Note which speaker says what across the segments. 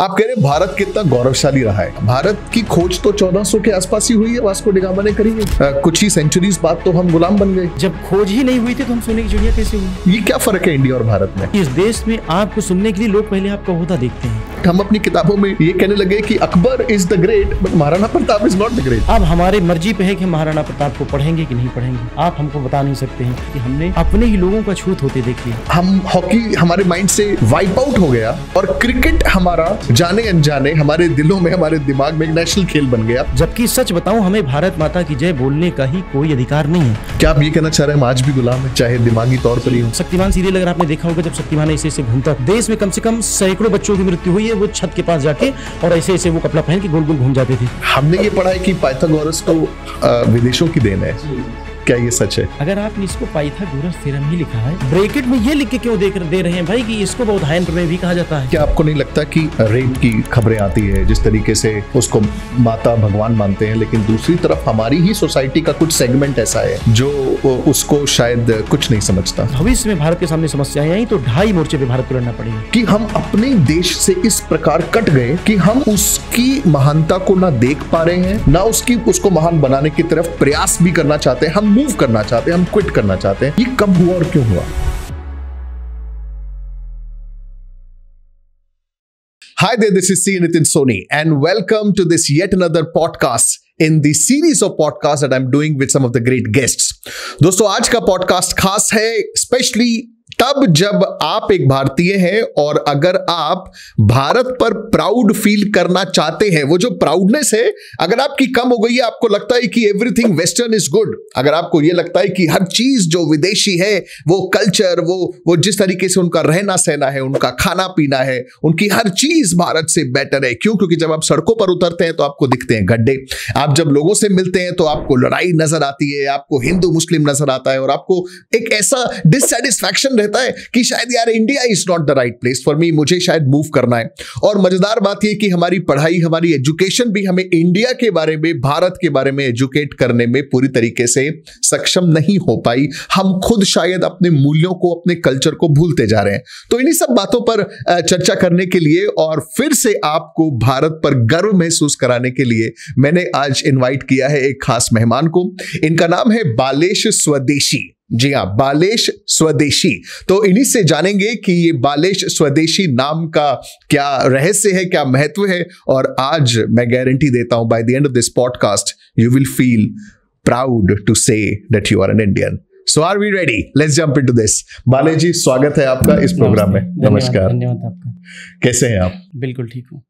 Speaker 1: आप कह रहे हैं भारत कितना गौरवशाली रहा है भारत की खोज तो 1400 के आसपास ही हुई है वास्को डिगामा ने करी है कुछ ही सेंचुरीज बाद तो हम गुलाम बन गए जब
Speaker 2: खोज ही नहीं हुई थी तो हम सोने की चिड़िया कैसे हुई
Speaker 1: ये क्या फर्क है इंडिया और भारत में इस देश में आपको सुनने के लिए लोग पहले आपका होता देखते हैं हम अपनी किताबों में ये कहने लगे कि Akbar is the great but Maharana Pratap is not the great
Speaker 2: अब हमारी मर्जी पे है कि महाराणा प्रताप को पढ़ेंगे कि नहीं पढ़ेंगे आप हमको बता नहीं सकते हैं कि हमने अपने ही लोगों का छूत होते देखिए हम हॉकी हमारे माइंड से वाइप आउट हो गया और क्रिकेट हमारा
Speaker 1: जाने अनजाने हमारे दिलों में हमारे दिमाग में एक नेशनल खेल बन गया जबकि सच बताऊ हमें भारत माता
Speaker 2: की जय बोलने का ही कोई अधिकार नहीं है क्या आप ये कहना चाह रहे हैं हम आज भी गुलाम है चाहे दिमागी तौर पर ही शक्तिमान सीरियल अगर आपने देखा होगा जब शक्तिमान ऐसे ऐसे घूमता देश में कम से कम सैकड़ों बच्चों की मृत्यु हुई लिए वो छत के पास जाके और ऐसे ऐसे वो कपड़ा पहन के गोल गोल घूम जाते थे हमने ये पढ़ा है कि पाइथागोरस को
Speaker 1: विदेशों की देन है क्या ये सच है
Speaker 2: अगर आपने इसको पाइथागोरस थ्योरम ही लिखा है ब्रैकेट में ये लिख के क्यों देख दे रहे हैं भाई कि इसको बौधायन प्रमेय भी कहा जाता है क्या आपको नहीं लगता कि रेप
Speaker 1: की खबरें आती है जिस तरीके से उसको माता भगवान मानते हैं लेकिन दूसरी तरफ हमारी ही सोसाइटी का कुछ सेगमेंट ऐसा है जो उसको शायद कुछ नहीं समझता भविष्य
Speaker 2: में भारत के सामने समस्याएं आई तो ढाई मोर्चे पे भारत को लड़ना पड़ेगा
Speaker 1: कि हम अपने देश से इस प्रकार कट गए कि हम उसकी महानता को ना देख पा रहे हैं ना उसकी उसको महान बनाने की तरफ प्रयास भी करना चाहते हैं हम मूव करना चाहते हैं हम क्विट करना चाहते हैं ये कब हुआ और क्यों हुआ Hi there, this is C. Nitin Soni, and welcome to this yet another podcast in the series of podcasts that I'm doing with some of the great guests. दोस्तों आज का पॉडकास्ट खास है स्पेशली तब जब आप एक भारतीय हैं और अगर आप भारत पर प्राउड फील करना चाहते हैं वो जो प्राउडनेस है अगर आपकी कम हो गई है आपको लगता है कि एवरीथिंग वेस्टर्न इज गुड अगर आपको ये लगता है कि हर चीज जो विदेशी है वो कल्चर वो वो जिस तरीके से उनका रहना सहना है उनका खाना पीना है उनकी हर चीज भारत से बेटर है क्यों क्योंकि जब आप सड़कों पर उतरते हैं तो आपको दिखते हैं गड्ढे आप जब लोगों से मिलते हैं तो आपको लड़ाई नजर आती है आपको हिंदू मुस्लिम नजर आता है और आपको एक ऐसा डिससेटिस्फैक्शन देता है कि शायद यार India is not the right place for me मुझे शायद मूव करना है और मजेदार बात यह कि हमारी पढ़ाई हमारी एजुकेशन भी हमें इंडिया के बारे में भारत के बारे में एजुकेट करने में पूरी तरीके से सक्षम नहीं हो पाई हम खुद शायद अपने मूल्यों को अपने कल्चर को भूलते जा रहे हैं तो इन्हीं सब बातों पर चर्चा करने के लिए और फिर से आपको भारत पर गर्व महसूस कराने के लिए मैंने आज इनवाइट किया है एक खास मेहमान को इनका नाम है बालेश स्वदेशी जी हाँ बालेश स्वदेशी तो इन्हीं से जानेंगे कि ये बालेश स्वदेशी नाम का क्या रहस्य है क्या महत्व है और आज मैं गारंटी देता हूं by the end of this podcast you will feel proud to say that you are an Indian so are we ready let's jump into this जी स्वागत है आपका इस प्रोग्राम में नमस्कार
Speaker 2: धन्यवाद आपका कैसे हैं आप बिल्कुल ठीक हूँ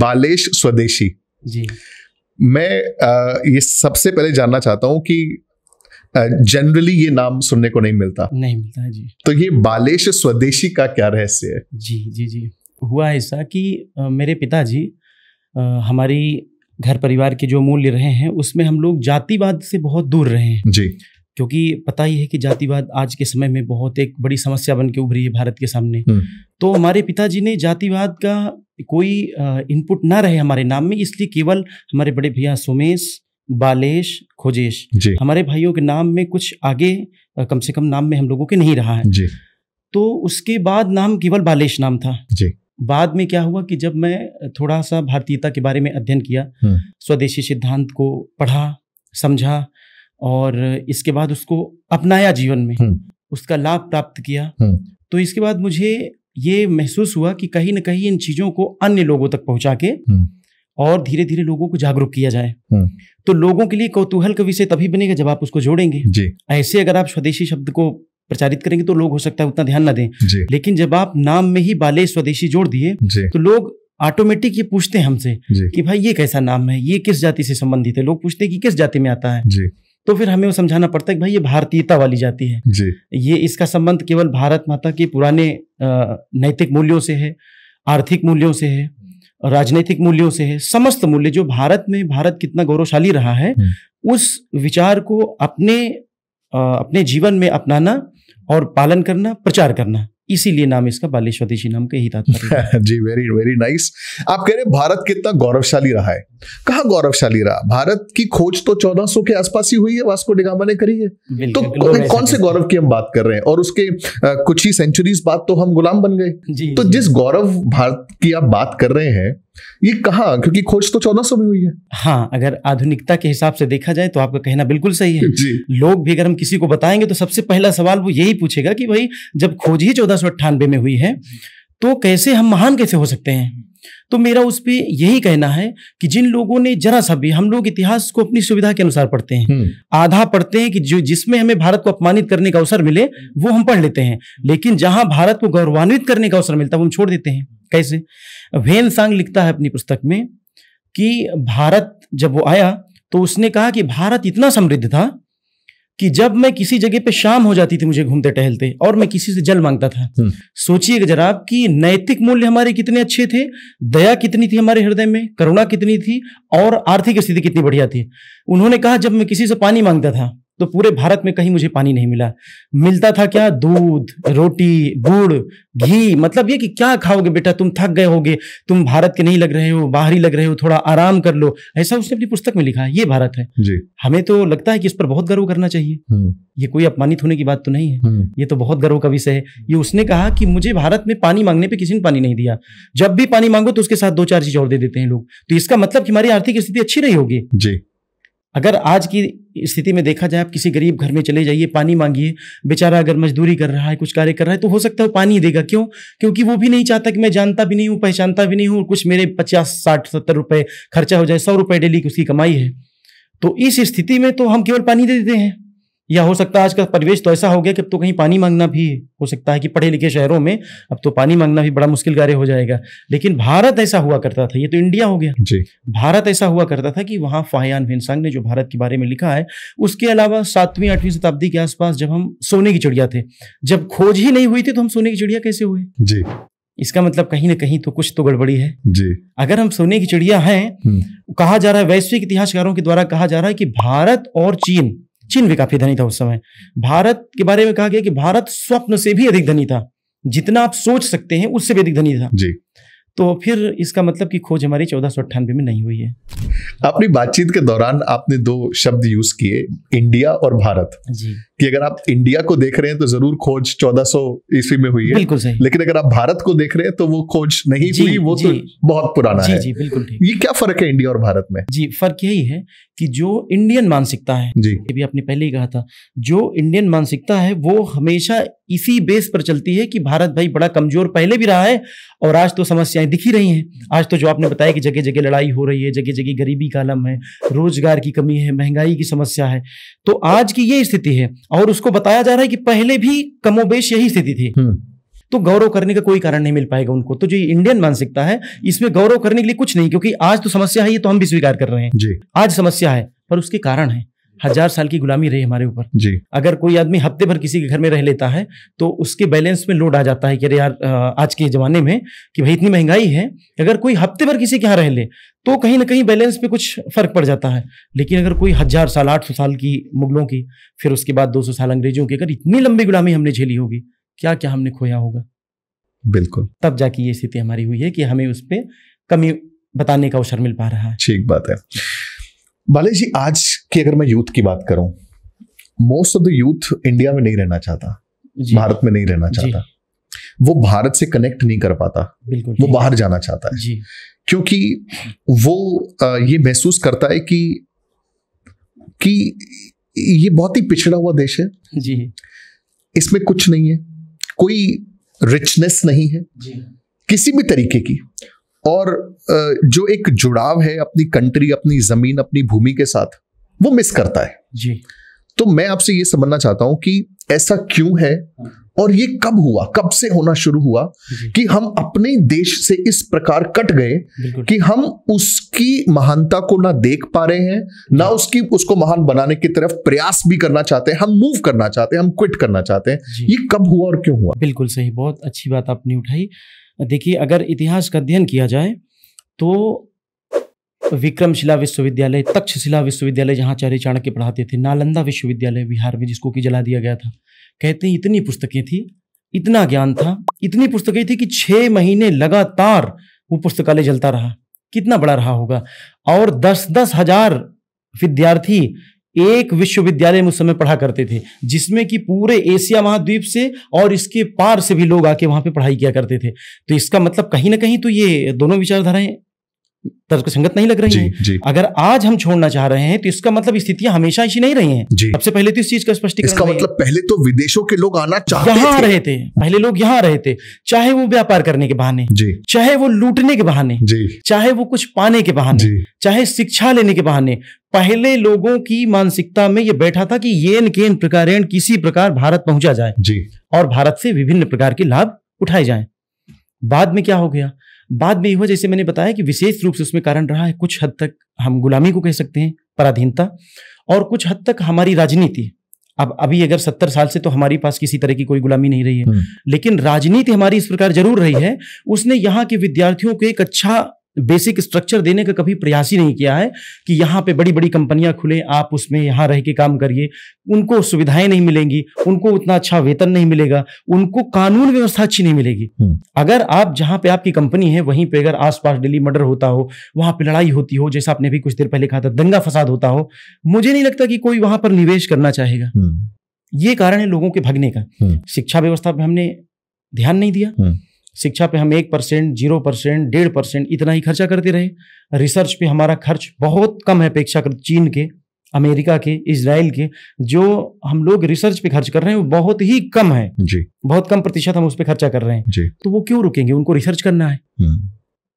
Speaker 1: बालेश स्वदेशी जी मैं ये सबसे पहले जानना चाहता हूँ कि जनरली ये नाम सुनने को नहीं मिलता
Speaker 2: नहीं मिलता जी
Speaker 1: तो ये बालेश स्वदेशी का क्या रहस्य है
Speaker 2: जी जी जी हुआ ऐसा कि मेरे पिताजी हमारी घर परिवार के जो मूल्य रहे हैं उसमें हम लोग जातिवाद से बहुत दूर रहे हैं जी क्योंकि पता ही है कि जातिवाद आज के समय में बहुत एक बड़ी समस्या बन के उभरी है भारत के सामने हम्म। तो हमारे पिताजी ने जातिवाद का कोई इनपुट ना रहे हमारे नाम में इसलिए केवल हमारे बड़े भैया सोमेश बालेश खोजेश हमारे भाइयों के नाम में कुछ आगे कम से कम नाम में हम लोगों के नहीं रहा है जी तो उसके बाद नाम केवल बालेश नाम था जी बाद में क्या हुआ कि जब मैं थोड़ा सा भारतीयता के बारे में अध्ययन किया स्वदेशी सिद्धांत को पढ़ा समझा और इसके बाद उसको अपनाया जीवन में उसका लाभ प्राप्त किया तो इसके बाद मुझे ये महसूस हुआ कि कहीं ना कहीं इन चीजों को अन्य लोगों तक पहुंचा के और धीरे धीरे लोगों को जागरूक किया जाए हम्म। तो लोगों के लिए कौतूहल का विषय तभी बनेगा जब आप उसको जोड़ेंगे जी ऐसे अगर आप स्वदेशी शब्द को प्रचारित करेंगे तो लोग हो सकता है उतना ध्यान ना दें लेकिन जब आप नाम में ही बाले स्वदेशी जोड़ दिए तो लोग ऑटोमेटिक ये पूछते हैं हमसे कि भाई ये कैसा नाम है ये किस जाति से संबंधित है लोग पूछते हैं कि किस जाति में आता है तो फिर हमें वो समझाना पड़ता है कि भाई ये भारतीयता वाली जाति है ये इसका संबंध केवल भारत माता के पुराने नैतिक मूल्यों से है आर्थिक मूल्यों से है राजनीतिक मूल्यों से है समस्त मूल्य जो भारत में भारत कितना गौरवशाली रहा है हम्म। उस विचार को अपने अपने जीवन में अपनाना और पालन करना प्रचार करना इसीलिए नाम इसका बाली स्वदेशी नाम का ही तात्पर्य जी वेरी वेरी नाइस
Speaker 1: आप कह रहे भारत कितना गौरवशाली रहा है कहा गौरवशाली रहा भारत की खोज तो 1400 के आसपास ही हुई है वास्को डिगामा ने करी है तो कौन से गौरव की हम बात कर रहे हैं और उसके कुछ ही सेंचुरीज बाद तो हम गुलाम बन गए तो जिस गौरव भारत की आप बात कर रहे हैं
Speaker 2: ये कहा क्योंकि खोज तो 1400 में हुई है हाँ अगर आधुनिकता के हिसाब से देखा जाए तो आपका कहना बिल्कुल सही है जी। लोग भी अगर हम किसी को बताएंगे तो सबसे पहला सवाल वो यही पूछेगा कि भाई जब खोज ही चौदह में हुई है तो कैसे हम महान कैसे हो सकते हैं तो मेरा उस पर यही कहना है कि जिन लोगों ने जरा सा भी हम लोग इतिहास को अपनी सुविधा के अनुसार पढ़ते हैं हम्म। आधा पढ़ते हैं कि जो जिसमें हमें भारत को अपमानित करने का अवसर मिले वो हम पढ़ लेते हैं लेकिन जहां भारत को गौरवान्वित करने का अवसर मिलता है वो हम छोड़ देते हैं कैसे वेन सांग लिखता है अपनी पुस्तक में कि भारत जब वो आया तो उसने कहा कि भारत इतना समृद्ध था कि जब मैं किसी जगह पे शाम हो जाती थी मुझे घूमते टहलते और मैं किसी से जल मांगता था हम्म। सोचिएगा जनाब कि नैतिक मूल्य हमारे कितने अच्छे थे दया कितनी थी हमारे हृदय में करुणा कितनी थी और आर्थिक स्थिति कितनी बढ़िया थी उन्होंने कहा जब मैं किसी से पानी मांगता था तो पूरे भारत में कहीं मुझे पानी नहीं मिला मिलता था क्या दूध रोटी गुड़ घी मतलब ये कि क्या खाओगे बेटा तुम थक गए होगे तुम भारत के नहीं लग रहे हो बाहरी लग रहे हो थोड़ा आराम कर लो ऐसा उसने अपनी पुस्तक में लिखा है ये भारत है जी। हमें तो लगता है कि इस पर बहुत गर्व करना चाहिए हम्म। ये कोई अपमानित होने की बात तो नहीं है हम्म। ये तो बहुत गर्व का विषय है ये उसने कहा कि मुझे भारत में पानी मांगने पर किसी ने पानी नहीं दिया जब भी पानी मांगो तो उसके साथ दो चार चीज और दे देते हैं लोग तो इसका मतलब कि हमारी आर्थिक स्थिति अच्छी नहीं होगी जी अगर आज की स्थिति में देखा जाए आप किसी गरीब घर में चले जाइए पानी मांगिए बेचारा अगर मजदूरी कर रहा है कुछ कार्य कर रहा है तो हो सकता है पानी देगा क्यों क्योंकि वो भी नहीं चाहता कि मैं जानता भी नहीं हूँ पहचानता भी नहीं हूँ कुछ मेरे पचास साठ सत्तर रुपये खर्चा हो जाए सौ रुपये डेली की उसकी कमाई है तो इस स्थिति में तो हम केवल पानी दे देते हैं या हो सकता है आज का परिवेश तो ऐसा हो गया कि अब तो कहीं पानी मांगना भी हो सकता है कि पढ़े लिखे शहरों में अब तो पानी मांगना भी बड़ा मुश्किल कार्य हो जाएगा लेकिन भारत ऐसा हुआ करता था ये तो इंडिया हो गया जी भारत ऐसा हुआ करता था कि वहाँ फाहयान भिनसांग ने जो भारत के बारे में लिखा है उसके अलावा सातवीं आठवीं शताब्दी के आसपास जब हम सोने की चिड़िया थे जब खोज ही नहीं हुई थी तो हम सोने की चिड़िया कैसे हुए जी इसका मतलब कहीं ना कहीं तो कुछ तो गड़बड़ी है जी अगर हम सोने की चिड़िया हैं हम्म। कहा जा रहा है वैश्विक इतिहासकारों के द्वारा कहा जा रहा है कि भारत और चीन चीन भी काफी धनी था उस समय भारत के बारे में कहा गया कि भारत स्वप्न से भी अधिक धनी था जितना आप सोच सकते हैं उससे भी अधिक धनी था जी तो फिर इसका मतलब कि खोज हमारी चौदह सौ अट्ठानवे में नहीं हुई है
Speaker 1: अपनी बातचीत के दौरान आपने दो शब्द यूज किए इंडिया और भारत जी कि अगर आप इंडिया को देख रहे हैं तो जरूर खोज चौदह सौ ईस्वी में हुई है बिल्कुल सही लेकिन अगर आप भारत को देख रहे हैं तो वो खोज नहीं हुई वो तो बहुत पुराना जी, है जी
Speaker 2: बिल्कुल ये क्या फर्क है इंडिया और भारत में जी फर्क यही है कि जो इंडियन मानसिकता है जी ये भी आपने पहले ही कहा था जो इंडियन मानसिकता है वो हमेशा इसी बेस पर चलती है कि भारत भाई बड़ा कमजोर पहले भी रहा है और आज तो समस्याएं दिख ही रही हैं आज तो जो आपने बताया कि जगह जगह लड़ाई हो रही है जगह जगह गरीबी का आलम है रोजगार की कमी है महंगाई की समस्या है तो आज की ये स्थिति है और उसको बताया जा रहा है कि पहले भी कमोबेश यही स्थिति थी हम्म। तो गौरव करने का कोई कारण नहीं मिल पाएगा उनको तो जो ये इंडियन मानसिकता है इसमें गौरव करने के लिए कुछ नहीं क्योंकि आज तो समस्या है ये तो हम भी स्वीकार कर रहे हैं जी आज समस्या है पर उसके कारण है हजार साल की गुलामी रही हमारे ऊपर जी अगर कोई आदमी हफ्ते भर किसी के घर में रह लेता है तो उसके बैलेंस में लोड आ जाता है कि अरे यार आज के जमाने में कि भाई इतनी महंगाई है अगर कोई हफ्ते भर किसी के यहाँ रह ले तो कहीं ना कहीं बैलेंस पे कुछ फर्क पड़ जाता है लेकिन अगर कोई हजार साल आठ सौ साल की मुगलों की फिर उसके बाद दो सौ साल अंग्रेजों की अगर इतनी लंबी गुलामी हमने झेली होगी क्या क्या हमने खोया होगा बिल्कुल तब जाके ये स्थिति हमारी हुई है कि हमें उस पर कमी बताने का अवसर मिल पा रहा
Speaker 1: है ठीक बात है बालेश जी आज कि अगर मैं यूथ की बात करूं most of the youth India में नहीं रहना चाहता भारत में नहीं रहना चाहता वो भारत से कनेक्ट नहीं कर पाता बिल्कुल वो बाहर जाना चाहता है क्योंकि वो ये महसूस करता है कि कि ये बहुत ही पिछड़ा हुआ देश है जी इसमें कुछ नहीं है कोई रिचनेस नहीं है जी। किसी भी तरीके की और जो एक जुड़ाव है अपनी कंट्री अपनी जमीन अपनी भूमि के साथ वो मिस करता है जी तो मैं आपसे ये समझना चाहता हूं कि ऐसा क्यों है और ये कब हुआ कब से होना शुरू हुआ कि हम अपने देश से इस प्रकार कट गए कि हम उसकी महानता को ना देख पा रहे हैं ना उसकी उसको महान बनाने की तरफ प्रयास भी करना चाहते हैं हम मूव करना चाहते हैं हम क्विट करना चाहते हैं ये कब हुआ और क्यों हुआ
Speaker 2: बिल्कुल सही बहुत अच्छी बात आपने उठाई देखिए अगर इतिहास का अध्ययन किया जाए तो विक्रमशिला विश्वविद्यालय तक्षशिला विश्वविद्यालय जहाँ चारे चाणक्य पढ़ाते थे नालंदा विश्वविद्यालय बिहार में जिसको कि जला दिया गया था कहते हैं इतनी पुस्तकें थी इतना ज्ञान था इतनी पुस्तकें थी कि छः महीने लगातार वो पुस्तकालय जलता रहा कितना बड़ा रहा होगा और दस दस हजार विद्यार्थी एक विश्वविद्यालय में उस समय पढ़ा करते थे जिसमें कि पूरे एशिया महाद्वीप से और इसके पार से भी लोग आके वहां पे पढ़ाई किया करते थे तो इसका मतलब कहीं ना कहीं तो ये दोनों विचारधाराएं संगत नहीं लग रही जी, है जी. अगर आज हम छोड़ना चाह रहे हैं तो इसका मतलब स्थितियां हमेशा ऐसी नहीं रही हैं सबसे पहले तो इस चीज का स्पष्टीकरण इसका मतलब
Speaker 1: पहले तो विदेशों के लोग आना चाहते यहाँ रहे
Speaker 2: थे पहले लोग यहाँ रहे थे चाहे वो व्यापार करने के बहाने चाहे वो लूटने के बहाने चाहे वो कुछ पाने के बहाने चाहे शिक्षा लेने के बहाने पहले लोगों की मानसिकता में ये बैठा था कि येन केन प्रकार किसी प्रकार भारत पहुंचा जाए और भारत से विभिन्न प्रकार के लाभ उठाए जाए बाद में क्या हो गया बाद में हुआ जैसे मैंने बताया कि विशेष रूप से उसमें कारण रहा है कुछ हद तक हम गुलामी को कह सकते हैं पराधीनता और कुछ हद तक हमारी राजनीति अब अभी अगर सत्तर साल से तो हमारे पास किसी तरह की कोई गुलामी नहीं रही है हम्म। लेकिन राजनीति हमारी इस प्रकार जरूर रही है उसने यहाँ के विद्यार्थियों को एक अच्छा बेसिक स्ट्रक्चर देने का कभी प्रयास ही नहीं किया है कि यहाँ पे बड़ी बड़ी कंपनियां खुले आप उसमें यहाँ रह के काम करिए उनको सुविधाएं नहीं मिलेंगी उनको उतना अच्छा वेतन नहीं मिलेगा उनको कानून व्यवस्था अच्छी नहीं मिलेगी हम्म। अगर आप जहाँ पे आपकी कंपनी है वहीं पे अगर आसपास डेली मर्डर होता हो वहां पर लड़ाई होती हो जैसा आपने भी कुछ देर पहले कहा था दंगा फसाद होता हो मुझे नहीं लगता कि कोई वहां पर निवेश करना चाहेगा हम्म। ये कारण है लोगों के भगने का हम्म। शिक्षा व्यवस्था पर हमने ध्यान नहीं दिया शिक्षा पे हम एक परसेंट जीरो परसेंट डेढ़ परसेंट इतना ही खर्चा करते रहे रिसर्च पे हमारा खर्च बहुत कम है अपेक्षाकृत चीन के अमेरिका के इसराइल के जो हम लोग रिसर्च पे खर्च कर रहे हैं वो बहुत ही कम है जी बहुत कम प्रतिशत हम उस पर खर्चा कर रहे हैं जी तो वो क्यों रुकेंगे उनको रिसर्च करना है हम्म।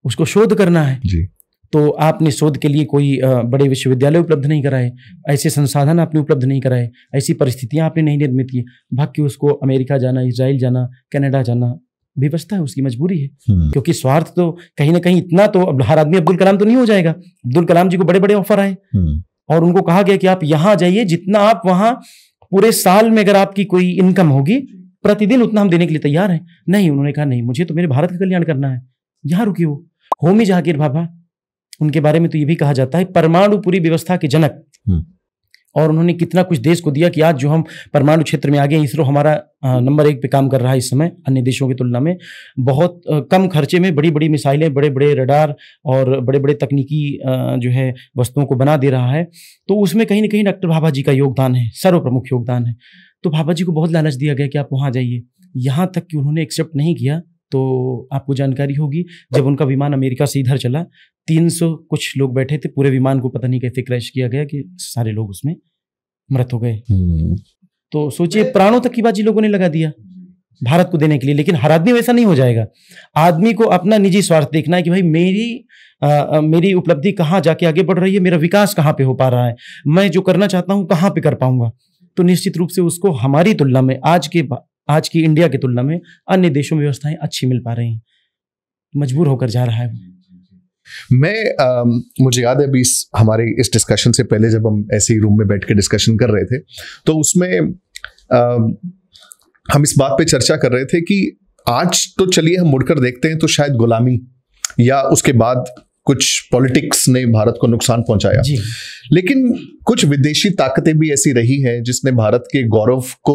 Speaker 2: उसको शोध करना है जी तो आपने शोध के लिए कोई बड़े विश्वविद्यालय उपलब्ध नहीं कराए ऐसे संसाधन आपने उपलब्ध नहीं कराए ऐसी परिस्थितियां आपने नहीं निर्मित की भाग्य उसको अमेरिका जाना इसराइल जाना कनाडा जाना विवशता है उसकी मजबूरी है हम्म। क्योंकि स्वार्थ तो कहीं ना कहीं इतना तो अब हर आदमी अब्दुल कलाम तो नहीं हो जाएगा अब्दुल कलाम जी को बड़े बड़े ऑफर आए हम्म। और उनको कहा गया कि आप यहाँ जाइए जितना आप वहां पूरे साल में अगर आपकी कोई इनकम होगी प्रतिदिन उतना हम देने के लिए तैयार हैं नहीं उन्होंने कहा नहीं मुझे तो मेरे भारत का कल्याण करना है यहाँ रुकी वो होमी जहागीर बाबा उनके बारे में तो ये भी कहा जाता है परमाणु पूरी व्यवस्था के जनक हम्म। और उन्होंने कितना कुछ देश को दिया कि आज जो हम परमाणु क्षेत्र में आगे इसरो हमारा नंबर एक पे काम कर रहा है इस समय अन्य देशों की तुलना में बहुत कम खर्चे में बड़ी बड़ी मिसाइलें बड़े बड़े रडार और बड़े बड़े तकनीकी जो है वस्तुओं को बना दे रहा है तो उसमें कहीं ना कहीं डॉक्टर भाभा जी का योगदान है सर्वप्रमुख योगदान है तो भाभा जी को बहुत लालच दिया गया कि आप वहाँ जाइए यहाँ तक कि उन्होंने एक्सेप्ट नहीं किया तो आपको जानकारी होगी जब उनका विमान अमेरिका से इधर चला तीन सौ कुछ लोग बैठे थे पूरे विमान को पता नहीं कैसे क्रैश किया गया कि सारे लोग उसमें मृत हो गए हम्म। तो सोचिए प्राणों तक की बाजी लोगों ने लगा दिया भारत को देने के लिए लेकिन हर आदमी वैसा नहीं हो जाएगा आदमी को अपना निजी स्वार्थ देखना है कि भाई मेरी आ, मेरी उपलब्धि कहाँ जाके आगे बढ़ रही है मेरा विकास कहाँ पे हो पा रहा है मैं जो करना चाहता हूँ कहाँ पे कर पाऊंगा तो निश्चित रूप से उसको हमारी तुलना में आज के आज की इंडिया की तुलना में अन्य देशों में व्यवस्थाएं अच्छी मिल पा रही हैं मजबूर होकर जा रहा है
Speaker 1: मैं आ, मुझे याद है अभी इस हमारे इस डिस्कशन से पहले जब हम ऐसे ही रूम में बैठ के डिस्कशन कर रहे थे तो उसमें आ, हम इस बात पे चर्चा कर रहे थे कि आज तो चलिए हम मुड़कर देखते हैं तो शायद गुलामी या उसके बाद कुछ पॉलिटिक्स ने भारत को नुकसान पहुंचाया लेकिन कुछ विदेशी ताकतें भी ऐसी रही हैं जिसने भारत के गौरव को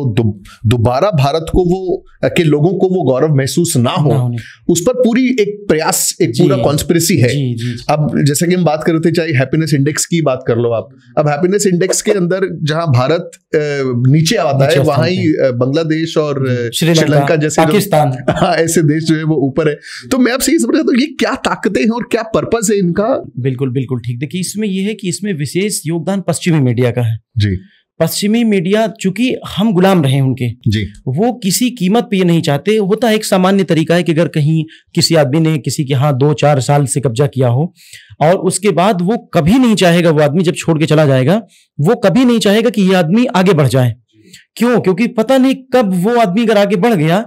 Speaker 1: दोबारा भारत को वो के लोगों को वो गौरव महसूस ना हो ना उस पर पूरी एक प्रयास एक पूरा कॉन्स्पिरसी है जी, जी, जी। अब जैसे कि हम बात कर रहे थे चाहे हैप्पीनेस इंडेक्स की बात कर लो आप अब हैप्पीनेस इंडेक्स के अंदर जहां भारत नीचे आता है वहां ही बांग्लादेश और श्रीलंका जैसे पाकिस्तान हाँ, ऐसे देश जो है वो ऊपर है तो मैं आपसे ये समझ रहा हूँ तो ये क्या ताकतें हैं और क्या पर्पज
Speaker 2: पर्पज है इनका बिल्कुल बिल्कुल ठीक देखिए इसमें यह है कि इसमें विशेष योगदान पश्चिमी मीडिया का है जी पश्चिमी मीडिया चूंकि हम गुलाम रहे उनके जी वो किसी कीमत पे ये नहीं चाहते होता एक सामान्य तरीका है कि अगर कहीं किसी आदमी ने किसी के यहाँ दो चार साल से कब्जा किया हो और उसके बाद वो कभी नहीं चाहेगा वो आदमी जब छोड़ के चला जाएगा वो कभी नहीं चाहेगा कि ये आदमी आगे बढ़ जाए क्यों क्योंकि पता नहीं कब वो आदमी अगर आगे बढ़ गया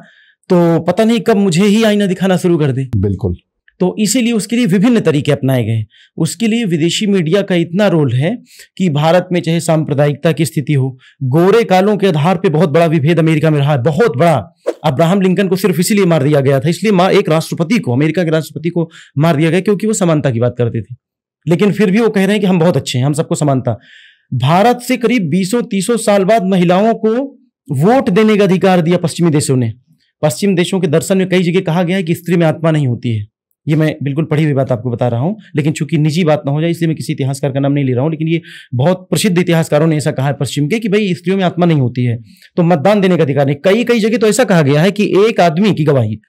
Speaker 2: तो पता नहीं कब मुझे ही आईना दिखाना शुरू कर दे बिल्कुल तो इसीलिए उसके लिए विभिन्न तरीके अपनाए गए उसके लिए विदेशी मीडिया का इतना रोल है कि भारत में चाहे सांप्रदायिकता की स्थिति हो गोरे कालों के आधार पर बहुत बड़ा विभेद अमेरिका में रहा है बहुत बड़ा अब्राहम लिंकन को सिर्फ इसीलिए मार दिया गया था इसलिए एक राष्ट्रपति को अमेरिका के राष्ट्रपति को मार दिया गया क्योंकि वो समानता की बात करते थे लेकिन फिर भी वो कह रहे हैं कि हम बहुत अच्छे हैं हम सबको समानता भारत से करीब बीसों तीसों साल बाद महिलाओं को वोट देने का अधिकार दिया पश्चिमी देशों ने पश्चिम देशों के दर्शन में कई जगह कहा गया है कि स्त्री में आत्मा नहीं होती है ये मैं बिल्कुल पढ़ी हुई बात आपको बता रहा हूँ लेकिन चूंकि निजी बात ना हो जाए इसलिए मैं किसी इतिहासकार का नाम नहीं ले रहा हूँ लेकिन ये बहुत प्रसिद्ध इतिहासकारों ने ऐसा कहा है पश्चिम के कि भाई स्त्रियों में आत्मा नहीं होती है तो मतदान देने का अधिकार नहीं कई कई जगह तो ऐसा कहा गया है कि एक आदमी की गवाही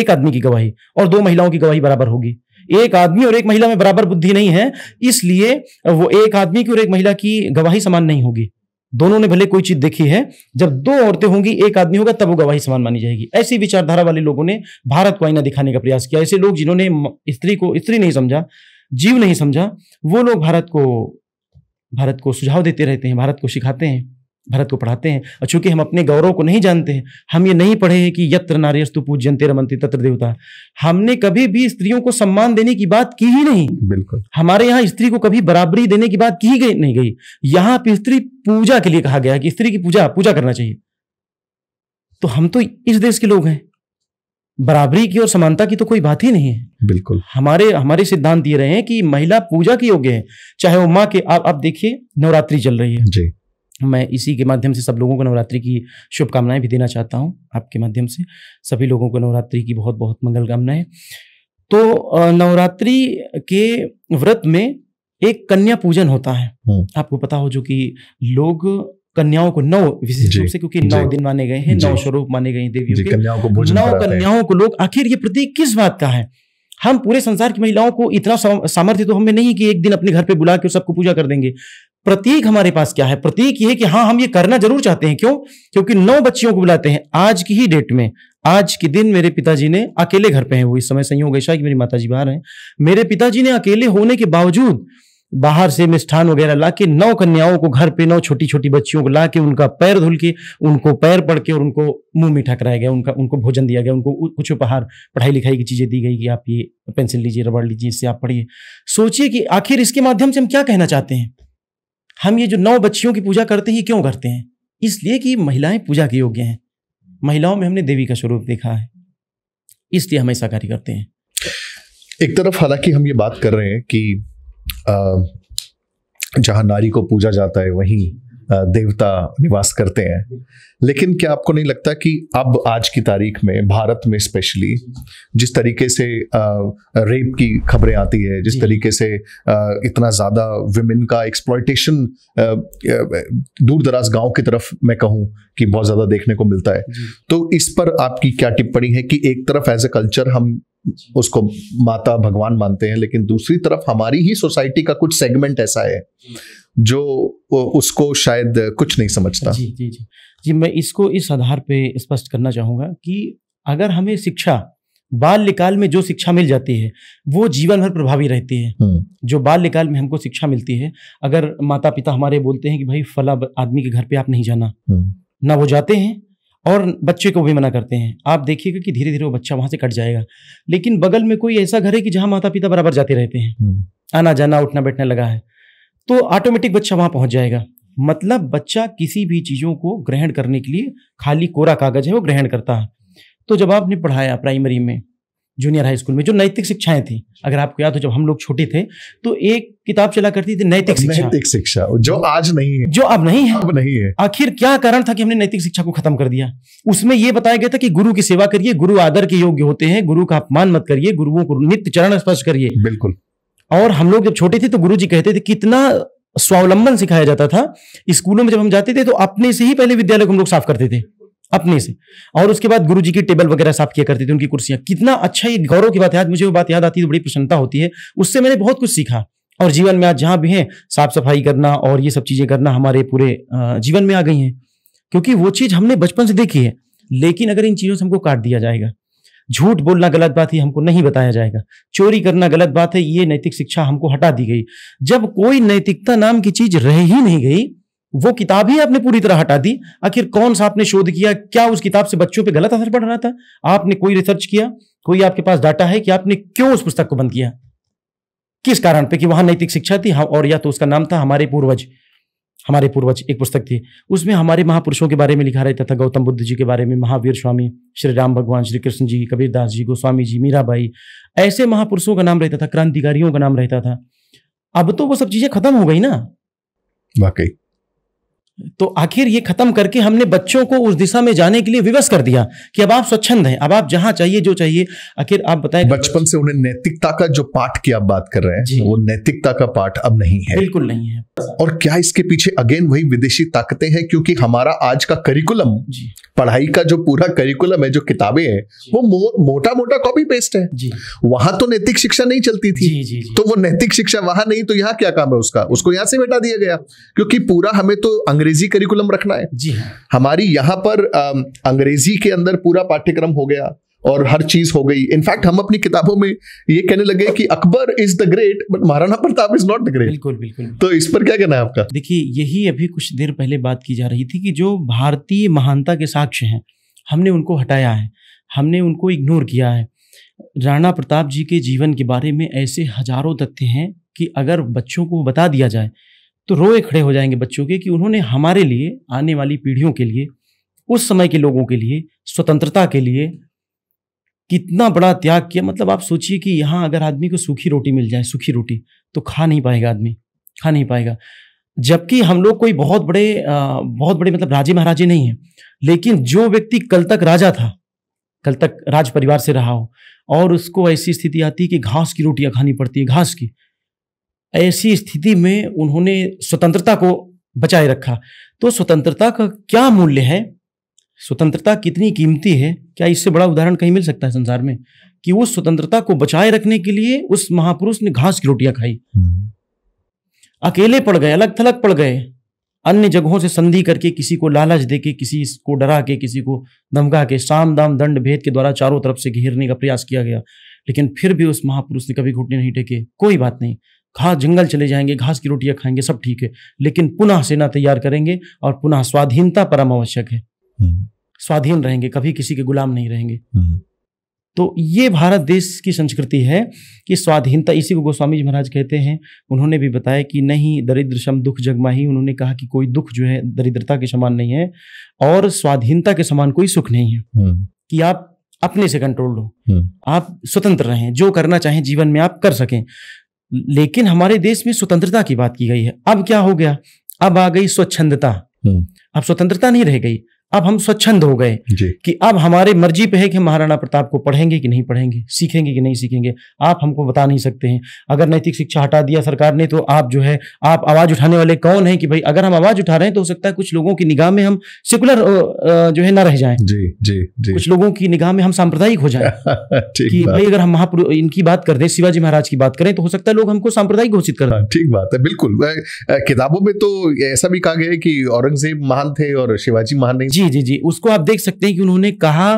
Speaker 2: एक आदमी की गवाही और दो महिलाओं की गवाही बराबर होगी एक आदमी और एक महिला में बराबर बुद्धि नहीं है इसलिए वो एक आदमी की और एक महिला की गवाही समान नहीं होगी दोनों ने भले कोई चीज देखी है जब दो औरतें होंगी एक आदमी होगा तब वो गवाही समान मानी जाएगी ऐसी विचारधारा वाले लोगों ने भारत को आईना दिखाने का प्रयास किया ऐसे लोग जिन्होंने स्त्री को स्त्री नहीं समझा जीव नहीं समझा वो लोग भारत को भारत को सुझाव देते रहते हैं भारत को सिखाते हैं भरत को पढ़ाते हैं और चूंकि हम अपने गौरव को नहीं जानते हैं हम ये नहीं पढ़े हैं कि यत्र पूज्यं तेरा मंत्री तत्र देवता हमने कभी भी स्त्रियों को सम्मान देने की बात की ही नहीं बिल्कुल हमारे यहाँ स्त्री को कभी बराबरी देने की बात की गई नहीं गई यहाँ पे स्त्री पूजा के लिए कहा गया कि स्त्री की पूजा पूजा करना चाहिए तो हम तो इस देश के लोग हैं बराबरी की और समानता की तो कोई बात ही नहीं है बिल्कुल हमारे हमारे सिद्धांत ये रहे हैं कि महिला पूजा की योग्य है चाहे वो माँ के आप आप देखिए नवरात्रि चल रही है जी मैं इसी के माध्यम से सब लोगों को नवरात्रि की शुभकामनाएं भी देना चाहता हूं आपके माध्यम से सभी लोगों को नवरात्रि की बहुत बहुत मंगल कामनाएं तो नवरात्रि के व्रत में एक कन्या पूजन होता है हम्म। आपको पता हो जो कि लोग कन्याओं को नौ विशेष रूप से क्योंकि नौ दिन माने गए हैं नौ स्वरूप माने गए हैं देवियों के कन्याओं को नौ कन्याओं को लोग आखिर ये प्रतीक किस बात का है हम पूरे संसार की महिलाओं को इतना सामर्थ्य तो हमें नहीं कि एक दिन अपने घर पे बुला के सबको पूजा कर देंगे प्रतीक हमारे पास क्या है प्रतीक ये है कि हाँ हम ये करना जरूर चाहते हैं क्यों क्योंकि नौ बच्चियों को बुलाते हैं आज की ही डेट में आज के दिन मेरे पिताजी ने अकेले घर पे हैं वो इस समय हो गए शायद मेरी माता जी बाहर हैं मेरे पिताजी ने अकेले होने के बावजूद बाहर से मिष्ठान वगैरह ला के नौ कन्याओं को घर पे नौ छोटी छोटी बच्चियों को ला के उनका पैर धुल के उनको पैर पड़ के और उनको मुंह मीठा कराया गया उनका उनको भोजन दिया गया उनको कुछ उपहार पढ़ाई लिखाई की चीज़ें दी गई कि आप ये पेंसिल लीजिए रबड़ लीजिए इससे आप पढ़िए सोचिए कि आखिर इसके माध्यम से हम क्या कहना चाहते हैं हम ये जो नौ बच्चियों की पूजा करते हैं क्यों करते हैं इसलिए कि महिलाएं पूजा के योग्य हैं महिलाओं में हमने देवी का स्वरूप देखा है इसलिए हम ऐसा कार्य करते हैं
Speaker 1: एक तरफ हालांकि हम ये बात कर रहे हैं कि जहां नारी को पूजा जाता है वहीं देवता निवास करते हैं लेकिन क्या आपको नहीं लगता कि अब आज की तारीख में भारत में स्पेशली जिस तरीके से रेप की खबरें आती है जिस तरीके से इतना ज़्यादा विमेन का एक्सप्लॉयटेशन दूर दराज गाँव की तरफ मैं कहूँ कि बहुत ज़्यादा देखने को मिलता है तो इस पर आपकी क्या टिप्पणी है कि एक तरफ एज ए कल्चर हम उसको माता भगवान मानते हैं लेकिन दूसरी तरफ हमारी ही सोसाइटी का कुछ सेगमेंट ऐसा है जो उसको शायद कुछ नहीं समझता जी
Speaker 2: जी जी जी मैं इसको इस आधार पे स्पष्ट करना चाहूँगा कि अगर हमें शिक्षा बाल्यकाल में जो शिक्षा मिल जाती है वो जीवन भर प्रभावी रहती है हम्म। जो बाल्यकाल में हमको शिक्षा मिलती है अगर माता पिता हमारे बोलते हैं कि भाई फला आदमी के घर पे आप नहीं जाना हम्म। ना वो जाते हैं और बच्चे को भी मना करते हैं आप देखिएगा कि धीरे धीरे वो बच्चा वहां से कट जाएगा लेकिन बगल में कोई ऐसा घर है कि जहाँ माता पिता बराबर जाते रहते हैं हम्म। आना जाना उठना बैठना लगा है तो ऑटोमेटिक बच्चा वहां पहुंच जाएगा मतलब बच्चा किसी भी चीज़ों को ग्रहण करने के लिए खाली कोरा कागज है वो ग्रहण करता है तो जब आपने पढ़ाया प्राइमरी में जूनियर हाई स्कूल में जो नैतिक शिक्षाएं थी अगर आपको याद हो जब हम लोग छोटे थे तो एक किताब चला करती थी नैतिक शिक्षा नैतिक
Speaker 1: शिक्षा जो
Speaker 2: आज नहीं है जो अब नहीं है अब नहीं है आखिर क्या कारण था कि हमने नैतिक शिक्षा को खत्म कर दिया उसमें यह बताया गया था कि गुरु की सेवा करिए गुरु आदर के योग्य होते हैं गुरु का अपमान मत करिए गुरुओं को नित्य चरण स्पर्श करिए बिल्कुल और हम लोग जब छोटे थे तो गुरुजी कहते थे कितना स्वावलंबन सिखाया जाता था स्कूलों में जब हम जाते थे तो अपने से ही पहले विद्यालय को हम लोग साफ करते थे अपने से और उसके बाद गुरुजी की टेबल वगैरह साफ किया करते थे उनकी कुर्सियां कितना अच्छा ये गौरव की बात है आज मुझे वो बात याद आती है तो बड़ी प्रसन्नता होती है उससे मैंने बहुत कुछ सीखा और जीवन में आज जहां भी हैं साफ सफाई करना और ये सब चीजें करना हमारे पूरे जीवन में आ गई हैं क्योंकि वो चीज हमने बचपन से देखी है लेकिन अगर इन चीजों से हमको काट दिया जाएगा झूठ बोलना गलत बात है हमको नहीं बताया जाएगा चोरी करना गलत बात है ये नैतिक शिक्षा हमको हटा दी गई जब कोई नैतिकता नाम की चीज रह ही नहीं गई वो किताब ही आपने पूरी तरह हटा दी आखिर कौन सा आपने शोध किया क्या उस किताब से बच्चों पे गलत असर पड़ रहा था आपने कोई रिसर्च किया कोई आपके पास डाटा है कि आपने क्यों उस पुस्तक को बंद किया किस कारण पे कि वहां नैतिक शिक्षा थी हाँ, और या तो उसका नाम था हमारे पूर्वज हमारे पूर्वज एक पुस्तक थी उसमें हमारे महापुरुषों के बारे में लिखा रहता था गौतम बुद्ध जी के बारे में महावीर स्वामी श्री राम भगवान श्री कृष्ण जी कबीरदास जी गोस्वामी जी मीराबाई ऐसे महापुरुषों का नाम रहता था क्रांतिकारियों का नाम रहता था अब तो वो सब चीज़ें खत्म हो गई ना वाकई तो आखिर ये खत्म करके हमने बच्चों को उस दिशा में जाने के लिए विवश कर दिया कि अब आप स्वच्छंद हैं अब आप जहां चाहिए जो चाहिए आखिर आप बताएं बचपन से उन्हें नैतिकता का जो पाठ की आप बात कर रहे
Speaker 1: हैं वो नैतिकता का पाठ अब नहीं है बिल्कुल नहीं है और क्या इसके पीछे अगेन वही विदेशी ताकतें हैं क्योंकि हमारा आज का करिकुलम पढ़ाई का जो पूरा करिकुलम है जो किताबें हैं वो मो, मोटा मोटा कॉपी पेस्ट है वहां तो नैतिक शिक्षा नहीं चलती थी जी, जी, जी। तो वो नैतिक शिक्षा वहां नहीं तो यहाँ क्या काम है उसका उसको यहाँ से बैठा दिया गया क्योंकि पूरा हमें तो अंग्रेज अंग्रेजी करिकुलम रखना है जी हाँ। हमारी यहाँ पर अंग्रेजी के अंदर पूरा पाठ्यक्रम हो गया और हर चीज हो गई इनफैक्ट हम अपनी किताबों में ये कहने लगे कि Akbar is the great
Speaker 2: but Maharana Pratap is not the great बिल्कुल बिल्कुल तो इस पर क्या कहना है आपका देखिए यही अभी कुछ देर पहले बात की जा रही थी कि जो भारतीय महानता के साक्ष्य हैं हमने उनको हटाया है हमने उनको इग्नोर किया है राणा प्रताप जी के जीवन के बारे में ऐसे हजारों तथ्य हैं कि अगर बच्चों को बता दिया जाए तो रोए खड़े हो जाएंगे बच्चों के कि उन्होंने हमारे लिए आने वाली पीढ़ियों के लिए उस समय के लोगों के लिए स्वतंत्रता के लिए कितना बड़ा त्याग किया मतलब आप सोचिए कि यहाँ अगर आदमी को सूखी रोटी मिल जाए सूखी रोटी तो खा नहीं पाएगा आदमी खा नहीं पाएगा जबकि हम लोग कोई बहुत बड़े बहुत बड़े मतलब राजे महाराजे नहीं हैं लेकिन जो व्यक्ति कल तक राजा था कल तक राज परिवार से रहा हो और उसको ऐसी स्थिति आती है कि घास की रोटियां खानी पड़ती है घास की ऐसी स्थिति में उन्होंने स्वतंत्रता को बचाए रखा तो स्वतंत्रता का क्या मूल्य है स्वतंत्रता कितनी कीमती है क्या इससे बड़ा उदाहरण कहीं मिल सकता है संसार में कि वो स्वतंत्रता को बचाए रखने के लिए उस महापुरुष ने घास की रोटियां खाई हम्म। अकेले पड़ गए अलग थलग पड़ गए अन्य जगहों से संधि करके किसी को लालच दे के किसी को डरा के किसी को धमका के साम दाम दंड भेद के द्वारा चारों तरफ से घेरने का प्रयास किया गया लेकिन फिर भी उस महापुरुष ने कभी घुटने नहीं टेके कोई बात नहीं घास जंगल चले जाएंगे घास की रोटियां खाएंगे सब ठीक है लेकिन पुनः सेना तैयार करेंगे और पुनः स्वाधीनता परम आवश्यक है हम्म। स्वाधीन रहेंगे कभी किसी के गुलाम नहीं रहेंगे हम्म। तो ये भारत देश की संस्कृति है कि स्वाधीनता इसी को गोस्वामी जी महाराज कहते हैं उन्होंने भी बताया कि नहीं दरिद्र सम दुख जगमा ही उन्होंने कहा कि कोई दुख जो है दरिद्रता के समान नहीं है और स्वाधीनता के समान कोई सुख नहीं है हम्म। कि आप अपने से कंट्रोल लो आप स्वतंत्र रहें जो करना चाहें जीवन में आप कर सकें लेकिन हमारे देश में स्वतंत्रता की बात की गई है अब क्या हो गया अब आ गई स्वच्छंदता हम्म। अब स्वतंत्रता नहीं रह गई अब हम स्वच्छंद हो गए कि अब हमारे मर्जी पे है कि महाराणा प्रताप को पढ़ेंगे कि नहीं पढ़ेंगे सीखेंगे कि नहीं सीखेंगे आप हमको बता नहीं सकते हैं अगर नैतिक शिक्षा हटा दिया सरकार ने तो आप जो है आप आवाज उठाने वाले कौन है कि भाई अगर हम आवाज उठा रहे हैं तो हो सकता है कुछ लोगों की निगाह में हम सेकुलर जो है ना रह जाए जी जी जी कुछ लोगों की निगाह में हम सांप्रदायिक हो जाए कि भाई अगर हम महापुरुष इनकी बात कर दें शिवाजी महाराज की बात करें तो हो सकता है लोग
Speaker 1: हमको सांप्रदायिक घोषित कर हाँ, ठीक बात है बिल्कुल किताबों में तो ऐसा भी कहा गया है कि
Speaker 2: औरंगजेब महान थे और शिवाजी महान नहीं जी जी जी उसको आप देख सकते हैं कि उन्होंने कहा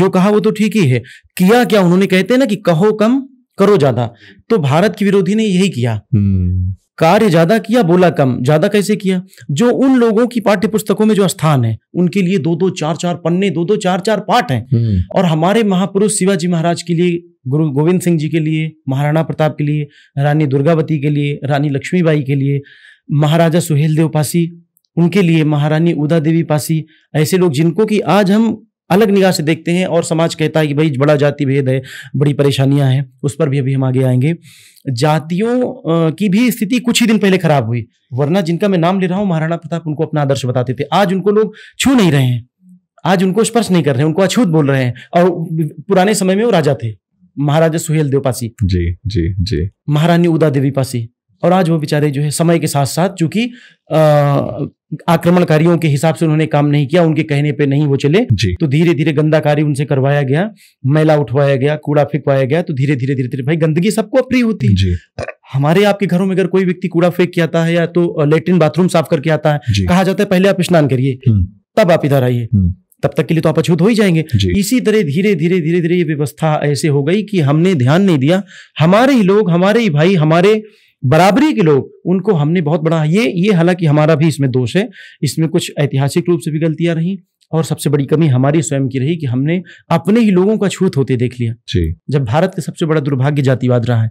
Speaker 2: जो कहा वो तो ठीक ही है किया क्या उन्होंने कहते हैं ना कि कहो कम करो ज्यादा तो भारत के विरोधी ने यही किया हम्म। कार्य ज्यादा किया बोला कम ज्यादा कैसे किया जो उन लोगों की पाठ्य पुस्तकों में जो स्थान है उनके लिए दो दो चार चार पन्ने दो दो चार चार पाठ हैं हम्म। और हमारे महापुरुष शिवाजी महाराज के लिए गुरु गोविंद सिंह जी के लिए महाराणा प्रताप के लिए रानी दुर्गावती के लिए रानी लक्ष्मीबाई के लिए महाराजा सुहेल देवपासी उनके लिए महारानी उदा देवी पासी ऐसे लोग जिनको कि आज हम अलग निगाह से देखते हैं और समाज कहता है कि भाई बड़ा जाति भेद है बड़ी परेशानियां हैं उस पर भी अभी हम आगे आएंगे जातियों की भी स्थिति कुछ ही दिन पहले खराब हुई वरना जिनका मैं नाम ले रहा हूं महाराणा प्रताप उनको अपना आदर्श बताते थे आज उनको लोग छू नहीं रहे हैं आज उनको स्पर्श नहीं कर रहे हैं उनको अछूत बोल रहे हैं और पुराने समय में वो राजा थे महाराजा सुहेल देव पासी
Speaker 1: जी जी जी
Speaker 2: महारानी उदा देवी पासी और आज वो बेचारे जो है समय के साथ साथ चूंकि आक्रमणकारियों के हिसाब से उन्होंने काम नहीं किया उनके कहने पे नहीं वो चले तो धीरे धीरे गंदा कार्य उनसे करवाया गया मैला उठवाया गया कूड़ा फेंकवाया गया तो धीरे धीरे धीरे धीरे भाई गंदगी सबको अप्रिय होती है हमारे आपके घरों में अगर कोई व्यक्ति कूड़ा फेंक के आता है या तो लेटरिन बाथरूम साफ करके आता है कहा जाता है पहले आप स्नान करिए हम्म। तब आप इधर आइए हम्म। तब तक के लिए तो आप अछूत हो ही जाएंगे इसी तरह धीरे धीरे धीरे धीरे ये व्यवस्था ऐसे हो गई कि हमने ध्यान नहीं दिया हमारे ही लोग हमारे ही भाई हमारे बराबरी के लोग उनको हमने बहुत बड़ा ये ये हालांकि हमारा भी इसमें दोष है इसमें कुछ ऐतिहासिक रूप से भी गलतियां रही और सबसे बड़ी कमी हमारी स्वयं की रही कि हमने अपने ही लोगों का छूत होते देख लिया जी। जब भारत का सबसे बड़ा दुर्भाग्य जातिवाद रहा है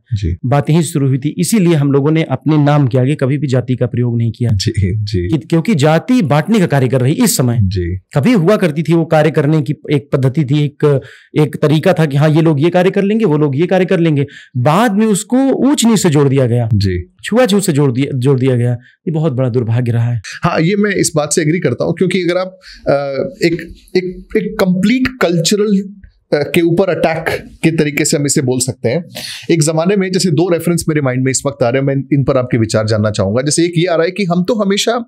Speaker 2: बात शुरू हुई थी इसीलिए हम लोगों ने अपने नाम के आगे कभी भी जाति का प्रयोग नहीं किया जी, जी। क्योंकि जाति बांटने का कार्य कर रही इस समय जी। कभी हुआ करती थी वो कार्य करने की एक पद्धति थी एक एक तरीका था कि हाँ ये लोग ये कार्य कर लेंगे वो लोग ये कार्य कर लेंगे बाद में उसको ऊंच नीच से जोड़ दिया गया जी छुआछूत से जोड़ दिया जोड़ दिया गया ये बहुत बड़ा दुर्भाग्य रहा है हाँ ये मैं इस बात
Speaker 1: से एग्री करता हूँ क्योंकि अगर आप एक एक एक कंप्लीट कल्चरल uh, के ऊपर अटैक के तरीके से हम इसे बोल सकते हैं एक जमाने में जैसे दो रेफरेंस मेरे माइंड में इस वक्त आ रहे हैं मैं इन पर आपके विचार जानना चाहूंगा जैसे एक ये आ रहा है कि हम तो हमेशा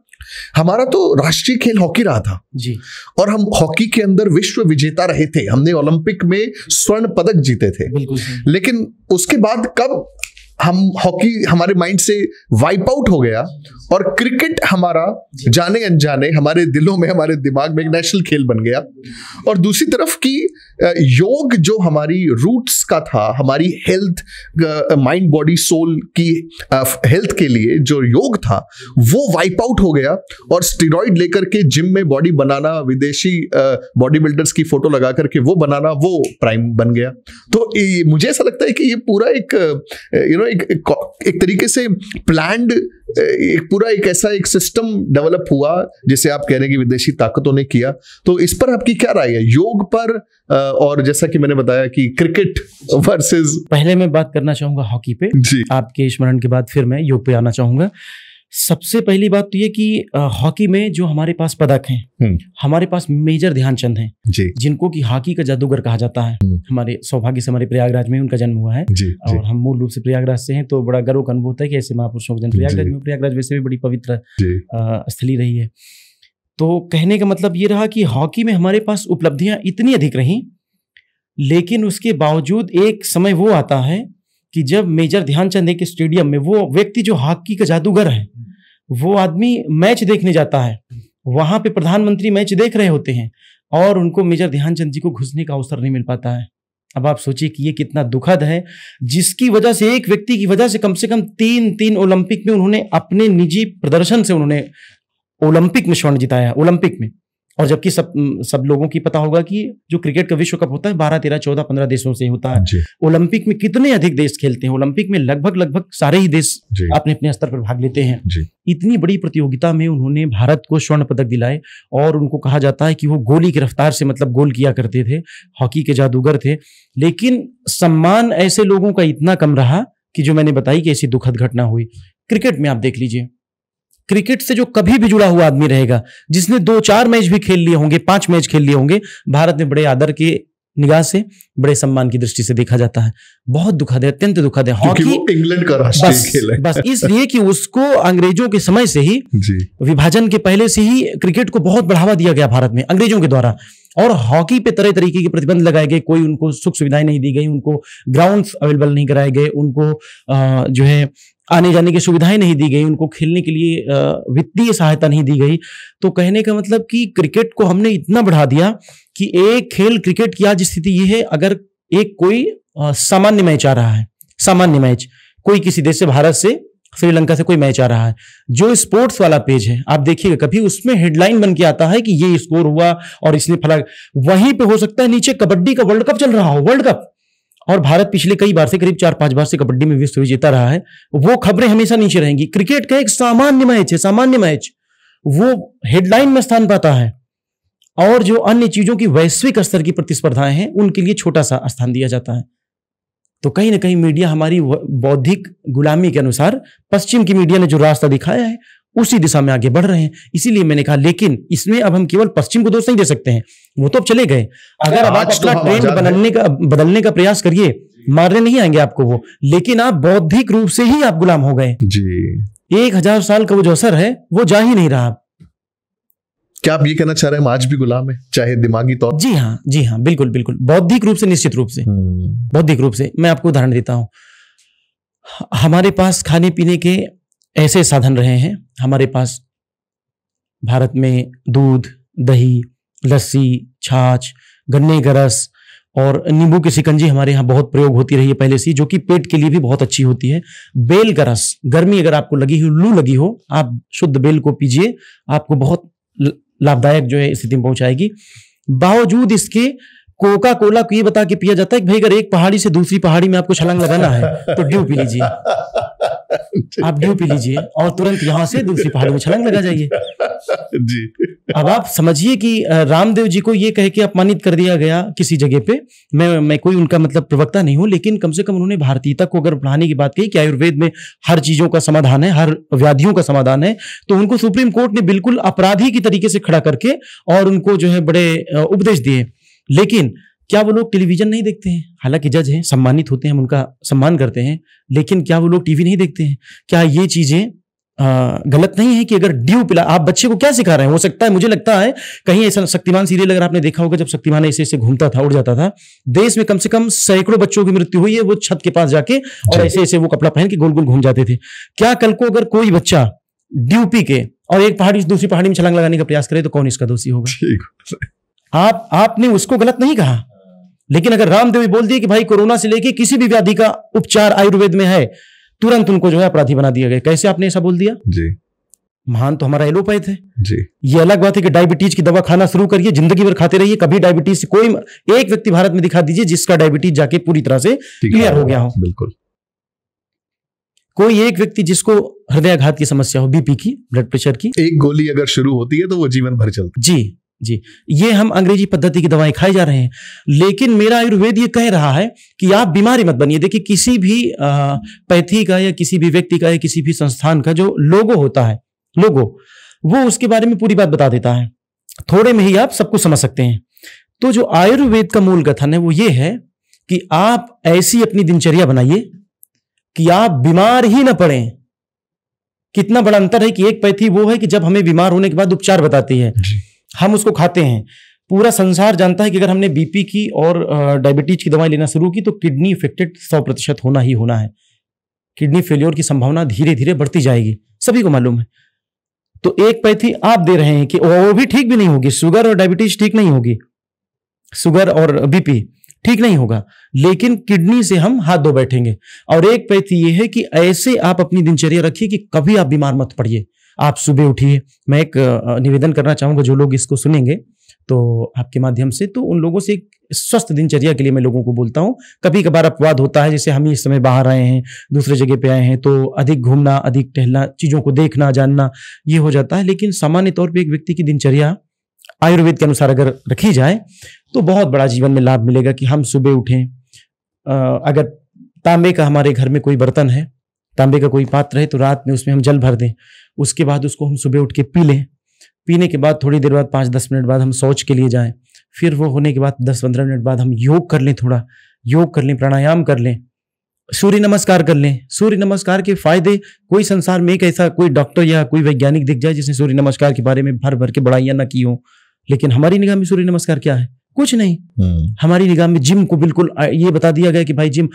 Speaker 1: हमारा तो राष्ट्रीय खेल हॉकी रहा था जी और हम हॉकी के अंदर विश्व विजेता रहे थे हमने ओलंपिक में स्वर्ण पदक जीते थे लेकिन उसके बाद कब हम हॉकी हमारे माइंड से वाइप आउट हो गया और क्रिकेट हमारा जाने अनजाने हमारे दिलों में हमारे दिमाग में एक नेशनल खेल बन गया और दूसरी तरफ कि योग जो हमारी रूट्स का था हमारी हेल्थ माइंड बॉडी सोल की हेल्थ के लिए जो योग था वो वाइप आउट हो गया और स्टीरॉइड लेकर के जिम में बॉडी बनाना विदेशी बॉडी बिल्डर्स की फोटो लगा करके वो बनाना वो प्राइम बन गया तो मुझे ऐसा लगता है कि ये पूरा एक यू नो एक, एक, एक तरीके से प्लान्ड एक पूरा एक ऐसा एक सिस्टम डेवलप हुआ जिसे आप कह रहे हैं कि विदेशी ताकतों ने किया तो इस पर आपकी क्या राय है योग पर और जैसा कि
Speaker 2: मैंने बताया कि क्रिकेट वर्सेस पहले मैं बात करना चाहूंगा हॉकी पे जी आपके स्मरण के बाद फिर मैं योग पे आना चाहूंगा सबसे पहली बात तो ये कि हॉकी में जो हमारे पास पदक हैं हम्म। हमारे पास मेजर ध्यानचंद हैं जिनको कि हॉकी का जादूगर कहा जाता है हम्म। हमारे सौभाग्य से हमारे प्रयागराज में उनका जन्म हुआ है जी, और जी. हम मूल रूप से प्रयागराज से हैं तो बड़ा गर्व का अनुभव होता है कि ऐसे महापुरुषों का जन्म प्रयागराज में प्रयागराज वैसे भी बड़ी पवित्र स्थली रही है तो कहने का मतलब ये रहा कि हॉकी में हमारे पास उपलब्धियां इतनी अधिक रहीं लेकिन उसके बावजूद एक समय वो आता है कि जब मेजर ध्यानचंद एक स्टेडियम में वो व्यक्ति जो हॉकी का जादूगर है वो आदमी मैच देखने जाता है वहां पे प्रधानमंत्री मैच देख रहे होते हैं और उनको मेजर ध्यानचंद जी को घुसने का अवसर नहीं मिल पाता है अब आप सोचिए कि ये कितना दुखद है जिसकी वजह से एक व्यक्ति की वजह से कम से कम तीन तीन ओलंपिक में उन्होंने अपने निजी प्रदर्शन से उन्होंने ओलंपिक में स्वर्ण जिताया ओलंपिक में और जबकि सब सब लोगों की पता होगा कि जो क्रिकेट का विश्व कप होता है बारह तेरह चौदह पंद्रह देशों से होता है ओलंपिक में कितने अधिक देश खेलते हैं ओलंपिक में लगभग लगभग सारे ही देश अपने अपने स्तर पर भाग लेते हैं इतनी बड़ी प्रतियोगिता में उन्होंने भारत को स्वर्ण पदक दिलाए और उनको कहा जाता है कि वो गोली की रफ्तार से मतलब गोल किया करते थे हॉकी के जादूगर थे लेकिन सम्मान ऐसे लोगों का इतना कम रहा कि जो मैंने बताई कि ऐसी दुखद घटना हुई क्रिकेट में आप देख लीजिए क्रिकेट से जो कभी भी जुड़ा हुआ आदमी रहेगा जिसने दो चार मैच भी खेल लिए होंगे पांच मैच खेल लिए होंगे भारत में बड़े आदर के निगाह से बड़े सम्मान की दृष्टि से देखा जाता है बहुत दुखद है अत्यंत दुखद है हॉकी इंग्लैंड का राष्ट्रीय खेल है बस इसलिए कि उसको अंग्रेजों के समय से ही जी। विभाजन के पहले से ही क्रिकेट को बहुत बढ़ावा दिया गया भारत में अंग्रेजों के द्वारा और हॉकी पे तरह तरीके के प्रतिबंध लगाए गए कोई उनको सुख सुविधाएं नहीं दी गई उनको ग्राउंड अवेलेबल नहीं कराए गए उनको जो है आने जाने की सुविधाएं नहीं दी गई उनको खेलने के लिए वित्तीय सहायता नहीं दी गई तो कहने का मतलब कि क्रिकेट को हमने इतना बढ़ा दिया कि एक खेल क्रिकेट की आज स्थिति ये है अगर एक कोई सामान्य मैच आ रहा है सामान्य मैच कोई किसी देश से भारत से श्रीलंका से कोई मैच आ रहा है जो स्पोर्ट्स वाला पेज है आप देखिएगा कभी उसमें हेडलाइन बन के आता है कि ये स्कोर हुआ और इसने फला वहीं पे हो सकता है नीचे कबड्डी का वर्ल्ड कप चल रहा हो वर्ल्ड कप और भारत पिछले कई बार से करीब चार पांच बार से कबड्डी में विश्व विजेता रहा है वो खबरें हमेशा नीचे रहेंगी क्रिकेट का एक सामान्य मैच है सामान्य मैच वो हेडलाइन में स्थान पाता है और जो अन्य चीजों की वैश्विक स्तर की प्रतिस्पर्धाएं हैं उनके लिए छोटा सा स्थान दिया जाता है तो कहीं ना कहीं मीडिया हमारी बौद्धिक गुलामी के अनुसार पश्चिम की मीडिया ने जो रास्ता दिखाया है उसी दिशा में आगे बढ़ रहे हैं इसीलिए मैंने कहा लेकिन इसमें अब हम केवल पश्चिम को दोष नहीं दे सकते हैं वो तो अब चले गए अगर आप तो अपना तो ट्रेंड बदलने का बदलने का प्रयास करिए मारने नहीं आएंगे आपको वो लेकिन आप बौद्धिक रूप से ही आप गुलाम हो गए जी एक हजार साल का वो जो असर है वो जा ही नहीं रहा
Speaker 1: क्या आप ये कहना चाह रहे हैं आज भी गुलाम है चाहे दिमागी तौर जी हाँ
Speaker 2: जी हाँ बिल्कुल बिल्कुल बौद्धिक रूप से निश्चित रूप से हम्म। बौद्धिक रूप से मैं आपको उदाहरण देता हूं हमारे पास खाने पीने के ऐसे साधन रहे हैं हमारे पास भारत में दूध दही लस्सी छाछ गन्ने का रस और नींबू की सिकंजी हमारे यहाँ बहुत प्रयोग होती रही है पहले से जो कि पेट के लिए भी बहुत अच्छी होती है बेल का रस गर्मी अगर आपको लगी हो लू लगी हो आप शुद्ध बेल को पीजिए आपको बहुत लाभदायक जो है स्थिति में पहुंचाएगी बावजूद इसके कोका कोला को ये बता के पिया जाता है कि भाई अगर एक पहाड़ी से दूसरी पहाड़ी में आपको छलांग लगाना है तो ड्यू पी लीजिए आप ड्यू पी लीजिए और तुरंत यहाँ से दूसरी पहाड़ में छलंग लगा जाइए जी अब आप समझिए कि रामदेव जी को ये कह के अपमानित कर दिया गया किसी जगह पे मैं मैं कोई उनका मतलब प्रवक्ता नहीं हूँ लेकिन कम से कम उन्होंने भारतीयता को अगर बढ़ाने की बात कही कि आयुर्वेद में हर चीजों का समाधान है हर व्याधियों का समाधान है तो उनको सुप्रीम कोर्ट ने बिल्कुल अपराधी की तरीके से खड़ा करके और उनको जो है बड़े उपदेश दिए लेकिन क्या वो लोग टेलीविजन नहीं देखते हैं हालांकि जज हैं सम्मानित होते हैं हम उनका सम्मान करते हैं लेकिन क्या वो लोग टीवी नहीं देखते हैं क्या ये चीजें गलत नहीं है कि अगर ड्यू पिला आप बच्चे को क्या सिखा रहे हैं हो सकता है मुझे लगता है कहीं ऐसा शक्तिमान सीरियल अगर आपने देखा होगा जब शक्तिमान ऐसे ऐसे घूमता था उड़ जाता था देश में कम से कम सैकड़ों बच्चों की मृत्यु हुई है वो छत के पास जाके और ऐसे ऐसे वो कपड़ा पहन के गोल गोल घूम जाते थे क्या कल को अगर कोई बच्चा ड्यूपी के और एक पहाड़ी दूसरी पहाड़ी में छलांग लगाने का प्रयास करे तो कौन इसका दोषी होगा आप आपने उसको गलत नहीं कहा लेकिन अगर रामदेवी बोल दिए कि भाई कोरोना से लेके किसी भी व्याधि का उपचार आयुर्वेद में है तुरंत उनको जो है अपराधी बना दिया गया कैसे आपने ऐसा बोल दिया जी महान तो हमारा एलोपैथ है जी ये अलग बात है कि डायबिटीज की दवा खाना शुरू करिए जिंदगी भर खाते रहिए कभी डायबिटीज से कोई एक व्यक्ति भारत में दिखा दीजिए जिसका डायबिटीज जाके पूरी तरह से क्लियर हो गया हो बिल्कुल कोई एक व्यक्ति जिसको हृदयाघात की समस्या हो बीपी की ब्लड प्रेशर की एक गोली अगर शुरू होती है तो वो जीवन भर चलती जी जी ये हम अंग्रेजी पद्धति की दवाएं खाई जा रहे हैं लेकिन मेरा आयुर्वेद ये कह रहा है कि आप बीमारी मत बनिए देखिए किसी भी पैथी का या किसी भी व्यक्ति का या किसी भी संस्थान का जो लोगो होता है लोगो वो उसके बारे में पूरी बात बता देता है थोड़े में ही आप सबको समझ सकते हैं तो जो आयुर्वेद का मूल कथन है वो ये है कि आप ऐसी अपनी दिनचर्या बनाइए कि आप बीमार ही ना पड़े कितना बड़ा अंतर है कि एक पैथी वो है कि जब हमें बीमार होने के बाद उपचार बताती है हम उसको खाते हैं पूरा संसार जानता है कि अगर हमने बीपी की और डायबिटीज की दवाई लेना शुरू की तो किडनी इफेक्टेड सौ प्रतिशत होना ही होना है किडनी फेल्योर की संभावना धीरे धीरे बढ़ती जाएगी सभी को मालूम है तो एक पैथी आप दे रहे हैं कि वो भी ठीक भी नहीं होगी शुगर और डायबिटीज ठीक नहीं होगी शुगर और बीपी ठीक नहीं होगा लेकिन किडनी से हम हाथ धो बैठेंगे और एक पैथी ये है कि ऐसे आप अपनी दिनचर्या रखिए कि कभी आप बीमार मत पड़िए आप सुबह उठिए मैं एक निवेदन करना चाहूँगा जो लोग इसको सुनेंगे तो आपके माध्यम से तो उन लोगों से एक स्वस्थ दिनचर्या के लिए मैं लोगों को बोलता हूँ कभी कभार अपवाद होता है जैसे हम ही इस समय बाहर आए हैं दूसरे जगह पे आए हैं तो अधिक घूमना अधिक टहलना चीज़ों को देखना जानना ये हो जाता है लेकिन सामान्य तौर पर एक व्यक्ति की दिनचर्या आयुर्वेद के अनुसार अगर रखी जाए तो बहुत बड़ा जीवन में लाभ मिलेगा कि हम सुबह उठें अगर तांबे का हमारे घर में कोई बर्तन है तांबे का कोई पात्र है तो रात में उसमें हम जल भर दें उसके बाद उसको हम सुबह उठ के पी लें पीने के बाद थोड़ी देर बाद पाँच दस मिनट बाद हम शौच के लिए जाएं फिर वो होने के बाद दस पंद्रह मिनट बाद हम योग कर लें थोड़ा योग कर लें प्राणायाम कर लें सूर्य नमस्कार कर लें सूर्य नमस्कार के फायदे कोई संसार में एक ऐसा कोई डॉक्टर या कोई वैज्ञानिक दिख जाए जिसने सूर्य नमस्कार के बारे में भर भर के बड़ाइयां ना की हो लेकिन हमारी निगाह में सूर्य नमस्कार क्या है कुछ नहीं हम्म। हमारी निगाह में जिम को बिल्कुल ये बता दिया गया कि भाई जिम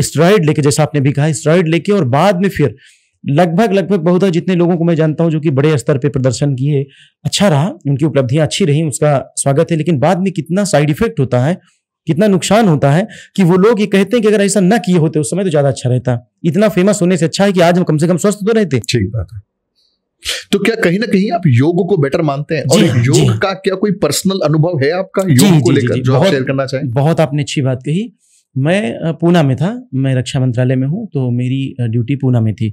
Speaker 2: स्ट्रॉइड लेके जैसा आपने भी कहा स्ट्रॉइड लेके और बाद में फिर लगभग लगभग बहुत जितने लोगों को मैं जानता हूँ जो कि बड़े स्तर पर प्रदर्शन किए अच्छा रहा उनकी उपलब्धियां अच्छी रही उसका स्वागत है लेकिन बाद में कितना साइड इफेक्ट होता है कितना नुकसान होता है कि वो लोग ये कहते हैं कि अगर ऐसा ना किए होते उस समय तो ज्यादा अच्छा रहता इतना फेमस होने से अच्छा है कि आज हम कम से कम स्वस्थ तो रहते ठीक बात है तो क्या कहीं ना कहीं आप योग को बेटर मानते हैं और
Speaker 1: योग का क्या कोई पर्सनल अनुभव है आपका योग को लेकर जो आप शेयर करना चाहें
Speaker 2: बहुत आपने अच्छी बात कही मैं पूना में था मैं रक्षा मंत्रालय में हूँ तो मेरी ड्यूटी पूना में थी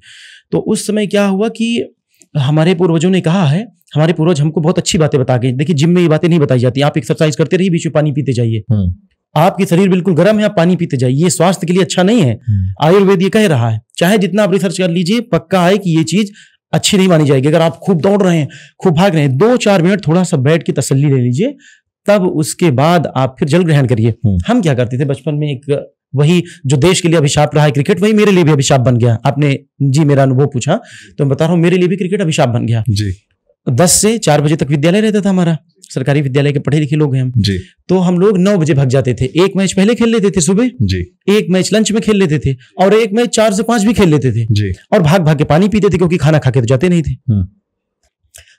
Speaker 2: तो उस समय क्या हुआ कि हमारे पूर्वजों ने कहा है हमारे पूर्वज हमको बहुत अच्छी बातें बता गए देखिए जिम में ये बातें नहीं बताई जाती आप एक्सरसाइज करते रहिए बीच में पानी पीते जाइए हम्म। आपकी शरीर बिल्कुल गर्म है आप पानी पीते जाइए ये स्वास्थ्य के लिए अच्छा नहीं है हम्म। आयुर्वेद ये कह रहा है चाहे जितना आप रिसर्च कर लीजिए पक्का है कि ये चीज अच्छी नहीं मानी जाएगी अगर आप खूब दौड़ रहे हैं खूब भाग रहे हैं दो चार मिनट थोड़ा सा बैठ के तसल्ली ले लीजिए तब उसके बाद आप फिर जल ग्रहण करिए हम्म। हम क्या करते थे बचपन में एक वही जो देश के लिए अभिशाप रहा है क्रिकेट वही मेरे लिए भी अभिशाप बन गया आपने जी मेरा अनुभव पूछा तो मैं बता रहा हूँ मेरे लिए भी क्रिकेट अभिशाप बन गया जी दस से चार बजे तक विद्यालय रहता था हमारा सरकारी विद्यालय के पढ़े लिखे लोग हैं हम जी तो हम लोग नौ बजे भाग जाते थे एक मैच पहले खेल लेते थे सुबह जी एक मैच लंच में खेल लेते थे और एक मैच चार से पांच भी खेल लेते थे जी और भाग भाग के पानी पीते थे क्योंकि खाना खा के तो जाते नहीं थे हम्म।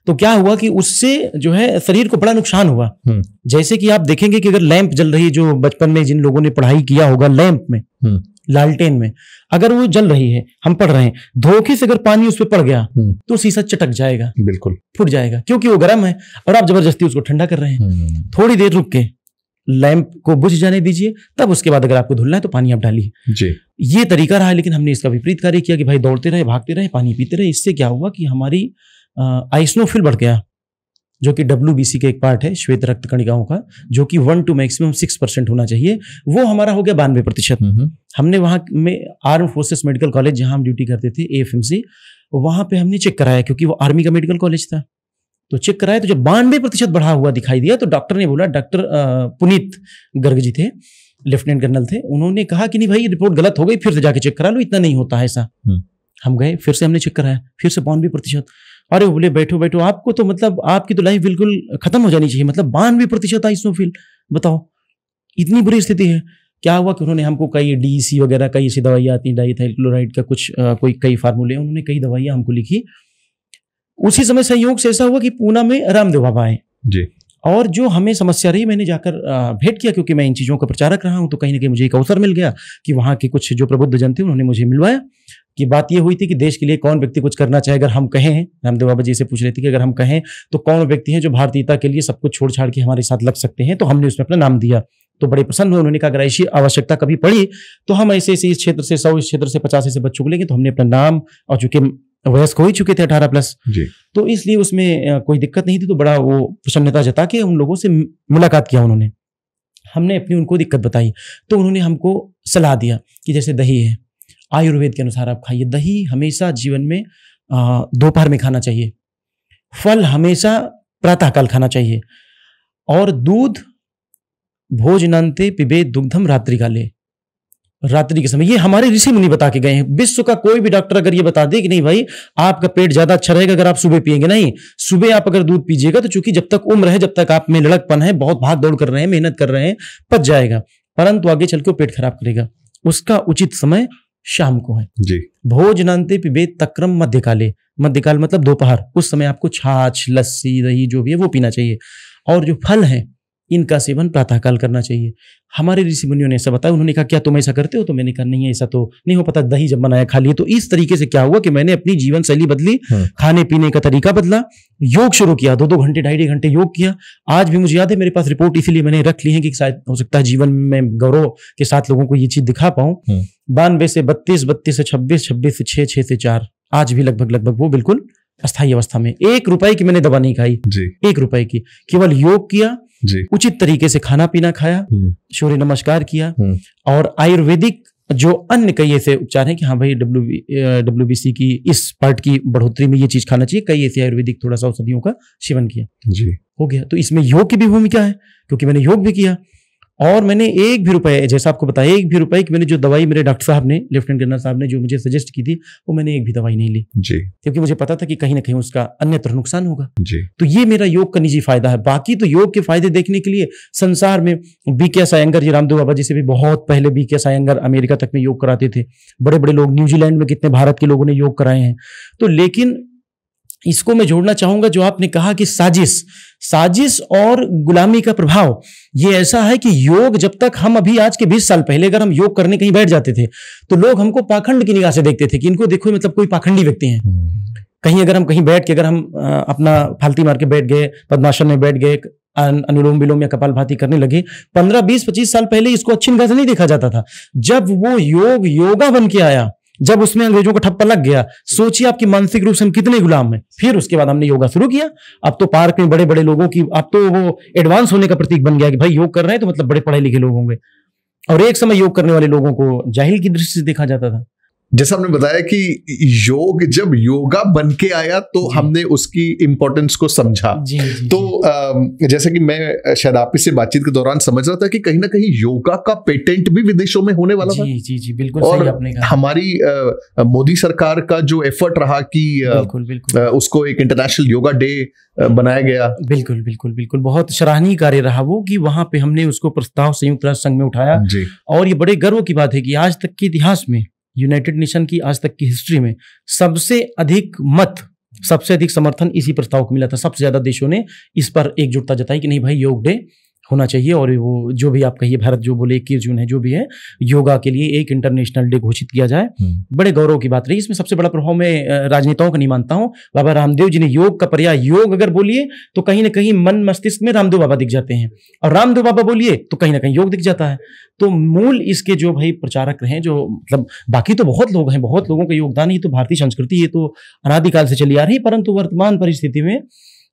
Speaker 2: तो क्या हुआ कि उससे जो है शरीर को बड़ा नुकसान हुआ हम्म। जैसे कि आप देखेंगे कि अगर लैंप जल रही है जो बचपन में जिन लोगों ने पढ़ाई किया होगा लैंप में हम्म। लालटेन में अगर वो जल रही है हम पढ़ रहे हैं धोखे से अगर पानी उस पर पड़ गया हम्म। तो शीशा चटक जाएगा बिल्कुल फूट जाएगा क्योंकि वो गर्म है और आप जबरदस्ती उसको ठंडा कर रहे हैं थोड़ी देर रुक के लैंप को बुझ जाने दीजिए तब उसके बाद अगर आपको धुलना है तो पानी आप डालिए जी ये तरीका रहा लेकिन हमने इसका विपरीत कार्य किया कि भाई दौड़ते रहे भागते रहे पानी पीते रहे इससे क्या हुआ कि हमारी आइसनोफिल बढ़ गया जो कि डब्ल्यू का एक पार्ट है श्वेत रक्त कणिकाओं का जो कि one to maximum six percent होना चाहिए वो हमारा हो गया बानवे प्रतिशत हमने वहां में आर्म फोर्सेस मेडिकल कॉलेज जहां हम ड्यूटी करते थे एफ वहां पर हमने चेक कराया क्योंकि वो आर्मी का मेडिकल कॉलेज था तो चेक कराया तो जब बानवे प्रतिशत बढ़ा हुआ दिखाई दिया तो डॉक्टर ने बोला डॉक्टर पुनीत गर्ग जी थे लेफ्टिनेंट कर्नल थे उन्होंने कहा कि नहीं भाई रिपोर्ट गलत हो गई फिर से जाके चेक करा लो इतना नहीं होता है ऐसा हम्म। हम गए फिर से हमने चेक कराया फिर से बानवे प्रतिशत अरे बोले बैठो बैठो आपको तो मतलब आपकी तो लाइफ बिल्कुल खत्म हो जानी चाहिए मतलब बानवे प्रतिशत आई स्नोफिल बताओ इतनी बुरी स्थिति है क्या हुआ कि उन्होंने हमको कई डी वगैरह कई ऐसी दवाइयाँ आती डाईथाइल क्लोराइड का कुछ आ, कोई कई फार्मूले उन्होंने कई दवाइयाँ हमको लिखी उसी समय संयोग से ऐसा हुआ कि पूना में रामदेव बाबा आए जी और जो हमें समस्या रही मैंने जाकर भेंट किया क्योंकि मैं इन चीज़ों का प्रचारक रहा हूँ तो कहीं ना कहीं मुझे एक अवसर मिल गया कि वहाँ के कुछ जो प्रबुद्ध जन थे उन्होंने मुझे मिलवाया कि बात ये हुई थी कि देश के लिए कौन व्यक्ति कुछ करना चाहे अगर हम कहें रामदेव बाबा जी से पूछ रहे थे कि अगर हम कहें तो कौन व्यक्ति है जो भारतीयता के लिए सब कुछ छोड़ छाड़ के हमारे साथ लग सकते हैं तो हमने उसमें अपना नाम दिया तो बड़े प्रसन्न हुए उन्होंने कहा अगर ऐसी आवश्यकता कभी पड़ी तो हम ऐसे ऐसे इस क्षेत्र से सौ इस क्षेत्र से पचास ऐसे बच्चों को लेंगे तो हमने अपना नाम और चूंकि वयस्क हो ही चुके थे अठारह प्लस तो इसलिए उसमें कोई दिक्कत नहीं थी तो बड़ा वो प्रसन्नता जता के उन लोगों से मुलाकात किया उन्होंने हमने अपनी उनको दिक्कत बताई तो उन्होंने हमको सलाह दिया कि जैसे दही है आयुर्वेद के अनुसार आप खाइए दही हमेशा जीवन में दोपहर में खाना चाहिए फल हमेशा प्रातःकाल खाना चाहिए और दूध भोजनांते पिबे दुग्धम रात्रि काले रात्रि के समय ये हमारे ऋषि मुनि बता के गए हैं विश्व का कोई भी डॉक्टर अगर ये बता दे कि नहीं भाई आपका पेट ज्यादा अच्छा रहेगा अगर आप सुबह पिएंगे नहीं सुबह आप अगर दूध पीजिएगा तो चूंकि जब तक उम्र है जब तक आप में लड़कपन है बहुत भाग दौड़ कर रहे हैं मेहनत कर रहे हैं पच जाएगा परंतु आगे चल के पेट खराब करेगा उसका उचित समय शाम को है जी भोजनते पिबे तक्रम मध्यकाले मध्यकाल मतलब दोपहर उस समय आपको छाछ लस्सी दही जो भी है वो पीना चाहिए और जो फल हैं इनका सेवन प्रातःकाल करना चाहिए हमारे ऋषि मुनियों ने ऐसा बताया उन्होंने कहा क्या तुम ऐसा करते हो तो मैंने कहा नहीं ऐसा तो नहीं हो पता दही जब बनाया खा लिए तो इस तरीके से क्या हुआ कि मैंने अपनी जीवन शैली बदली हम्म। खाने पीने का तरीका बदला योग शुरू किया दो दो घंटे ढाई ढाई घंटे योग किया आज भी मुझे याद है मेरे पास रिपोर्ट इसीलिए मैंने रख ली है कि शायद हो सकता है जीवन में गौरव के साथ लोगों को ये चीज दिखा पाऊं हम्म। बानवे से बत्तीस बत्तीस से छब्बीस छब्बीस से छह छह से चार आज भी लगभग लगभग वो बिल्कुल अस्थायी अवस्था में एक रुपए की मैंने दवा नहीं खाई एक रुपए की केवल योग किया उचित तरीके से खाना पीना खाया सूर्य हम्म। नमस्कार किया हम्म। और आयुर्वेदिक जो अन्य कई ऐसे उपचार हैं कि हाँ भाई डब्ल्यू डब्ल्यू बी सी की इस पार्ट की बढ़ोतरी में ये चीज खाना चाहिए कई ऐसे आयुर्वेदिक थोड़ा सा औषधियों का सेवन किया जी हो गया तो इसमें योग की भी भूमिका है क्योंकि मैंने योग भी किया और मैंने एक भी रुपए जैसा आपको बताया एक भी रुपए की मैंने जो दवाई मेरे डॉक्टर साहब ने लेफ्टिनेंट जनरल साहब ने जो मुझे सजेस्ट की थी वो मैंने एक भी दवाई नहीं ली जी क्योंकि मुझे पता था कि कहीं ना कहीं उसका अन्यत्र नुकसान होगा जी तो ये मेरा योग का निजी फायदा है बाकी तो योग के फायदे देखने के लिए संसार में B K S Iyengar ji Ramdev Baba ji से भी बहुत पहले B K S Iyengar America तक में योग कराते थे बड़े बड़े लोग न्यूजीलैंड में कितने भारत के लोगों ने योग कराए हैं तो लेकिन इसको मैं जोड़ना चाहूंगा जो आपने कहा कि साजिश साजिश और गुलामी का प्रभाव ये ऐसा है कि योग जब तक हम अभी आज के 20 साल पहले अगर हम योग करने कहीं बैठ जाते थे तो लोग हमको पाखंड की निगाह से देखते थे कि इनको देखो मतलब कोई पाखंडी व्यक्ति हैं हम्म। कहीं अगर हम कहीं बैठ के अगर हम अपना फालती मार के बैठ गए पद्मासन में बैठ गए अनुलोम विलोम या कपाल भाती करने लगे पंद्रह बीस पच्चीस साल पहले इसको अच्छी निगाह से नहीं देखा जाता था जब वो योग योगा बन के आया जब उसमें अंग्रेजों का ठप्पा लग गया सोचिए आपकी मानसिक रूप से हम कितने गुलाम हैं फिर उसके बाद हमने योगा शुरू किया अब तो पार्क में बड़े बड़े लोगों की अब तो वो एडवांस होने का प्रतीक बन गया कि भाई योग कर रहे हैं तो मतलब बड़े पढ़े लिखे लोग होंगे और एक समय योग करने वाले लोगों को जाहिल की दृष्टि से देखा जाता था जैसा हमने बताया कि योग
Speaker 1: जब योगा बन के आया तो हमने उसकी इम्पोर्टेंस को समझा जी, जी, तो जैसे कि मैं शायद आप से बातचीत के दौरान समझ रहा था कि कहीं ना कहीं योगा का पेटेंट भी विदेशों में होने वाला जी, था
Speaker 2: जी जी बिल्कुल और सही आपने कहा।
Speaker 1: हमारी मोदी सरकार का जो एफर्ट रहा कि बिल्कुल, बिल्कुल। उसको एक इंटरनेशनल योगा डे बनाया गया
Speaker 2: बिल्कुल बिल्कुल बिल्कुल बहुत सराहनीय कार्य रहा वो कि वहां पे हमने उसको प्रस्ताव संयुक्त राष्ट्र संघ में उठाया और ये बड़े गर्व की बात है कि आज तक के इतिहास में यूनाइटेड नेशन की आज तक की हिस्ट्री में सबसे अधिक मत सबसे अधिक समर्थन इसी प्रस्ताव को मिला था सबसे ज्यादा देशों ने इस पर एकजुटता जताई कि नहीं भाई योग डे होना चाहिए और वो जो भी आप कहिए भारत जो बोले इक्कीस जून है जो भी है योगा के लिए एक इंटरनेशनल डे घोषित किया जाए हम्म। बड़े गौरव की बात रही इसमें सबसे बड़ा प्रभाव मैं राजनेताओं का नहीं मानता हूँ बाबा रामदेव जी ने योग का पर्याय योग अगर बोलिए तो कहीं ना कहीं मन मस्तिष्क में रामदेव बाबा दिख जाते हैं और रामदेव बाबा बोलिए तो कहीं ना कहीं योग दिख जाता है तो मूल इसके जो भाई प्रचारक रहे जो मतलब बाकी तो बहुत लोग हैं बहुत लोगों का योगदान ही तो भारतीय संस्कृति ये तो अनादिकाल से चली आ रही परंतु वर्तमान परिस्थिति में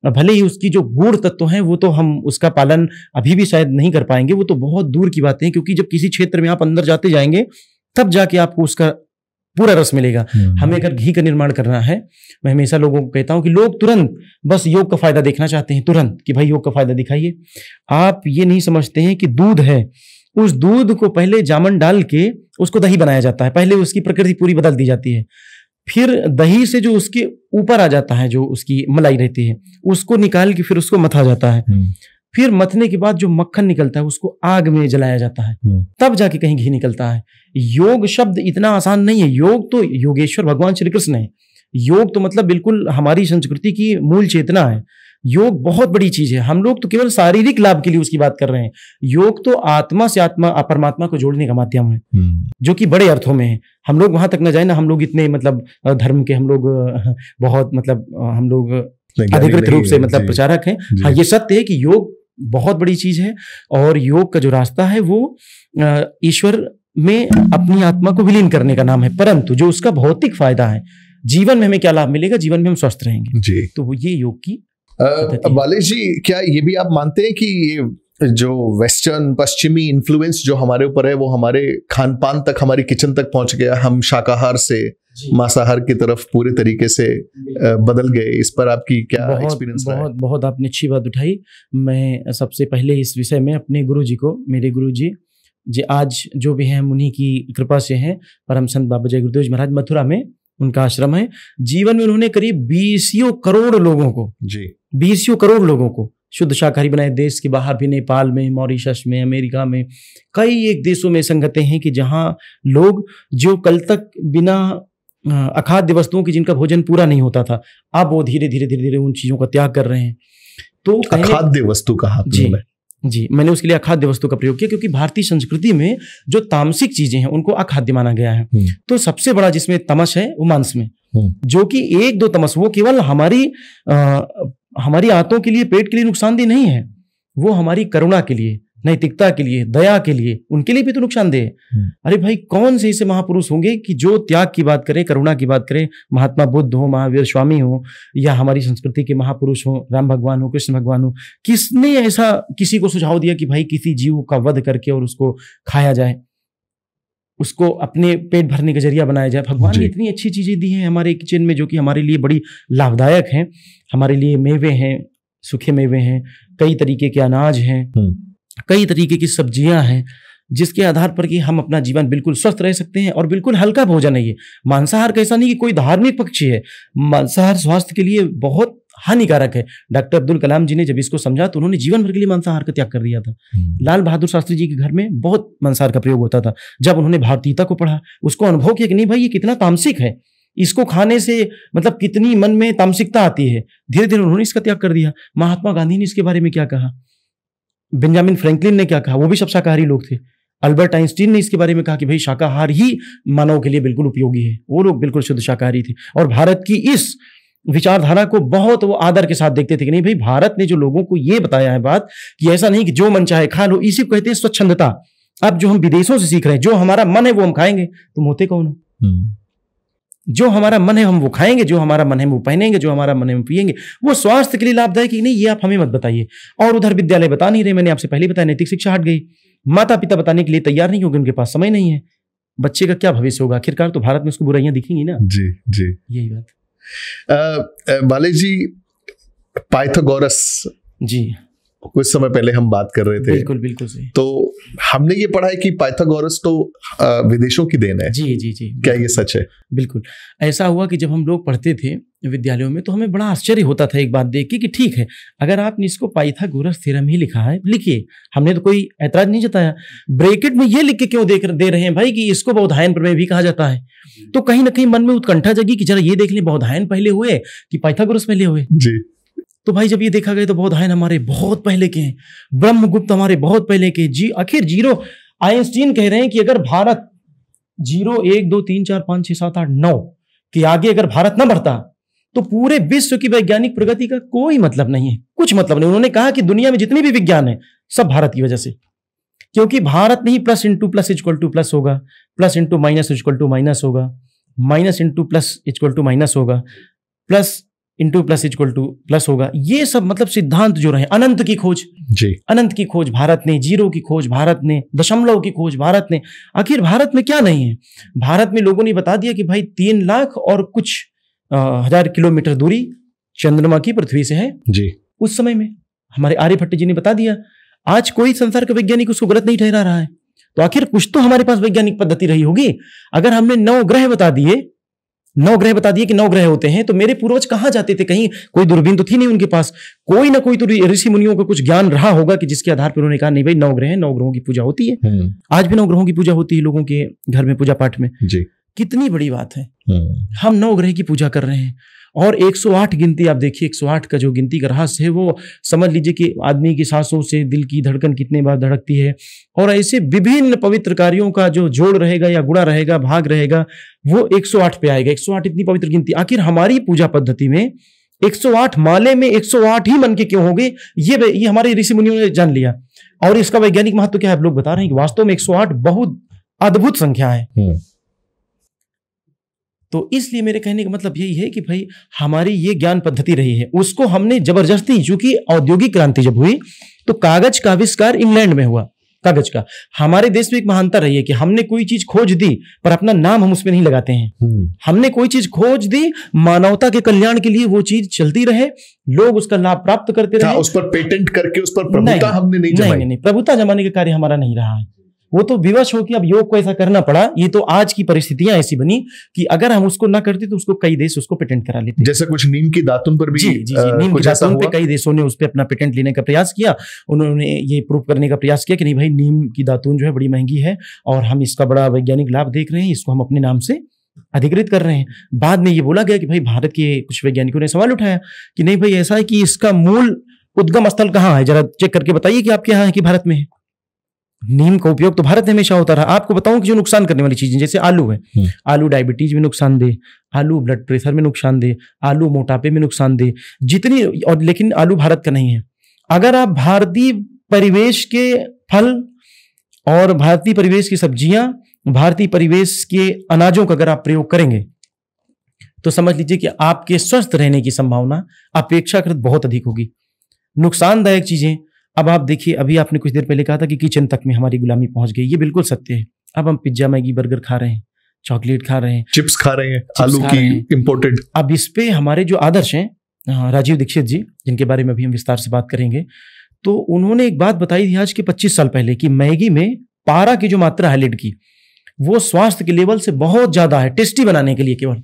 Speaker 2: भले ही उसकी जो गूढ़ तत्व हैं वो तो हम उसका पालन अभी भी शायद नहीं कर पाएंगे वो तो बहुत दूर की बातें हैं क्योंकि जब किसी क्षेत्र में आप अंदर जाते जाएंगे तब जाके आपको उसका पूरा रस मिलेगा हम्म। हमें अगर घी का निर्माण करना है मैं हमेशा लोगों को कहता हूं कि लोग तुरंत बस योग का फायदा देखना चाहते हैं तुरंत कि भाई योग का फायदा दिखाइए आप ये नहीं समझते हैं कि दूध है उस दूध को पहले जामन डाल के उसको दही बनाया जाता है पहले उसकी प्रकृति पूरी बदल दी जाती है फिर दही से जो उसके ऊपर आ जाता है जो उसकी मलाई रहती है उसको निकाल के फिर उसको मथा जाता है हम्म। फिर मथने के बाद जो मक्खन निकलता है उसको आग में जलाया जाता है हम्म। तब जाके कहीं घी निकलता है योग शब्द इतना आसान नहीं है योग तो योगेश्वर भगवान श्री कृष्ण है योग तो मतलब बिल्कुल हमारी संस्कृति की मूल चेतना है योग बहुत बड़ी चीज है हम लोग तो केवल शारीरिक लाभ के लिए उसकी बात कर रहे हैं योग तो आत्मा से आत्मा परमात्मा को जोड़ने का माध्यम है हम्म। जो कि बड़े अर्थों में है हम लोग वहां तक न जाए ना हम लोग इतने मतलब धर्म के हम लोग बहुत मतलब हम लोग अधिकृत रूप से मतलब प्रचारक हैं हाँ ये सत्य है कि योग बहुत बड़ी चीज है और योग का जो रास्ता है वो ईश्वर में अपनी आत्मा को विलीन करने का नाम है परंतु जो उसका भौतिक फायदा है जीवन में हमें क्या लाभ मिलेगा जीवन में हम स्वस्थ रहेंगे जी तो वो ये योग की बालेश जी क्या
Speaker 1: ये भी आप मानते हैं कि ये जो वेस्टर्न पश्चिमी इन्फ्लुएंस जो हमारे ऊपर है वो हमारे खान पान तक हमारी किचन तक पहुंच गया हम शाकाहार से मांसाहार की तरफ पूरे तरीके से बदल गए इस पर आपकी क्या एक्सपीरियंस
Speaker 2: बहुत, बहुत बहुत आपने अच्छी बात उठाई मैं सबसे पहले इस विषय में अपने गुरु जी को मेरे गुरु जी जी आज जो भी हैं उन्हीं की कृपा से हैं परम संत बाबा जय गुरुदेव महाराज मथुरा में उनका आश्रम है जीवन में उन्होंने करीब बीसियों करोड़ लोगों को जी बीसियों करोड़ लोगों को शुद्ध शाकाहारी बनाए देश के बाहर भी नेपाल में मॉरिशस में अमेरिका में कई एक देशों में संगतें हैं कि जहाँ लोग जो कल तक बिना अखाद्य वस्तुओं की जिनका भोजन पूरा नहीं होता था अब वो धीरे धीरे धीरे धीरे उन चीज़ों का त्याग कर रहे हैं तो अखाद्य वस्तु कहा जी जी मैंने उसके लिए अखाद्य वस्तु का प्रयोग किया क्योंकि भारतीय संस्कृति में जो तामसिक चीजें हैं उनको अखाद्य माना गया है हम्म। तो सबसे बड़ा जिसमें तमस है वो मांस में हम्म। जो कि एक दो तमस वो केवल हमारी हमारी आंतों के लिए पेट के लिए नुकसानदेह नहीं है वो हमारी करुणा के लिए नैतिकता के लिए दया के लिए उनके लिए भी तो नुकसानदेह है हम्म। अरे भाई कौन से ऐसे महापुरुष होंगे कि जो त्याग की बात करें करुणा की बात करें महात्मा बुद्ध हो महावीर स्वामी हो या हमारी संस्कृति के महापुरुष हो राम भगवान हो कृष्ण भगवान हो किसने ऐसा किसी को सुझाव दिया कि भाई किसी जीव का वध करके और उसको खाया जाए उसको अपने पेट भरने का जरिया बनाया जाए भगवान ने इतनी अच्छी चीज़ें दी हैं हमारे किचन में जो कि हमारे लिए बड़ी लाभदायक हैं हमारे लिए मेवे हैं सूखे मेवे हैं कई तरीके के अनाज हैं हम्म। कई तरीके की सब्जियां हैं जिसके आधार पर कि हम अपना जीवन बिल्कुल स्वस्थ रह सकते हैं और बिल्कुल हल्का भोजन है ये मांसाहार कैसा नहीं कि कोई धार्मिक पक्षी है मांसाहार स्वास्थ्य के लिए बहुत हानिकारक है डॉक्टर अब्दुल कलाम जी ने जब इसको समझा तो उन्होंने जीवन भर के लिए मांसाहार का त्याग कर दिया था हम्म। लाल बहादुर शास्त्री जी के घर में बहुत मांसाहार का प्रयोग होता था जब उन्होंने भारतीयता को पढ़ा उसको अनुभव किया कि नहीं भाई ये कितना तामसिक है इसको खाने से मतलब कितनी मन में तामसिकता आती है धीरे धीरे उन्होंने इसका त्याग कर दिया महात्मा गांधी ने इसके बारे में क्या कहा बेंजामिन फ्रैंकलिन ने क्या कहा वो भी सब शाकाहारी लोग थे अल्बर्ट आइंस्टीन ने इसके बारे में कहा कि भाई शाकाहार ही मानव के लिए बिल्कुल उपयोगी है वो लोग बिल्कुल शुद्ध शाकाहारी थे और भारत की इस विचारधारा को बहुत वो आदर के साथ देखते थे कि नहीं भाई भारत ने जो लोगों को ये बताया है बात कि ऐसा नहीं कि जो मन चाहे खा लो इसी को कहते हैं स्वच्छंदता अब जो हम विदेशों से सीख रहे हैं जो हमारा मन है वो हम खाएंगे तुम तो होते कौन हो हम्म। जो हमारा मन है हम वो खाएंगे जो हमारा मन है वो पहनेंगे जो हमारा मन है वो पिएंगे वो स्वास्थ्य के लिए लाभदायक नहीं ये आप हमें मत बताइए और उधर विद्यालय बता नहीं रहे मैंने आपसे पहले बताया नैतिक शिक्षा हट गई माता पिता बताने के लिए तैयार नहीं क्योंकि उनके पास समय नहीं है बच्चे का क्या भविष्य होगा आखिरकार तो भारत में उसको बुराइयां दिखेंगी ना जी
Speaker 1: जी यही बात बाले जी पाइथागोरस जी कुछ समय पहले हम बात कर रहे थे बिल्कुल बिल्कुल सही तो हमने ये पढ़ा है कि पाइथागोरस तो विदेशों की देन है जी जी जी क्या ये सच है
Speaker 2: बिल्कुल ऐसा हुआ कि जब हम लोग पढ़ते थे विद्यालयों में तो हमें बड़ा आश्चर्य होता था एक बात देख के कि ठीक है अगर आपने इसको पाइथागोरस थ्योरम ही लिखा है लिखिए हमने तो कोई ऐतराज नहीं जताया ब्रेकेट में ये लिख के क्यों देख दे रहे हैं भाई कि इसको बौधायन प्रमेय भी कहा जाता है तो कहीं ना कहीं मन में उत्कंठा जगी कि जरा ये देख लें बौधायन पहले हुए कि पाइथागोरस पहले हुए जी तो भाई जब ये देखा गया तो बौधायन हमारे बहुत पहले के हैं ब्रह्मगुप्त हमारे बहुत पहले के जी आखिर जीरो आइंस्टीन कह रहे हैं कि अगर भारत जीरो एक दो तीन चार पाँच छः सात आठ नौ के आगे अगर भारत न बढ़ता तो पूरे विश्व की वैज्ञानिक प्रगति का कोई मतलब नहीं है कुछ मतलब नहीं उन्होंने कहा कि दुनिया में जितनी भी विज्ञान है सब भारत की वजह से क्योंकि भारत में ही plus into plus is equal to plus होगा plus into minus is equal to minus होगा minus into plus is equal to minus होगा plus into plus is equal to plus होगा ये सब मतलब सिद्धांत जो रहे अनंत की खोज जी अनंत की खोज भारत ने जीरो की खोज भारत ने दशमलव की खोज भारत ने आखिर भारत में क्या नहीं है भारत में लोगों ने बता दिया कि भाई तीन लाख और कुछ हजार किलोमीटर दूरी चंद्रमा की पृथ्वी से है जी उस समय में हमारे आर्यभट्ट जी ने बता दिया आज कोई संसार का वैज्ञानिक उसको गलत नहीं ठहरा रहा है तो आखिर कुछ तो हमारे पास वैज्ञानिक पद्धति रही होगी अगर हमने नौ ग्रह बता दिए नौ ग्रह बता दिए कि नौ ग्रह होते हैं तो मेरे पूर्वज कहां जाते थे कहीं कोई दूरबीन तो थी नहीं उनके पास कोई ना कोई तो ऋषि मुनियों का कुछ ज्ञान रहा होगा कि जिसके आधार पर उन्होंने कहा नहीं भाई नौ ग्रह नौ ग्रहों की पूजा होती है हम्म। आज भी नौ ग्रहों की पूजा होती है लोगों के घर में पूजा पाठ में जी कितनी बड़ी बात है हम्म। हम नौ ग्रह की पूजा कर रहे हैं और 108 गिनती आप देखिए 108 का जो गिनती का रहस्य है वो समझ लीजिए कि आदमी की सांसों से दिल की धड़कन कितने बार धड़कती है और ऐसे विभिन्न पवित्र कार्यों का जो जोड़ रहेगा या गुड़ा रहेगा भाग रहेगा वो 108 पे आएगा 108 इतनी पवित्र गिनती आखिर हमारी पूजा पद्धति में 108 माले में 108 ही मन के क्यों होंगे ये ये हमारे ऋषि मुनियों ने जान लिया और इसका वैज्ञानिक महत्व क्या है आप लोग बता रहे हैं कि वास्तव में 108 बहुत अद्भुत संख्या है हम्म। तो इसलिए मेरे कहने का मतलब यही है कि भाई हमारी ये ज्ञान पद्धति रही है उसको हमने जबरदस्ती चूंकि औद्योगिक क्रांति जब हुई तो कागज का आविष्कार इंग्लैंड में हुआ कागज का हमारे देश में एक महानता रही है कि हमने कोई चीज खोज दी पर अपना नाम हम उसमें नहीं लगाते हैं हम्म। हमने कोई चीज खोज दी मानवता के कल्याण के लिए वो चीज चलती रहे लोग उसका लाभ प्राप्त करते रहे उस पर पेटेंट करके उस पर प्रभुता नहीं, हमने नहीं, नहीं, नहीं, नहीं प्रभुता जमाने का कार्य हमारा नहीं रहा है वो तो विवश होकर अब योग को ऐसा करना पड़ा ये तो आज की परिस्थितियां ऐसी बनी कि अगर हम उसको ना करते तो उसको कई देश उसको पेटेंट करा लेते जैसे कुछ नीम की दातुन पर भी जी जी, जी नीम की दातुन पे कई देशों ने उस पर अपना पेटेंट लेने का प्रयास किया उन्होंने ये प्रूव करने का प्रयास किया कि नहीं भाई नीम की दातून जो है बड़ी महंगी है और हम इसका बड़ा वैज्ञानिक लाभ देख रहे हैं इसको हम अपने नाम से अधिकृत कर रहे हैं बाद में ये बोला गया कि भाई भारत के कुछ वैज्ञानिकों ने सवाल उठाया कि नहीं भाई ऐसा है कि इसका मूल उद्गम स्थल कहाँ है जरा चेक करके बताइए कि आपके यहाँ है कि भारत में है नीम का उपयोग तो भारत में हमेशा होता रहा आपको बताऊं कि जो नुकसान करने वाली चीजें जैसे आलू है हम्म। आलू डायबिटीज में नुकसान दे आलू ब्लड प्रेशर में नुकसान दे आलू मोटापे में नुकसान दे जितनी और लेकिन आलू भारत का नहीं है अगर आप भारतीय परिवेश के फल और भारतीय परिवेश की सब्जियां भारतीय परिवेश के अनाजों का अगर आप प्रयोग करेंगे तो समझ लीजिए कि आपके स्वस्थ रहने की संभावना अपेक्षाकृत बहुत अधिक होगी नुकसानदायक चीजें अब आप देखिए अभी आपने कुछ देर पहले कहा था कि किचन तक में हमारी गुलामी पहुंच गई ये बिल्कुल सत्य है अब हम पिज्जा मैगी बर्गर खा रहे हैं चॉकलेट खा रहे हैं चिप्स खा रहे हैं आलू की इम्पोर्टेड अब इस पे हमारे जो आदर्श हैं राजीव दीक्षित जी जिनके बारे में अभी हम विस्तार से बात करेंगे तो उन्होंने एक बात बताई थी आज के पच्चीस साल पहले कि मैगी में पारा की जो मात्रा है लिड की वो स्वास्थ्य के लेवल से बहुत ज्यादा है टेस्टी बनाने के लिए केवल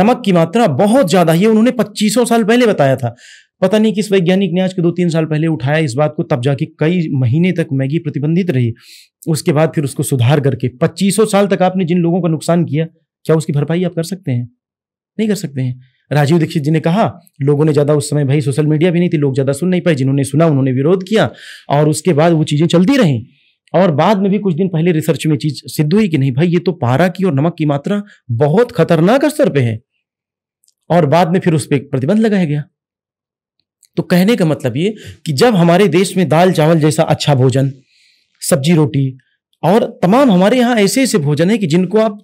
Speaker 2: नमक की मात्रा बहुत ज्यादा ये उन्होंने पच्चीसों साल पहले बताया था पता नहीं किस वैज्ञानिक ने आज के दो तीन साल पहले उठाया इस बात को तब जाके कई महीने तक मैगी प्रतिबंधित रही उसके बाद फिर उसको सुधार करके पच्चीसों साल तक आपने जिन लोगों का नुकसान किया क्या उसकी भरपाई आप कर सकते हैं नहीं कर सकते हैं राजीव दीक्षित जी ने कहा लोगों ने ज़्यादा उस समय भाई सोशल मीडिया भी नहीं थी लोग ज़्यादा सुन नहीं पाए जिन्होंने सुना उन्होंने विरोध किया और उसके बाद वो चीज़ें चलती रहीं और बाद में भी कुछ दिन पहले रिसर्च में चीज सिद्ध हुई कि नहीं भाई ये तो पारा की और नमक की मात्रा बहुत खतरनाक स्तर पे है और बाद में फिर उस पर प्रतिबंध लगाया गया तो कहने का मतलब ये कि जब हमारे देश में दाल चावल जैसा अच्छा भोजन सब्जी रोटी और तमाम हमारे यहाँ ऐसे ऐसे भोजन है कि जिनको आप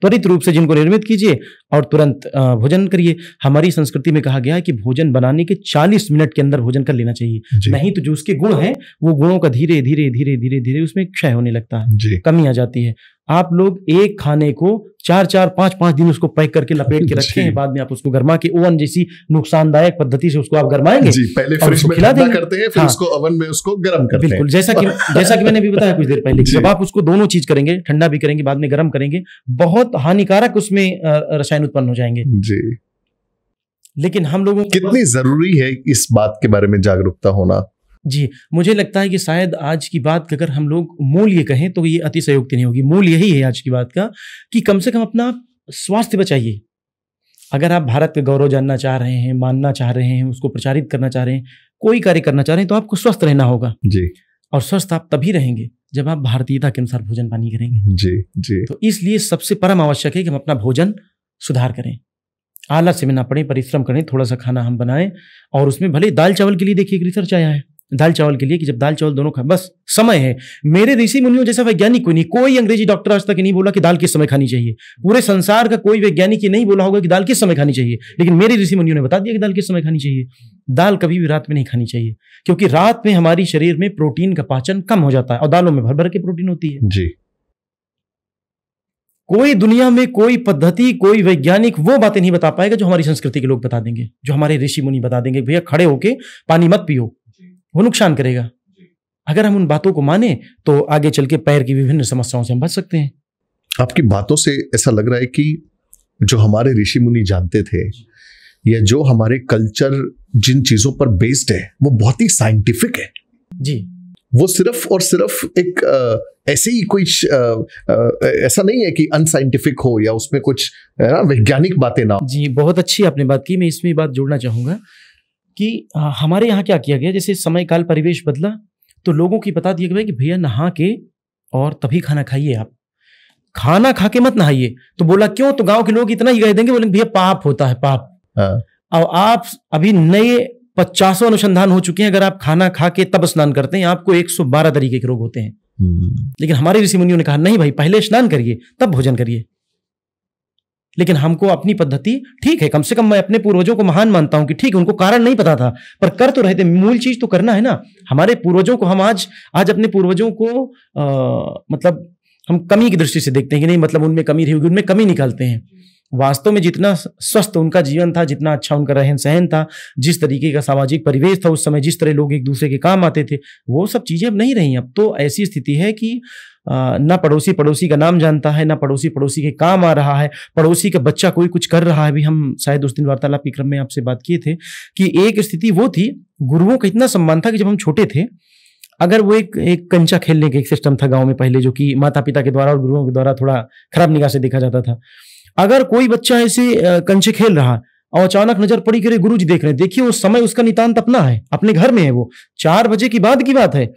Speaker 2: त्वरित रूप से जिनको निर्मित कीजिए और तुरंत भोजन करिए हमारी संस्कृति में कहा गया है कि भोजन बनाने के 40 मिनट के अंदर भोजन कर लेना चाहिए नहीं तो जो उसके गुण हैं वो गुणों का धीरे धीरे धीरे धीरे धीरे उसमें क्षय होने लगता है कमी आ जाती है आप लोग एक खाने को चार चार पांच पांच दिन उसको पैक करके लपेट के रखते हैं बाद में आप उसको गर्मा के ओवन जैसी नुकसानदायक पद्धति से उसको आप गर्माएंगे जी, पहले फ्रिज उसको खिला देंगे करते हैं फिर हाँ, उसको
Speaker 1: ओवन में उसको गर्म करते बिल्कुल जैसा कि जैसा कि मैंने भी बताया
Speaker 2: कुछ देर पहले जब आप उसको दोनों चीज करेंगे ठंडा भी करेंगे बाद में गर्म करेंगे बहुत हानिकारक उसमें रसायन उत्पन्न हो जाएंगे
Speaker 1: जी लेकिन हम लोगों कितनी जरूरी है इस बात के बारे में जागरूकता होना
Speaker 2: जी मुझे लगता है कि शायद आज की बात अगर हम लोग मूल ये कहें तो ये अतिशयोक्ति नहीं होगी मूल यही है आज की बात का कि कम से कम अपना स्वास्थ्य बचाइए अगर आप भारत का गौरव जानना चाह रहे हैं मानना चाह रहे हैं उसको प्रचारित करना चाह रहे हैं कोई कार्य करना चाह रहे हैं तो आपको स्वस्थ रहना होगा जी और स्वस्थ आप तभी रहेंगे जब आप भारतीयता के अनुसार भोजन पानी करेंगे
Speaker 1: जी जी तो
Speaker 2: इसलिए सबसे परम आवश्यक है कि हम अपना भोजन सुधार करें आला में ना पड़े परिश्रम करें थोड़ा सा खाना हम बनाएं और उसमें भले दाल चावल के लिए देखिए एक रिसर्च आया है दाल चावल के लिए कि जब दाल चावल दोनों खाए बस समय है मेरे ऋषि मुनियों जैसा वैज्ञानिक कोई नहीं कोई अंग्रेजी डॉक्टर आज तक नहीं बोला कि दाल किस समय खानी चाहिए पूरे संसार का कोई वैज्ञानिक ये नहीं बोला होगा कि दाल किस समय खानी चाहिए लेकिन मेरे ऋषि मुनियों ने बता दिया कि दाल किस समय खानी चाहिए दाल कभी भी रात में नहीं खानी चाहिए क्योंकि रात में हमारे शरीर में प्रोटीन का पाचन कम हो जाता है और दालों में भर भर के प्रोटीन होती है जी कोई दुनिया में कोई पद्धति कोई वैज्ञानिक वो बातें नहीं बता पाएगा जो हमारी संस्कृति के लोग बता देंगे जो हमारे ऋषि मुनि बता देंगे भैया खड़े होके पानी मत पियो वो नुकसान करेगा अगर हम उन बातों को माने तो आगे चल के पैर की विभिन्न समस्याओं से हम बच सकते हैं
Speaker 1: आपकी बातों से ऐसा लग रहा है कि जो हमारे ऋषि मुनि जानते थे या जो हमारे कल्चर जिन चीजों पर बेस्ड है वो बहुत ही साइंटिफिक है जी वो सिर्फ और सिर्फ एक ऐसे ही कोई ऐसा नहीं है कि अनसाइंटिफिक हो या उसमें कुछ वैज्ञानिक बातें ना
Speaker 2: जी बहुत अच्छी आपने बात की मैं इसमें बात जोड़ना चाहूंगा कि हमारे यहाँ क्या किया गया जैसे समय काल परिवेश बदला तो लोगों की बता दिया गया कि भैया नहा के और तभी खाना खाइए आप खाना खा के मत नहाइए तो बोला क्यों तो गांव के लोग इतना ही कह देंगे बोले भैया पाप होता है पाप और हाँ। आप अभी नए पचासों अनुसंधान हो चुके हैं अगर आप खाना खा के तब स्नान करते हैं आपको 112 तरीके के रोग होते हैं हम्म। लेकिन हमारे ऋषि मुनियों ने कहा नहीं भाई पहले स्नान करिए तब भोजन करिए लेकिन हमको अपनी पद्धति ठीक है कम से कम मैं अपने पूर्वजों को महान मानता हूं कि ठीक है उनको कारण नहीं पता था पर कर तो रहे थे मूल चीज तो करना है ना हमारे पूर्वजों को हम आज आज अपने पूर्वजों को आ, मतलब हम कमी की दृष्टि से देखते हैं कि नहीं मतलब उनमें कमी रही होगी उनमें कमी निकालते हैं वास्तव में जितना स्वस्थ उनका जीवन था जितना अच्छा उनका रहन सहन था जिस तरीके का सामाजिक परिवेश था उस समय जिस तरह लोग एक दूसरे के काम आते थे वो सब चीजें अब नहीं रही अब तो ऐसी स्थिति है कि ना पड़ोसी पड़ोसी का नाम जानता है ना पड़ोसी पड़ोसी के काम आ रहा है पड़ोसी का बच्चा कोई कुछ कर रहा है भी हम शायद उस दिन वार्तालाप के क्रम में आपसे बात किए थे कि एक स्थिति वो थी गुरुओं का इतना सम्मान था कि जब हम छोटे थे अगर वो एक एक कंचा खेलने का एक सिस्टम था गांव में पहले जो कि माता पिता के द्वारा और गुरुओं के द्वारा थोड़ा खराब निगाह से देखा जाता था अगर कोई बच्चा ऐसे कंचे खेल रहा और अचानक नजर पड़ी करे गुरु जी देख रहे हैं देखिए उस समय उसका नितांत अपना है अपने घर में है वो चार बजे की बाद की बात है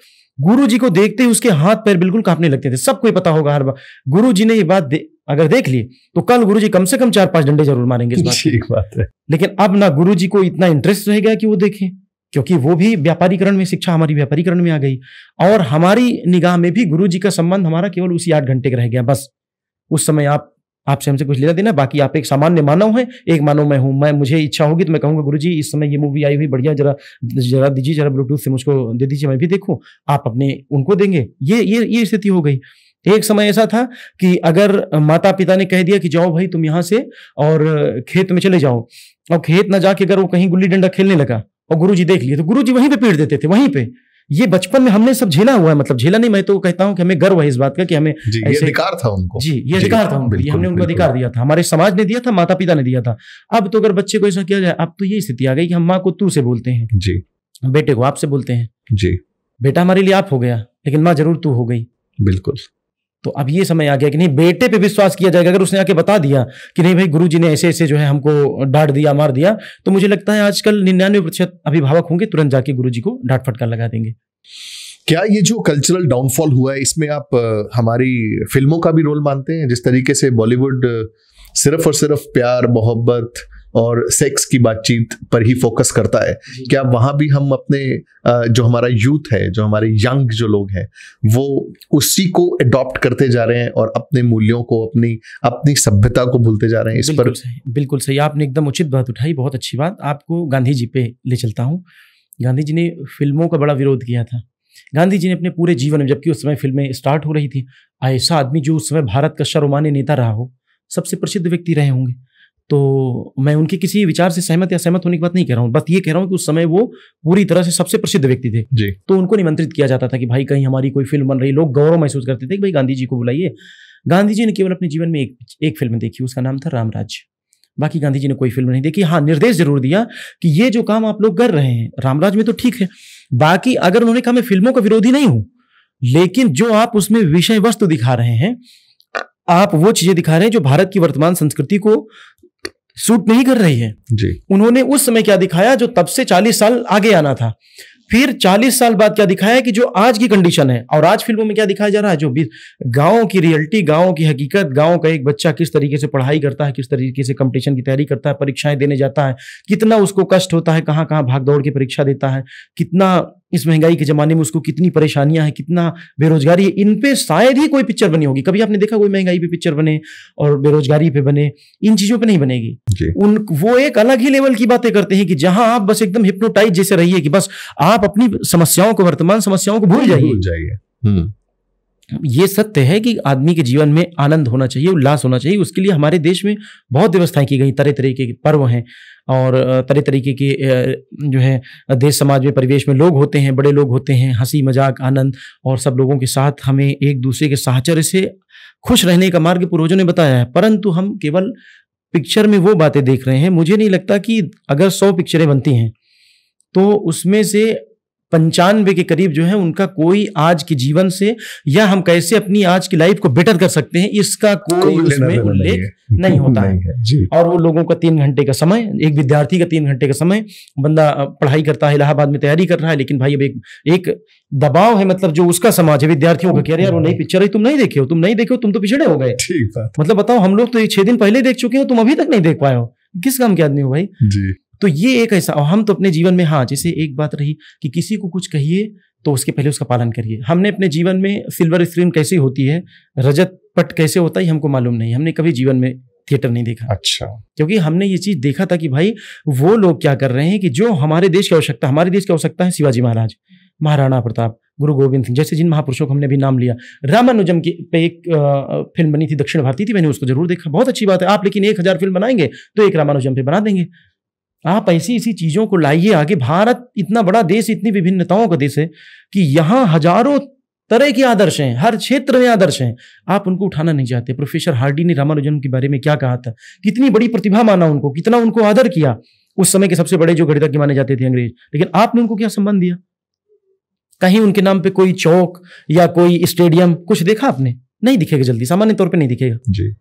Speaker 2: गुरु जी को देखते ही उसके हाथ पैर बिल्कुल कांपने लगते थे सबको पता होगा हर बार गुरु जी ने ये बात दे, अगर देख ली तो कल गुरु जी कम से कम चार पांच डंडे जरूर मारेंगे इस बात बात है लेकिन अब ना गुरु जी को इतना इंटरेस्ट रह गया कि वो देखें क्योंकि वो भी व्यापारीकरण में शिक्षा हमारी व्यापारीकरण में आ गई और हमारी निगाह में भी गुरु जी का संबंध हमारा केवल उसी आठ घंटे का रह गया बस उस समय आप आपसे हमसे कुछ लेना देना बाकी आप एक सामान्य मानव हैं एक मानव मैं हूँ मैं मुझे इच्छा होगी तो मैं कहूँगा गुरु जी इस समय ये मूवी आई हुई बढ़िया जरा जरा दीजिए जरा ब्लूटूथ से मुझको दे दीजिए मैं भी देखूँ आप अपने उनको देंगे ये ये ये स्थिति हो गई एक समय ऐसा था कि अगर माता पिता ने कह दिया कि जाओ भाई तुम यहाँ से और खेत में चले जाओ और खेत ना जाके अगर वो कहीं गुल्ली डंडा खेलने लगा और गुरु जी देख लिए तो गुरु जी वहीं पे पीट देते थे वहीं पे ये बचपन में हमने सब झेला हुआ है मतलब झेला नहीं मैं तो कहता हूँ कि हमें गर्व है इस बात का कि हमें जी, ऐसे अधिकार था उनको जी ये अधिकार था उनको हमने उनको अधिकार दिया था हमारे समाज ने दिया था माता पिता ने दिया था अब तो अगर बच्चे को ऐसा किया जाए अब तो ये स्थिति आ गई कि हम माँ को तू से बोलते हैं जी बेटे को आपसे बोलते हैं जी बेटा हमारे लिए आप हो गया लेकिन माँ जरूर तू हो गई बिल्कुल तो अब ये समय आ गया कि नहीं बेटे पे विश्वास किया जाएगा अगर उसने आके बता दिया कि नहीं भाई गुरु जी ने ऐसे ऐसे जो है हमको डांट दिया मार दिया तो मुझे लगता है आजकल निन्यानवे प्रतिशत अभिभावक होंगे तुरंत जाके गुरु जी को डांट फटकार लगा देंगे
Speaker 1: क्या ये जो कल्चरल डाउनफॉल हुआ है इसमें आप हमारी फिल्मों का भी रोल मानते हैं जिस तरीके से बॉलीवुड सिर्फ और सिर्फ प्यार मोहब्बत और सेक्स की बातचीत पर ही फोकस करता है क्या वहां भी हम अपने जो हमारा यूथ है जो हमारे यंग जो लोग हैं वो उसी को अडॉप्ट करते जा रहे हैं और अपने मूल्यों को अपनी अपनी सभ्यता को भूलते जा रहे हैं इस बिल्कुल पर सही,
Speaker 2: बिल्कुल सही आपने एकदम उचित बात उठाई बहुत अच्छी बात आपको गांधी जी पे ले चलता हूँ गांधी जी ने फिल्मों का बड़ा विरोध किया था गांधी जी ने अपने पूरे जीवन में जबकि उस समय फिल्में स्टार्ट हो रही थी ऐसा आदमी जो उस समय भारत का शर्मान्य नेता रहा हो सबसे प्रसिद्ध व्यक्ति रहे होंगे तो मैं उनके किसी विचार से सहमत या सहमत होने की बात नहीं कह रहा हूँ बस ये कह रहा हूँ कि उस समय वो पूरी तरह से सबसे प्रसिद्ध व्यक्ति थे जी तो उनको निमंत्रित किया जाता था कि भाई कहीं हमारी कोई फिल्म बन रही लोग गौरव महसूस करते थे कि भाई गांधी जी को बुलाइए गांधी जी ने केवल अपने जीवन में एक एक फिल्म देखी उसका नाम था रामराज बाकी गांधी जी ने कोई फिल्म नहीं देखी हाँ निर्देश जरूर दिया कि ये जो काम आप लोग कर रहे हैं रामराज में तो ठीक है बाकी अगर उन्होंने कहा मैं फिल्मों का विरोधी नहीं हूं लेकिन जो आप उसमें विषय वस्तु दिखा रहे हैं आप वो चीजें दिखा रहे हैं जो भारत की वर्तमान संस्कृति को सूट नहीं कर रही है जी उन्होंने उस समय क्या दिखाया जो तब से चालीस साल आगे आना था फिर चालीस साल बाद क्या दिखाया है कि जो आज की कंडीशन है और आज फिल्मों में क्या दिखाया जा रहा है जो गाँव की रियलिटी गाँव की हकीकत गाँव का एक बच्चा किस तरीके से पढ़ाई करता है किस तरीके से कंपटीशन की तैयारी करता है परीक्षाएं देने जाता है कितना उसको कष्ट होता है कहाँ कहाँ भाग दौड़ के परीक्षा देता है कितना इस महंगाई के जमाने में उसको कितनी परेशानियां हैं कितना बेरोजगारी है इन पे शायद ही कोई पिक्चर बनी होगी कभी आपने देखा कोई महंगाई पे पिक्चर बने और बेरोजगारी पे बने इन चीजों पे नहीं बनेगी उन वो एक अलग ही लेवल की बातें करते हैं कि जहां आप बस एकदम हिप्नोटाइज जैसे रहिए कि बस आप अपनी समस्याओं को वर्तमान समस्याओं को भूल जाइए हम्म। ये सत्य है कि आदमी के जीवन में आनंद होना चाहिए उल्लास होना चाहिए उसके लिए हमारे देश में बहुत व्यवस्थाएं की गई तरह तरीके के पर्व हैं और तरह तरीके के जो है देश समाज में परिवेश में लोग होते हैं बड़े लोग होते हैं हंसी मजाक आनंद और सब लोगों के साथ हमें एक दूसरे के साहचर्य से खुश रहने का मार्ग पूर्वजों ने बताया है परंतु हम केवल पिक्चर में वो बातें देख रहे हैं मुझे नहीं लगता कि अगर सौ पिक्चरें बनती हैं तो उसमें से पंचानवे के करीब जो है उनका कोई आज के जीवन से या हम कैसे अपनी आज की लाइफ को बेटर कर सकते हैं इसका कोई उसमें उल्लेख नहीं होता नहीं है, है। और वो लोगों का तीन घंटे का समय एक विद्यार्थी का तीन घंटे का समय बंदा पढ़ाई करता है इलाहाबाद में तैयारी कर रहा है लेकिन भाई अब एक एक दबाव है मतलब जो उसका समाज है विद्यार्थियों का कह रहे यार वो नई पिक्चर है तुम नहीं देखे हो तुम नहीं देखे हो तुम तो पिछड़े हो गए मतलब बताओ हम लोग तो छह दिन पहले देख चुके हो तुम अभी तक नहीं देख पाए हो किस काम के आदमी हो भाई जी तो ये एक ऐसा और हम तो अपने जीवन में हाँ जैसे एक बात रही कि किसी को कुछ कहिए तो उसके पहले उसका पालन करिए हमने अपने जीवन में सिल्वर स्क्रीन कैसी होती है रजत पट कैसे होता है हमको मालूम नहीं हमने कभी जीवन में थिएटर नहीं देखा अच्छा क्योंकि हमने ये चीज देखा था कि भाई वो लोग क्या कर रहे हैं कि जो हमारे देश की आवश्यकता हमारे देश की आवश्यकता है शिवाजी महाराज महाराणा प्रताप गुरु गोविंद सिंह जैसे जिन महापुरुषों को हमने भी नाम लिया रामानुजम की पे एक फिल्म बनी थी दक्षिण भारतीय थी मैंने उसको जरूर देखा बहुत अच्छी बात है आप लेकिन एक हजार फिल्म बनाएंगे तो एक रामानुजम पे बना देंगे आप ऐसी ऐसी चीजों को लाइए आगे भारत इतना बड़ा देश इतनी विभिन्नताओं का देश है कि यहाँ हजारों तरह के आदर्श हैं हर क्षेत्र में आदर्श हैं आप उनको उठाना नहीं चाहते प्रोफेसर हार्डी ने रामानुजन के बारे में क्या कहा था कितनी बड़ी प्रतिभा माना उनको कितना उनको आदर किया उस समय के सबसे बड़े जो गणितज्ञ माने जाते थे अंग्रेज लेकिन आपने उनको क्या संबंध दिया कहीं उनके नाम पे कोई चौक या कोई स्टेडियम कुछ देखा आपने नहीं दिखेगा जल्दी सामान्य तौर पर नहीं दिखेगा जी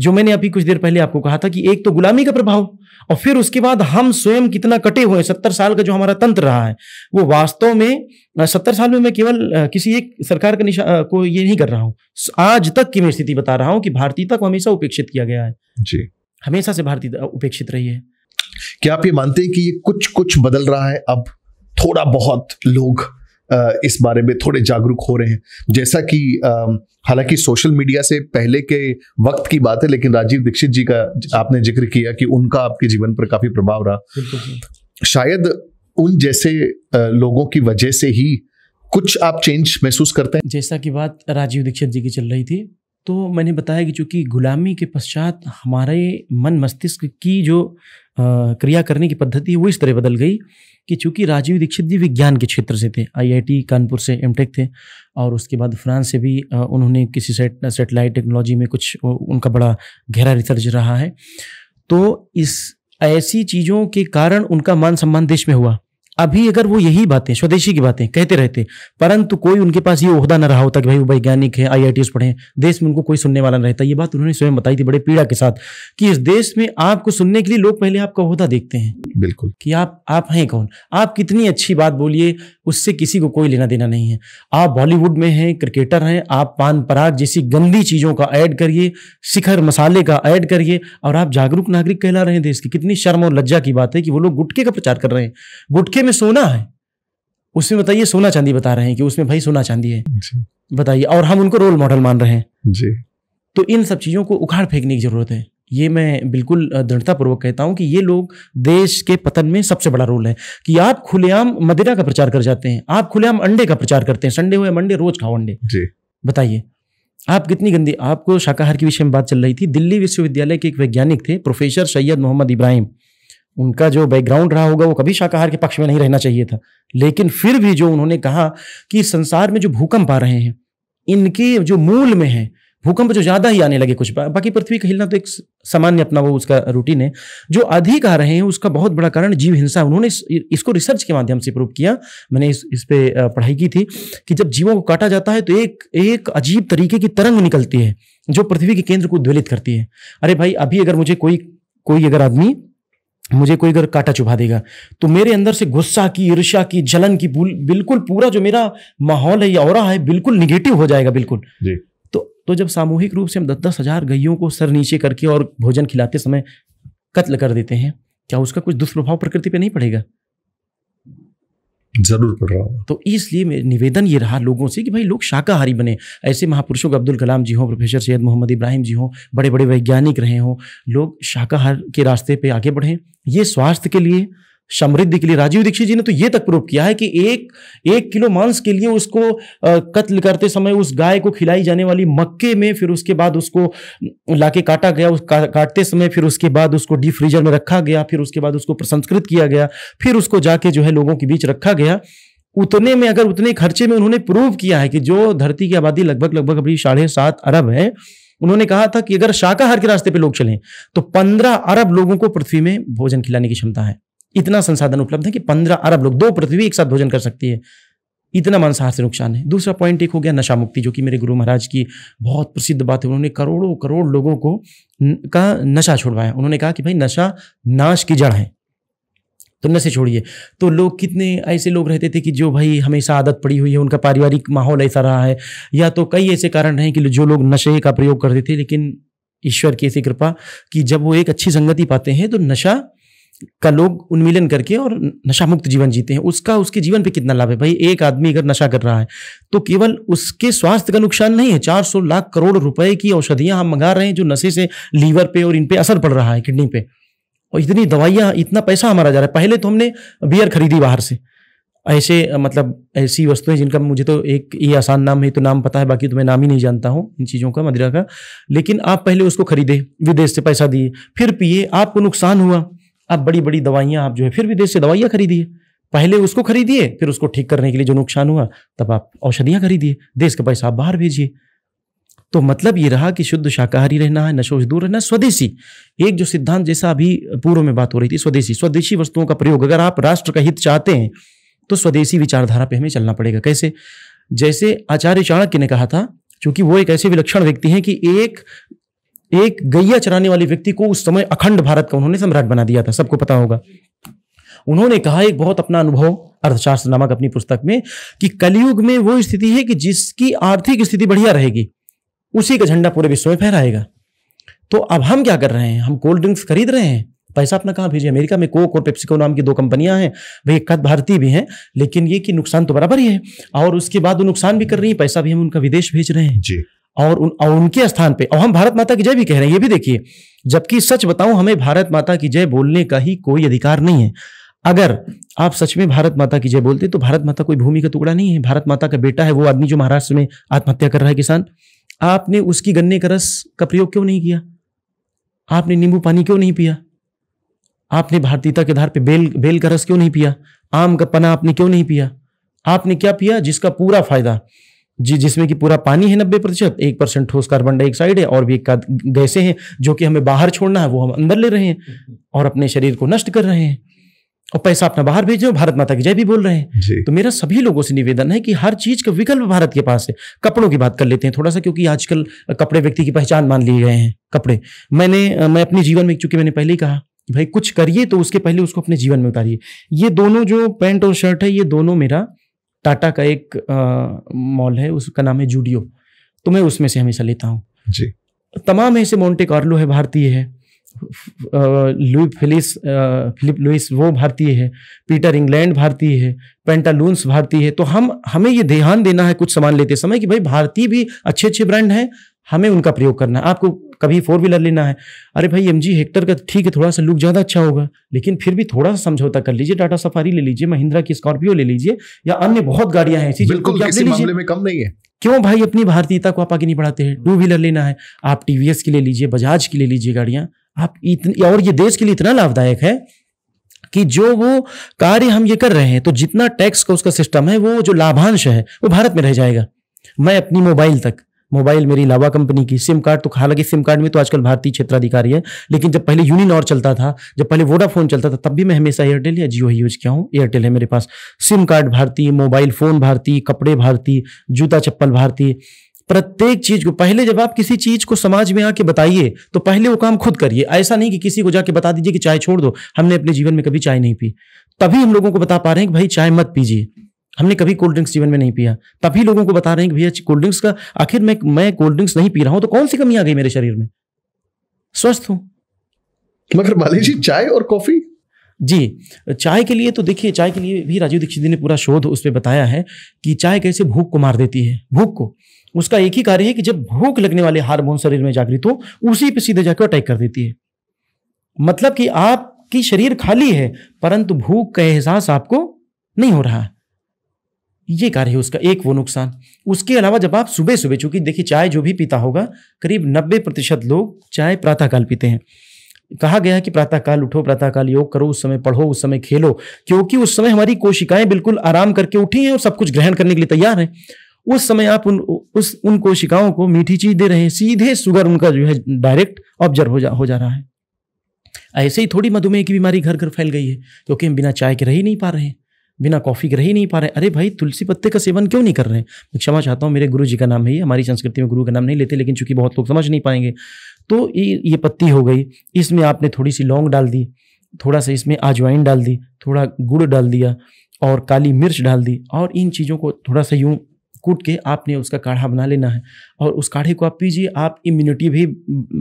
Speaker 2: जो मैंने अभी कुछ देर पहले आपको कहा था कि एक तो गुलामी का प्रभाव और फिर उसके बाद हम स्वयं कितना कटे हुए सत्तर साल का जो हमारा तंत्र रहा है वो वास्तव में सत्तर साल में मैं केवल किसी एक सरकार का निशा को ये नहीं कर रहा हूँ आज तक की मैं स्थिति बता रहा हूँ कि भारतीयता को हमेशा उपेक्षित किया गया है जी हमेशा से भारतीय उपेक्षित रही है
Speaker 1: क्या आप ये मानते हैं कि ये कुछ कुछ बदल रहा है अब थोड़ा बहुत लोग इस बारे में थोड़े जागरूक हो रहे हैं जैसा कि हालांकि सोशल मीडिया से पहले के वक्त की बात है लेकिन राजीव दीक्षित जी का आपने जिक्र किया कि उनका आपके जीवन पर काफी प्रभाव रहा शायद उन जैसे लोगों की वजह
Speaker 2: से ही कुछ आप चेंज महसूस करते हैं जैसा कि बात राजीव दीक्षित जी की चल रही थी तो मैंने बताया कि चूंकि गुलामी के पश्चात हमारे मन मस्तिष्क की जो क्रिया करने की पद्धति वो इस तरह बदल गई कि चूंकि राजीव दीक्षित जी विज्ञान के क्षेत्र से थे आईआईटी कानपुर से एमटेक थे और उसके बाद फ्रांस से भी उन्होंने किसी सेट सेटेलाइट टेक्नोलॉजी में कुछ उनका बड़ा गहरा रिसर्च रहा है तो इस ऐसी चीज़ों के कारण उनका मान सम्मान देश में हुआ अभी अगर वो यही बातें स्वदेशी की बातें कहते रहते परंतु कोई उनके पास ये ओहदा न रहा होता कि भाई वो वैज्ञानिक है आई आई पढ़े देश में उनको कोई सुनने वाला नहीं रहता ये बात उन्होंने स्वयं बताई थी बड़े पीड़ा के साथ कि इस देश में आपको सुनने के लिए लोग पहले आपका ओहदा देखते हैं बिल्कुल कि आप आप हैं कौन आप कितनी अच्छी बात बोलिए उससे किसी को कोई लेना देना नहीं है आप बॉलीवुड में हैं क्रिकेटर हैं आप पान पराग जैसी गंदी चीज़ों का ऐड करिए शिखर मसाले का ऐड करिए और आप जागरूक नागरिक कहला रहे हैं देश की कितनी शर्म और लज्जा की बात है कि वो लोग गुटके का प्रचार कर रहे हैं गुटके में सोना है उसमें बताइए सोना चांदी बता रहे हैं कि उसमें भाई सोना चांदी है बताइए और हम उनको रोल मॉडल मान रहे हैं जी तो इन सब चीज़ों को उखाड़ फेंकने की ज़रूरत है ये मैं बिल्कुल दृढ़तापूर्वक कहता हूँ कि ये लोग देश के पतन में सबसे बड़ा रोल है कि आप खुलेआम मदिरा का प्रचार कर जाते हैं आप खुलेआम अंडे का प्रचार करते हैं संडे हुए मंडे रोज खाओ अंडे जी बताइए आप कितनी गंदी आपको शाकाहार के विषय में बात चल रही थी दिल्ली विश्वविद्यालय के एक वैज्ञानिक थे प्रोफेसर सैयद मोहम्मद इब्राहिम उनका जो बैकग्राउंड रहा होगा वो कभी शाकाहार के पक्ष में नहीं रहना चाहिए था लेकिन फिर भी जो उन्होंने कहा कि संसार में जो भूकंप आ रहे हैं इनके जो मूल में है भूकंप जो तो ज्यादा ही आने लगे कुछ बाकी पृथ्वी का हिलना तो एक सामान्य अपना वो उसका रूटीन है जो अधिक आ रहे हैं उसका बहुत बड़ा कारण जीव हिंसा उन्होंने इस, इसको रिसर्च के माध्यम से प्रूव किया मैंने इस इस पर पढ़ाई की थी कि जब जीवों को काटा जाता है तो एक एक अजीब तरीके की तरंग निकलती है जो पृथ्वी के केंद्र को उद्वेलित करती है अरे भाई अभी अगर मुझे कोई कोई अगर आदमी मुझे कोई अगर काटा चुभा देगा तो मेरे अंदर से गुस्सा की ईर्ष्या की जलन की बिल्कुल पूरा जो मेरा माहौल है या और है बिल्कुल निगेटिव हो जाएगा बिल्कुल जी तो तो जब सामूहिक रूप से हम दस दस हजार गैयों को सर नीचे करके और भोजन खिलाते समय कत्ल कर देते हैं क्या उसका कुछ दुष्प्रभाव प्रकृति पे नहीं पड़ेगा
Speaker 1: जरूर पढ़ रहा हूँ
Speaker 2: तो इसलिए निवेदन ये रहा लोगों से कि भाई लोग शाकाहारी बने ऐसे महापुरुषों अब्दुल कलाम जी हों प्रोफेसर सैयद मोहम्मद इब्राहिम जी हों बड़े बड़े वैज्ञानिक रहे हों लोग शाकाहार के रास्ते पे आगे बढ़ें ये स्वास्थ्य के लिए समृद्धि के लिए राजीव दीक्षित जी ने तो ये तक प्रूव किया है कि एक एक किलो मांस के लिए उसको कत्ल करते समय उस गाय को खिलाई जाने वाली मक्के में फिर उसके बाद उसको लाके काटा गया उस का, काटते समय फिर उसके बाद उसको डीप फ्रीजर में रखा गया फिर उसके बाद उसको प्रसंस्कृत किया गया फिर उसको जाके जो है लोगों के बीच रखा गया उतने में अगर उतने खर्चे में उन्होंने प्रूव किया है कि जो धरती की आबादी लगभग लगभग अभी साढ़े सात अरब है उन्होंने कहा था कि अगर शाकाहार के रास्ते पे लोग चलें तो पंद्रह अरब लोगों को पृथ्वी में भोजन खिलाने की क्षमता है इतना संसाधन उपलब्ध है कि पंद्रह अरब लोग दो पृथ्वी एक साथ भोजन कर सकती है इतना मांसाहार से नुकसान है दूसरा पॉइंट एक हो गया नशा मुक्ति जो कि मेरे गुरु महाराज की बहुत प्रसिद्ध बात है उन्होंने करोड़ों करोड़ लोगों को का नशा छोड़वाया उन्होंने कहा कि भाई नशा नाश की जड़ है तो नशे छोड़िए तो लोग कितने ऐसे लोग रहते थे कि जो भाई हमेशा आदत पड़ी हुई है उनका पारिवारिक माहौल ऐसा रहा है या तो कई ऐसे कारण रहे कि जो लोग नशे का प्रयोग करते थे लेकिन ईश्वर की ऐसी कृपा कि जब वो एक अच्छी संगति पाते हैं तो नशा का लोग उन्मिलन करके और नशा मुक्त जीवन जीते हैं उसका उसके जीवन पे कितना लाभ है भाई एक आदमी अगर नशा कर रहा है तो केवल उसके स्वास्थ्य का नुकसान नहीं है 400 लाख करोड़ रुपए की औषधियां हम मंगा रहे हैं जो नशे से लीवर पे और इन पे असर पड़ रहा है किडनी पे और इतनी दवाइयाँ इतना पैसा हमारा जा रहा है पहले तो हमने बियर खरीदी बाहर से ऐसे मतलब ऐसी वस्तुएं जिनका मुझे तो एक ये आसान नाम है तो नाम पता है बाकी तो मैं नाम ही नहीं जानता हूँ इन चीज़ों का मदिरा का लेकिन आप पहले उसको खरीदे विदेश से पैसा दिए फिर पिए आपको नुकसान हुआ अब बड़ी बड़ी दवाइयां आप जो है फिर विदेश से दवाइयां खरीदिए पहले उसको खरीदिए फिर उसको ठीक करने के लिए जो नुकसान हुआ तब आप औषधियां खरीदिए देश का पैसा बाहर भेजिए तो मतलब ये रहा कि शुद्ध शाकाहारी रहना है नशों से दूर रहना स्वदेशी एक जो सिद्धांत जैसा अभी पूर्व में बात हो रही थी स्वदेशी स्वदेशी वस्तुओं का प्रयोग अगर आप राष्ट्र का हित चाहते हैं तो स्वदेशी विचारधारा पे हमें चलना पड़ेगा कैसे जैसे आचार्य चाणक्य ने कहा था क्योंकि वो एक ऐसे विलक्षण व्यक्ति हैं कि एक एक गैया चराने वाले व्यक्ति को उस समय अखंड भारत का उन्होंने सम्राट बना दिया था सबको पता होगा उन्होंने कहा एक बहुत अपना अनुभव अर्थशास्त्र नामक अपनी पुस्तक में कि कलयुग में वो स्थिति है कि जिसकी आर्थिक स्थिति बढ़िया रहेगी उसी का झंडा पूरे विश्व में फहराएगा तो अब हम क्या कर रहे हैं हम कोल्ड ड्रिंक्स खरीद रहे हैं पैसा अपना कहाँ भेजिए अमेरिका में कोक और पेप्सिको नाम की दो कंपनियां हैं भाई एक भारतीय भी हैं लेकिन ये कि नुकसान तो बराबर ही है और उसके बाद वो नुकसान भी कर रही है पैसा भी हम उनका विदेश भेज रहे हैं जी और उन और उनके स्थान पे और हम भारत माता की जय भी कह रहे हैं ये भी देखिए जबकि सच बताऊं हमें भारत माता की जय बोलने का ही कोई अधिकार नहीं है अगर आप सच में भारत माता की जय बोलते तो भारत माता कोई भूमि का टुकड़ा नहीं है भारत माता का बेटा है वो आदमी जो महाराष्ट्र में आत्महत्या कर रहा है किसान आपने उसकी गन्ने का रस का प्रयोग क्यों नहीं किया आपने नींबू पानी क्यों नहीं पिया आपने भारतीयता के आधार पर बेल बेल का रस क्यों नहीं पिया आम का पना आपने क्यों नहीं पिया आपने क्या पिया जिसका पूरा फायदा जी जिसमें कि पूरा पानी है नब्बे प्रतिशत एक परसेंट ठोस कार्बन डाइऑक्साइड है और भी एक गैसें हैं जो कि हमें बाहर छोड़ना है वो हम अंदर ले रहे हैं और अपने शरीर को नष्ट कर रहे हैं और पैसा अपना बाहर भेज रहे हो भारत माता की जय भी बोल रहे हैं तो मेरा सभी लोगों से निवेदन है कि हर चीज का विकल्प भारत के पास है कपड़ों की बात कर लेते हैं थोड़ा सा क्योंकि आजकल कपड़े व्यक्ति की पहचान मान लिए गए हैं कपड़े मैंने मैं अपने जीवन में चूंकि मैंने पहले ही कहा भाई कुछ करिए तो उसके पहले उसको अपने जीवन में उतारिए ये दोनों जो पैंट और शर्ट है ये दोनों मेरा टाटा का एक मॉल है उसका नाम है जूडियो तो मैं उसमें से हमेशा लेता हूँ जी तमाम ऐसे मोन्टे कार्लो है भारतीय है लुई फिलिस फिलिप लुइस वो भारतीय है पीटर इंग्लैंड भारतीय है पेंटालूंस भारतीय है तो हम हमें ये ध्यान देना है कुछ सामान लेते समय कि भाई भारतीय भी अच्छे अच्छे ब्रांड हैं हमें उनका प्रयोग करना है आपको कभी फोर व्हीलर लेना है अरे भाई एम जी हेक्टर का ठीक है थोड़ा सा लुक ज़्यादा अच्छा होगा लेकिन फिर भी थोड़ा सा समझौता कर लीजिए टाटा सफारी ले लीजिए महिंद्रा की स्कॉर्पियो ले लीजिए या अन्य बहुत गाड़ियां हैं ऐसी जिनको आप कम नहीं है क्यों भाई अपनी भारतीयता को आप आगे नहीं बढ़ाते हैं टू व्हीलर लेना है आप टीवीएस की ले लीजिए बजाज की ले लीजिए गाड़ियां आप इतनी और ये देश के लिए इतना लाभदायक है कि जो वो कार्य हम ये कर रहे हैं तो जितना टैक्स का उसका सिस्टम है वो जो लाभांश है वो भारत में रह जाएगा मैं अपनी मोबाइल तक मोबाइल मेरी लावा कंपनी की सिम कार्ड तो हालांकि सिम कार्ड में तो आजकल भारतीय क्षेत्राधिकारी है लेकिन जब पहले यूनिनॉर चलता था जब पहले वोडाफोन चलता था तब भी मैं हमेशा एयरटेल या जियो ही यूज किया हूँ एयरटेल है मेरे पास सिम कार्ड भारतीय मोबाइल फोन भारतीय कपड़े भारतीय जूता चप्पल भारतीय प्रत्येक चीज को पहले जब आप किसी चीज को समाज में आके बताइए तो पहले वो काम खुद करिए ऐसा नहीं कि किसी को जाके बता दीजिए कि चाय छोड़ दो हमने अपने जीवन में कभी चाय नहीं पी तभी हम लोगों को बता पा रहे हैं कि भाई चाय मत पीजिए हमने कभी कोल्ड ड्रिंक्स जीवन में नहीं पिया तभी लोगों को बता रहे हैं कि भैया कोल्ड ड्रिंक्स का आखिर मैं मैं कोल्ड ड्रिंक्स नहीं पी रहा हूं तो कौन सी कमी आ गई मेरे शरीर में स्वस्थ हूं मगर माली जी चाय और कॉफी जी चाय के लिए तो देखिए चाय के लिए भी राजीव दीक्षित जी ने पूरा शोध उस पर बताया है कि चाय कैसे भूख को मार देती है भूख को उसका एक ही कार्य है कि जब भूख लगने वाले हार्मोन शरीर में जागृत हो उसी पर सीधे जाकर अटैक कर देती है मतलब कि आपकी शरीर खाली है परंतु भूख का एहसास आपको नहीं हो रहा है ये कार्य है उसका एक वो नुकसान उसके अलावा जब आप सुबह सुबह चूंकि देखिए चाय जो भी पीता होगा करीब नब्बे प्रतिशत लोग चाय प्रातःकाल पीते हैं कहा गया है कि प्रातःकाल उठो प्रातःकाल योग करो उस समय पढ़ो उस समय खेलो क्योंकि उस समय हमारी कोशिकाएं बिल्कुल आराम करके उठी हैं और सब कुछ ग्रहण करने के लिए तैयार हैं उस समय आप उन उस उन कोशिकाओं को मीठी चीज दे रहे हैं सीधे शुगर उनका जो है डायरेक्ट ऑब्जर्व हो जा हो जा रहा है ऐसे ही थोड़ी मधुमेह की बीमारी घर घर फैल गई है क्योंकि हम बिना चाय के रह ही नहीं पा रहे हैं बिना कॉफ़ी के रह ही नहीं पा रहे अरे भाई तुलसी पत्ते का सेवन क्यों नहीं कर रहे हैं मैं क्षमा चाहता हूँ मेरे गुरु जी का नाम है हमारी संस्कृति में गुरु का नाम नहीं लेते लेकिन चूंकि बहुत लोग समझ नहीं पाएंगे तो ये ये पत्ती हो गई इसमें आपने थोड़ी सी लौंग डाल दी थोड़ा सा इसमें अजवाइन डाल दी थोड़ा गुड़ डाल दिया और काली मिर्च डाल दी और इन चीज़ों को थोड़ा सा यूँ कूट के आपने उसका काढ़ा बना लेना है और उस काढ़े को आप पीजिए आप इम्यूनिटी भी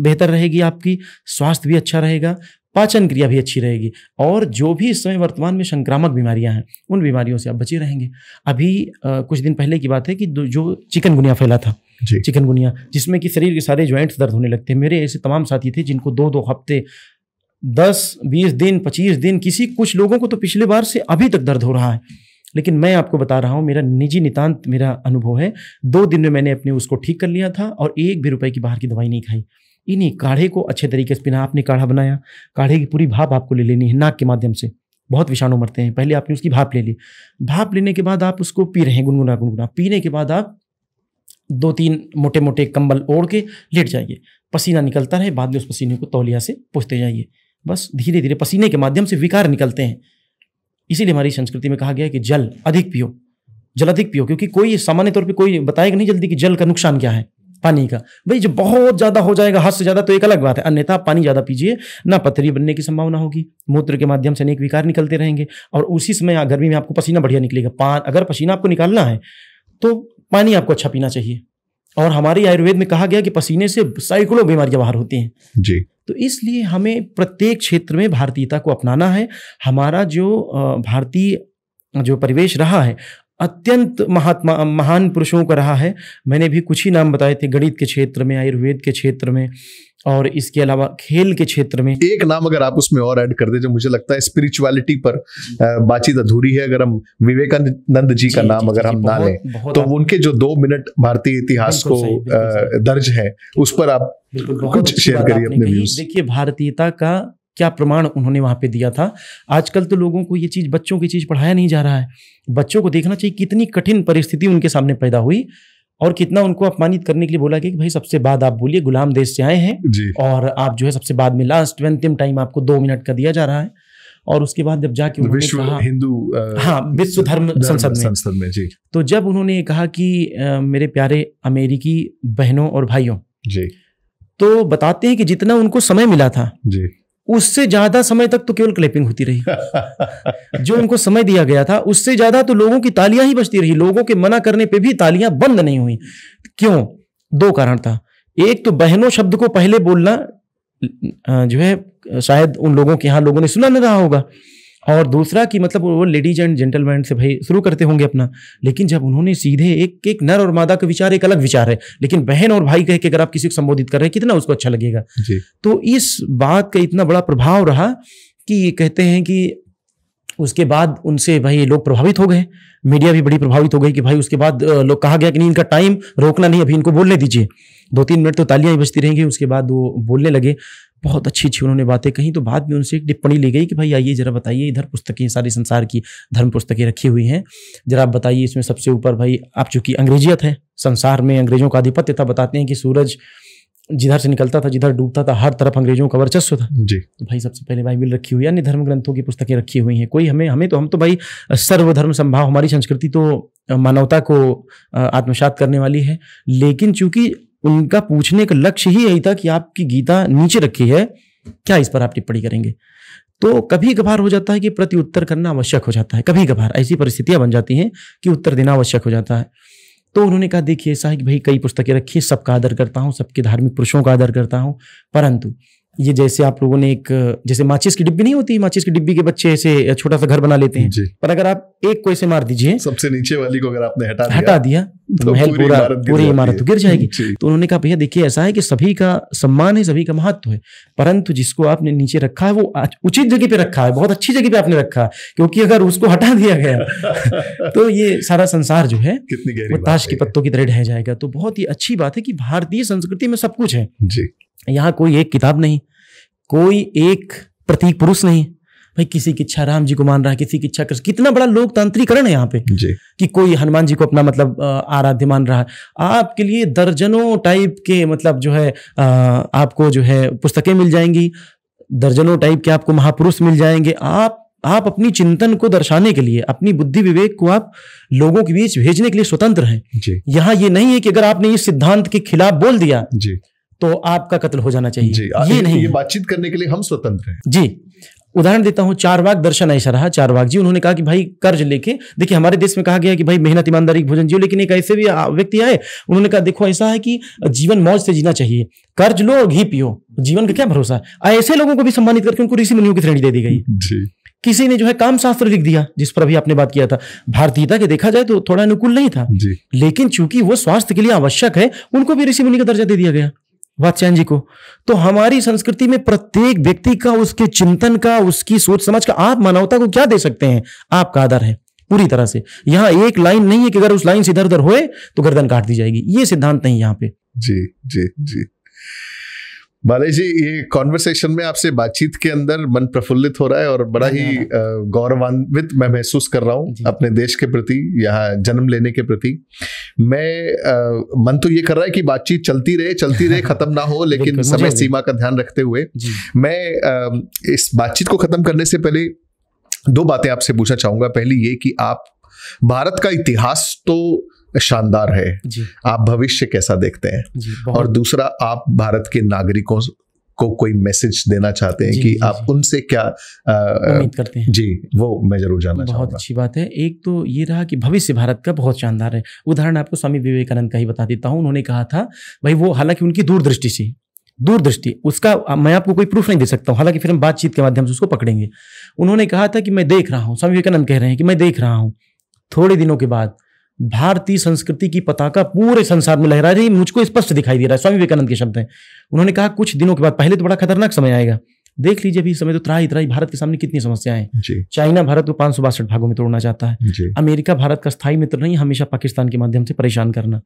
Speaker 2: बेहतर रहेगी आपकी स्वास्थ्य भी अच्छा रहेगा पाचन क्रिया भी अच्छी रहेगी और जो भी इस समय वर्तमान में संक्रामक बीमारियां हैं उन बीमारियों से आप बचे रहेंगे अभी आ, कुछ दिन पहले की बात है कि जो चिकनगुनिया फैला था चिकनगुनिया जिसमें कि शरीर के सारे ज्वाइंट्स दर्द होने लगते हैं मेरे ऐसे तमाम साथी थे जिनको दो दो हफ्ते दस बीस दिन पच्चीस दिन किसी कुछ लोगों को तो पिछले बार से अभी तक दर्द हो रहा है लेकिन मैं आपको बता रहा हूँ मेरा निजी नितांत मेरा अनुभव है दो दिन में मैंने अपने उसको ठीक कर लिया था और एक भी रुपए की बाहर की दवाई नहीं खाई इन्हीं काढ़े को अच्छे तरीके से पीना आपने काढ़ा बनाया काढ़े की पूरी भाप आपको ले लेनी है नाक के माध्यम से बहुत विषाणु मरते हैं पहले आपने उसकी भाप ले ली भाप लेने के बाद आप उसको पी रहे हैं गुनगुना गुनगुना पीने के बाद आप दो तीन मोटे मोटे कंबल ओढ़ के लेट जाइए पसीना निकलता रहे बाद में उस पसीने को तौलिया से पोछते जाइए बस धीरे धीरे पसीने के माध्यम से विकार निकलते हैं इसीलिए हमारी संस्कृति में कहा गया है कि जल अधिक पियो जल अधिक पियो क्योंकि कोई सामान्य तौर पर कोई बताएगा नहीं जल्दी कि जल का नुकसान क्या है पानी का भाई जब बहुत ज्यादा हो जाएगा हद से ज्यादा तो एक अलग बात है अन्यथा पानी ज्यादा पीजिए ना पथरी बनने की संभावना होगी मूत्र के माध्यम से अनेक विकार निकलते रहेंगे और उसी समय गर्मी में आपको पसीना बढ़िया निकलेगा पान अगर पसीना आपको निकालना है तो पानी आपको अच्छा पीना चाहिए और हमारे आयुर्वेद में कहा गया कि पसीने से सैकड़ों बीमारियां बाहर होती हैं जी तो इसलिए हमें प्रत्येक क्षेत्र में भारतीयता को अपनाना है हमारा जो भारतीय जो परिवेश रहा है अत्यंत महात्मा महान पुरुषों का रहा है मैंने भी कुछ ही नाम बताए थे गणित के क्षेत्र में आयुर्वेद के क्षेत्र में और इसके अलावा खेल के क्षेत्र में एक
Speaker 1: नाम अगर आप उसमें और ऐड कर दे जो मुझे लगता है स्पिरिचुअलिटी पर बातचीत अधूरी है अगर हम विवेकानंद जी जी का नाम जी, अगर जी, हम ना लें तो उनके जो दो मिनट भारतीय इतिहास को दर्ज है उस पर आप कुछ शेयर करिए अपने देखिए
Speaker 2: भारतीयता का क्या प्रमाण उन्होंने वहाँ पे दिया था आजकल तो लोगों को ये चीज़ बच्चों की चीज़ पढ़ाया नहीं जा रहा है बच्चों को देखना चाहिए कितनी कठिन परिस्थिति उनके सामने पैदा हुई और कितना उनको अपमानित करने के लिए बोला गया कि भाई सबसे बाद आप बोलिए गुलाम देश से आए हैं और आप जो है सबसे बाद में लास्ट अंतिम टाइम आपको दो मिनट का दिया जा रहा है और उसके बाद जब जाके हिंदू हाँ विश्व धर्म संसद में संसद में जी तो जब उन्होंने कहा कि आ, मेरे प्यारे अमेरिकी बहनों और भाइयों जी तो बताते हैं कि जितना उनको समय मिला था जी उससे ज्यादा समय तक तो केवल क्लैपिंग होती रही जो उनको समय दिया गया था उससे ज्यादा तो लोगों की तालियां ही बजती रही लोगों के मना करने पे भी तालियां बंद नहीं हुई क्यों दो कारण था एक तो बहनों शब्द को पहले बोलना जो है शायद उन लोगों के यहां लोगों ने सुना नहीं रहा होगा और दूसरा कि मतलब वो लेडीज एंड जेंटलमैन से भाई शुरू करते होंगे अपना लेकिन जब उन्होंने सीधे एक एक नर और मादा का विचार एक अलग विचार है लेकिन बहन और भाई कह के अगर आप किसी को संबोधित कर रहे हैं कितना उसको अच्छा लगेगा तो इस बात का इतना बड़ा प्रभाव रहा कि कहते हैं कि उसके बाद उनसे भाई लोग प्रभावित हो गए मीडिया भी बड़ी प्रभावित हो गई कि भाई उसके बाद लोग कहा गया कि नहीं इनका टाइम रोकना नहीं अभी इनको बोलने दीजिए दो तीन मिनट तो तालियां ही बजती रहेंगी उसके बाद वो बोलने लगे बहुत अच्छी अच्छी उन्होंने बातें कही तो बाद में उनसे एक टिप्पणी ली गई कि भाई आइए जरा बताइए इधर पुस्तकें सारे संसार की धर्म पुस्तकें रखी हुई हैं जरा आप बताइए इसमें सबसे ऊपर भाई आप चूंकि अंग्रेजियत है संसार में अंग्रेजों का आधिपत्य था बताते हैं कि सूरज जिधर से निकलता था जिधर डूबता था हर तरफ अंग्रेजों का वर्चस्व था जी तो भाई सबसे पहले बाइबिल रखी हुई अन्य धर्म ग्रंथों की पुस्तकें रखी हुई हैं कोई हमें हमें तो हम तो भाई सर्वधर्म संभाव हमारी संस्कृति तो मानवता को आत्मसात करने वाली है लेकिन चूंकि उनका पूछने का लक्ष्य ही यही था कि आपकी गीता नीचे रखी है क्या इस पर आप टिप्पणी करेंगे तो कभी कभार हो जाता है कि प्रति उत्तर करना आवश्यक हो जाता है कभी कभार ऐसी परिस्थितियां बन जाती हैं कि उत्तर देना आवश्यक हो जाता है तो उन्होंने कहा देखिए ऐसा है कि भाई कई पुस्तकें रखी सबका आदर करता हूँ सबके धार्मिक पुरुषों का आदर करता हूँ परंतु ये जैसे आप लोगों ने एक जैसे माचिस की डिब्बी नहीं होती माचिस की डिब्बी के बच्चे ऐसे छोटा सा घर बना लेते हैं पर अगर आप एक को ऐसे मार दीजिए सबसे नीचे वाली को अगर आपने हटा दिया, हटा दिया तो, तो महल पूरा पूरी इमारत गिर तो जाएगी तो उन्होंने कहा भैया देखिए ऐसा है कि सभी का सम्मान है सभी का महत्व है परंतु जिसको आपने नीचे रखा है वो उचित जगह पे रखा है बहुत अच्छी जगह पे आपने रखा है क्योंकि अगर उसको हटा दिया गया तो ये सारा संसार जो है वो ताश के पत्तों की तरह ढह जाएगा तो बहुत ही अच्छी बात है कि भारतीय संस्कृति में सब कुछ है जी यहाँ कोई एक किताब नहीं कोई एक प्रतीक पुरुष नहीं भाई किसी की इच्छा राम जी को मान रहा है किसी की इच्छा कृष्ण कितना बड़ा लोकतांत्रिकरण है यहाँ पे जी। कि कोई हनुमान जी को अपना मतलब आराध्य मान रहा है आपके लिए दर्जनों टाइप के मतलब जो है आपको जो है पुस्तकें मिल जाएंगी दर्जनों टाइप के आपको महापुरुष मिल जाएंगे आप आप अपनी चिंतन को दर्शाने के लिए अपनी बुद्धि विवेक को आप लोगों के बीच भेजने के लिए स्वतंत्र हैं यहाँ ये नहीं है कि अगर आपने इस सिद्धांत के खिलाफ बोल दिया जी तो आपका कत्ल हो जाना चाहिए ये तो नहीं ये बातचीत करने के लिए हम स्वतंत्र हैं जी उदाहरण देता हूँ चारवाग दर्शन ऐसा रहा चारवाग जी उन्होंने कहा कि भाई कर्ज लेके देखिए हमारे देश में कहा गया कि भाई मेहनत ईमानदारी भोजन जियो लेकिन एक ऐसे भी व्यक्ति आए उन्होंने कहा देखो ऐसा है कि जीवन मौज से जीना चाहिए कर्ज लो और घी पियो जीवन का क्या भरोसा है ऐसे लोगों को भी सम्मानित करके उनको ऋषि मुनियों की श्रेणी दे दी गई जी किसी ने जो है काम शास्त्र लिख दिया जिस पर अभी आपने बात किया था भारतीयता के देखा जाए तो थोड़ा अनुकूल नहीं था लेकिन चूंकि वो स्वास्थ्य के लिए आवश्यक है उनको भी ऋषि मुनि का दर्जा दे दिया गया वात्स्यायन जी को तो हमारी संस्कृति में प्रत्येक व्यक्ति का उसके चिंतन का उसकी सोच समझ का आप मानवता को क्या दे सकते हैं आपका आदर है पूरी तरह से यहाँ एक लाइन नहीं है कि अगर उस लाइन से इधर उधर होए तो गर्दन काट दी जाएगी ये सिद्धांत नहीं यहाँ पे जी जी जी
Speaker 1: बालाजी जी ये कॉन्वर्सेशन में आपसे बातचीत के अंदर मन प्रफुल्लित हो रहा है और बड़ा ही गौरवान्वित मैं महसूस कर रहा हूँ अपने देश के प्रति यहाँ जन्म लेने के प्रति मैं आ, मन तो ये कर रहा है कि बातचीत चलती रहे चलती रहे खत्म ना हो लेकिन समय सीमा का ध्यान रखते हुए मैं आ, इस बातचीत को खत्म करने से पहले दो बातें आपसे पूछना चाहूंगा पहली ये कि आप भारत का इतिहास तो शानदार है आप भविष्य कैसा देखते हैं और दूसरा आप भारत के नागरिकों को कोई मैसेज देना चाहते हैं कि आप उनसे क्या उम्मीद करते हैं जी वो मैं जरूर जानना बहुत
Speaker 2: अच्छी बात है एक तो ये रहा कि भविष्य भारत का बहुत शानदार है उदाहरण आपको स्वामी विवेकानंद का ही बता देता हूँ उन्होंने कहा था भाई वो हालांकि उनकी दूरदृष्टि से दूरदृष्टि उसका मैं आपको कोई प्रूफ नहीं दे सकता हूँ हालांकि फिर हम बातचीत के माध्यम से उसको पकड़ेंगे उन्होंने कहा था कि मैं देख रहा हूँ स्वामी विवेकानंद कह रहे हैं कि मैं देख रहा हूँ थोड़े दिनों के बाद भारतीय संस्कृति की पताका पूरे संसार में लहरा रही मुझको स्पष्ट दिखाई दे रहा है स्वामी विवेकानंद के शब्द हैं उन्होंने कहा कुछ दिनों के बाद पहले तो बड़ा खतरनाक समय आएगा देख लीजिए अभी समय तो त्राई त्राही भारत के सामने कितनी समस्याएं हैं चाइना भारत को पांच भागों में तोड़ना चाहता है अमेरिका भारत का स्थायी मित्र नहीं हमेशा पाकिस्तान के माध्यम से परेशान करना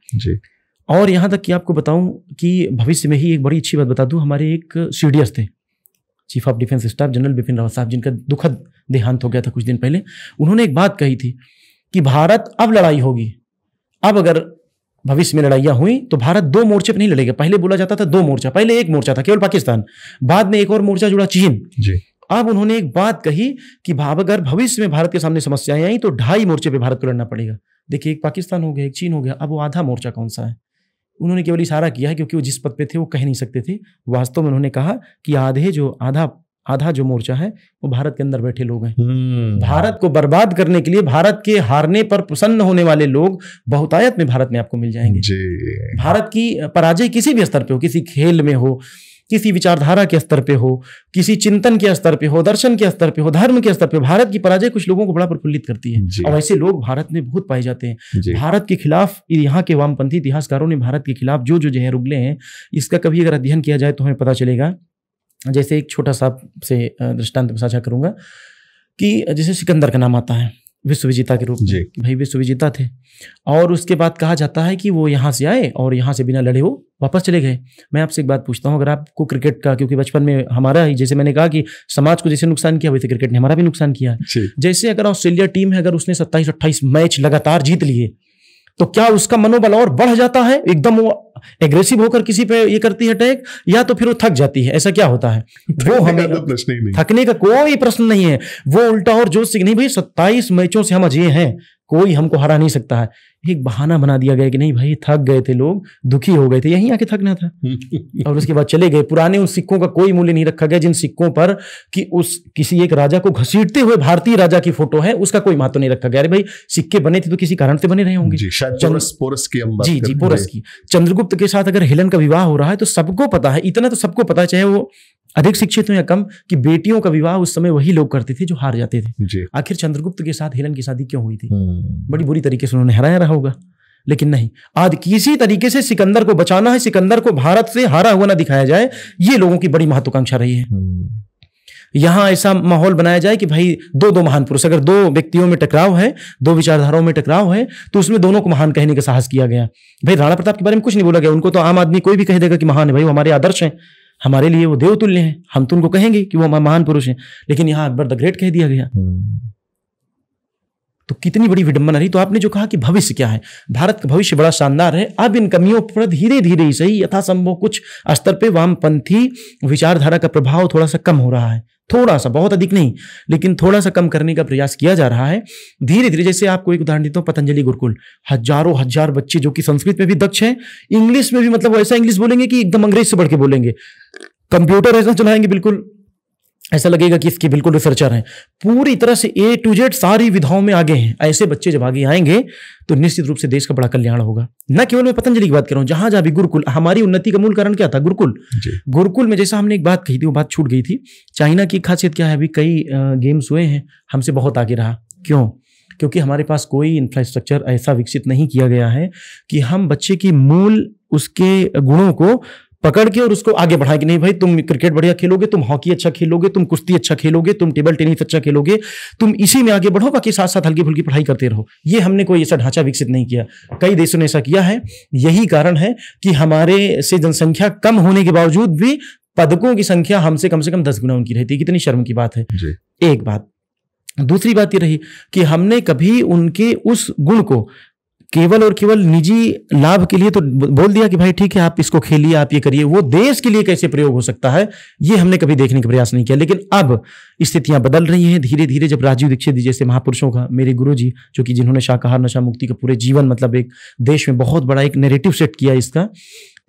Speaker 2: और यहाँ तक कि आपको बताऊं कि भविष्य में ही एक बड़ी अच्छी बात बता दूं हमारे एक सी थे chief of defence staff general Bipin Rawat साहब जिनका दुखद देहांत हो गया था कुछ दिन पहले उन्होंने एक बात कही थी कि भारत अब लड़ाई होगी अब अगर भविष्य में लड़ाइयां हुई तो भारत दो मोर्चे पर नहीं लड़ेगा पहले बोला जाता था दो मोर्चा पहले एक मोर्चा था केवल पाकिस्तान बाद में एक और मोर्चा जुड़ा चीन जी अब उन्होंने एक बात कही कि अगर भविष्य में भारत के सामने समस्याएं आई तो ढाई मोर्चे पे भारत को लड़ना पड़ेगा देखिए एक पाकिस्तान हो गया एक चीन हो गया अब वो आधा मोर्चा कौन सा है उन्होंने केवल इशारा किया है क्योंकि वो जिस पद पे थे वो कह नहीं सकते थे वास्तव में उन्होंने कहा कि आधे जो आधा आधा जो मोर्चा है वो भारत के अंदर बैठे लोग हैं हम्म। भारत को बर्बाद करने के लिए भारत के हारने पर प्रसन्न होने वाले लोग बहुतायत में भारत में आपको मिल जाएंगे जी। भारत की पराजय किसी भी स्तर पे हो किसी खेल में हो किसी विचारधारा के स्तर पे हो किसी चिंतन के स्तर पे हो दर्शन के स्तर पे हो धर्म के स्तर पे भारत की पराजय कुछ लोगों को बड़ा प्रफुल्लित करती है और ऐसे लोग भारत में बहुत पाए जाते हैं भारत के खिलाफ यहाँ के वामपंथी इतिहासकारों ने भारत के खिलाफ जो जो जहर उगले हैं इसका कभी अगर अध्ययन किया जाए तो हमें पता चलेगा जैसे एक छोटा सा से दृष्टांत में साझा करूंगा कि जैसे सिकंदर का नाम आता है विश्व विजेता के रूप में भाई विश्व विजेता थे और उसके बाद कहा जाता है कि वो यहाँ से आए और यहाँ से बिना लड़े वो वापस चले गए मैं आपसे एक बात पूछता हूँ अगर आपको क्रिकेट का क्योंकि बचपन में हमारा ही जैसे मैंने कहा कि समाज को जैसे नुकसान किया वैसे क्रिकेट ने हमारा भी नुकसान किया जैसे अगर ऑस्ट्रेलिया टीम है अगर उसने सत्ताईस अट्ठाईस मैच लगातार जीत लिए तो क्या उसका मनोबल और बढ़ जाता है एकदम वो एग्रेसिव होकर किसी पे ये करती है अटैक या तो फिर वो थक जाती है ऐसा क्या होता है वो
Speaker 1: हमें
Speaker 2: थकने का कोई प्रश्न नहीं है वो उल्टा और जोश से नहीं भाई सत्ताईस मैचों से हम अजय हैं कोई हमको हरा नहीं सकता है एक बहाना बना दिया गया कि नहीं भाई थक गए थे लोग दुखी हो गए थे यहीं आके थकना था और उसके बाद चले गए पुराने उन सिक्कों का कोई मूल्य नहीं रखा गया जिन सिक्कों पर कि उस किसी एक राजा को घसीटते हुए भारतीय राजा की फोटो है उसका कोई महत्व नहीं रखा गया अरे भाई सिक्के बने थे तो किसी कारण से बने रहे होंगे जी जी पोरस की चंद्रगुप्त के साथ अगर हेलन का विवाह हो रहा है तो सबको पता है इतना तो सबको पता चाहे वो अधिक शिक्षित हो या कम कि बेटियों का विवाह उस समय वही लोग करते थे जो हार जाते थे आखिर चंद्रगुप्त के साथ हेलन की शादी क्यों हुई थी हम्म। बड़ी बुरी तरीके से उन्होंने हराया रहा होगा लेकिन नहीं आज किसी तरीके से सिकंदर को बचाना है सिकंदर को भारत से हारा हुआ ना दिखाया जाए ये लोगों की बड़ी महत्वाकांक्षा रही है हम्म। यहां ऐसा माहौल बनाया जाए कि भाई दो दो महान पुरुष अगर दो व्यक्तियों में टकराव है दो विचारधाराओं में टकराव है तो उसमें दोनों को महान कहने का साहस किया गया भाई राणा प्रताप के बारे में कुछ नहीं बोला गया उनको तो आम आदमी कोई भी कह देगा कि महान है भाई वो हमारे आदर्श हैं हमारे लिए वो देवतुल्य हैं हम तो उनको कहेंगे कि वो महान पुरुष हैं लेकिन यहाँ अकबर द ग्रेट कह दिया गया हम्म। तो कितनी बड़ी विडंबना रही तो आपने जो कहा कि भविष्य क्या है भारत का भविष्य बड़ा शानदार है अब इन कमियों पर धीरे धीरे ही सही यथासंभव कुछ स्तर पर वामपंथी विचारधारा का प्रभाव थोड़ा सा कम हो रहा है थोड़ा सा बहुत अधिक नहीं लेकिन थोड़ा सा कम करने का प्रयास किया जा रहा है धीरे धीरे जैसे आपको एक उदाहरण देता हूँ पतंजलि गुरुकुल हजारों हजार बच्चे जो कि संस्कृत में भी दक्ष हैं इंग्लिश में भी मतलब ऐसा इंग्लिश बोलेंगे कि एकदम अंग्रेज से बढ़ के बोलेंगे कंप्यूटर ऐसा चलाएंगे बिल्कुल ऐसा लगेगा कि इसके बिल्कुल रिसर्चर हैं पूरी तरह से ए टू जेड सारी विधाओं में आगे हैं ऐसे बच्चे जब आगे आएंगे तो निश्चित रूप से देश का बड़ा कल्याण होगा न केवल मैं पतंजलि की बात कर रहा हूं जहां जहां भी गुरुकुल हमारी उन्नति का मूल कारण क्या था गुरुकुल गुरुकुल में जैसा हमने एक बात कही थी वो बात छूट गई थी चाइना की खासियत क्या है अभी कई गेम्स हुए हैं हमसे बहुत आगे रहा क्यों क्योंकि हमारे पास कोई इंफ्रास्ट्रक्चर ऐसा विकसित नहीं किया गया है कि हम बच्चे की मूल उसके गुणों को पकड़ के और उसको आगे बढ़ाएंगे नहीं भाई तुम क्रिकेट बढ़िया खेलोगे तुम हॉकी अच्छा खेलोगे तुम कुश्ती अच्छा खेलोगे तुम टेबल टेनिस अच्छा खेलोगे तुम इसी में आगे बढ़ो बाकी साथ साथ हल्की फुल्की पढ़ाई करते रहो ये हमने कोई ऐसा ढांचा विकसित नहीं किया कई देशों ने ऐसा किया है यही कारण है कि हमारे से जनसंख्या कम होने के बावजूद भी पदकों की संख्या हमसे कम से कम दस गुना उनकी रहती है कितनी शर्म की बात है एक बात दूसरी बात ये रही कि हमने कभी उनके उस गुण को केवल और केवल निजी लाभ के लिए तो बोल दिया कि भाई ठीक है आप इसको खेलिए आप ये करिए वो देश के लिए कैसे प्रयोग हो सकता है ये हमने कभी देखने का प्रयास नहीं किया लेकिन अब स्थितियां बदल रही हैं धीरे धीरे जब राजीव दीक्षित जी जैसे महापुरुषों का मेरे गुरु जी जो कि जिन्होंने शाकाहार नशा मुक्ति का पूरे जीवन मतलब एक देश में बहुत बड़ा एक नेरेटिव सेट किया इसका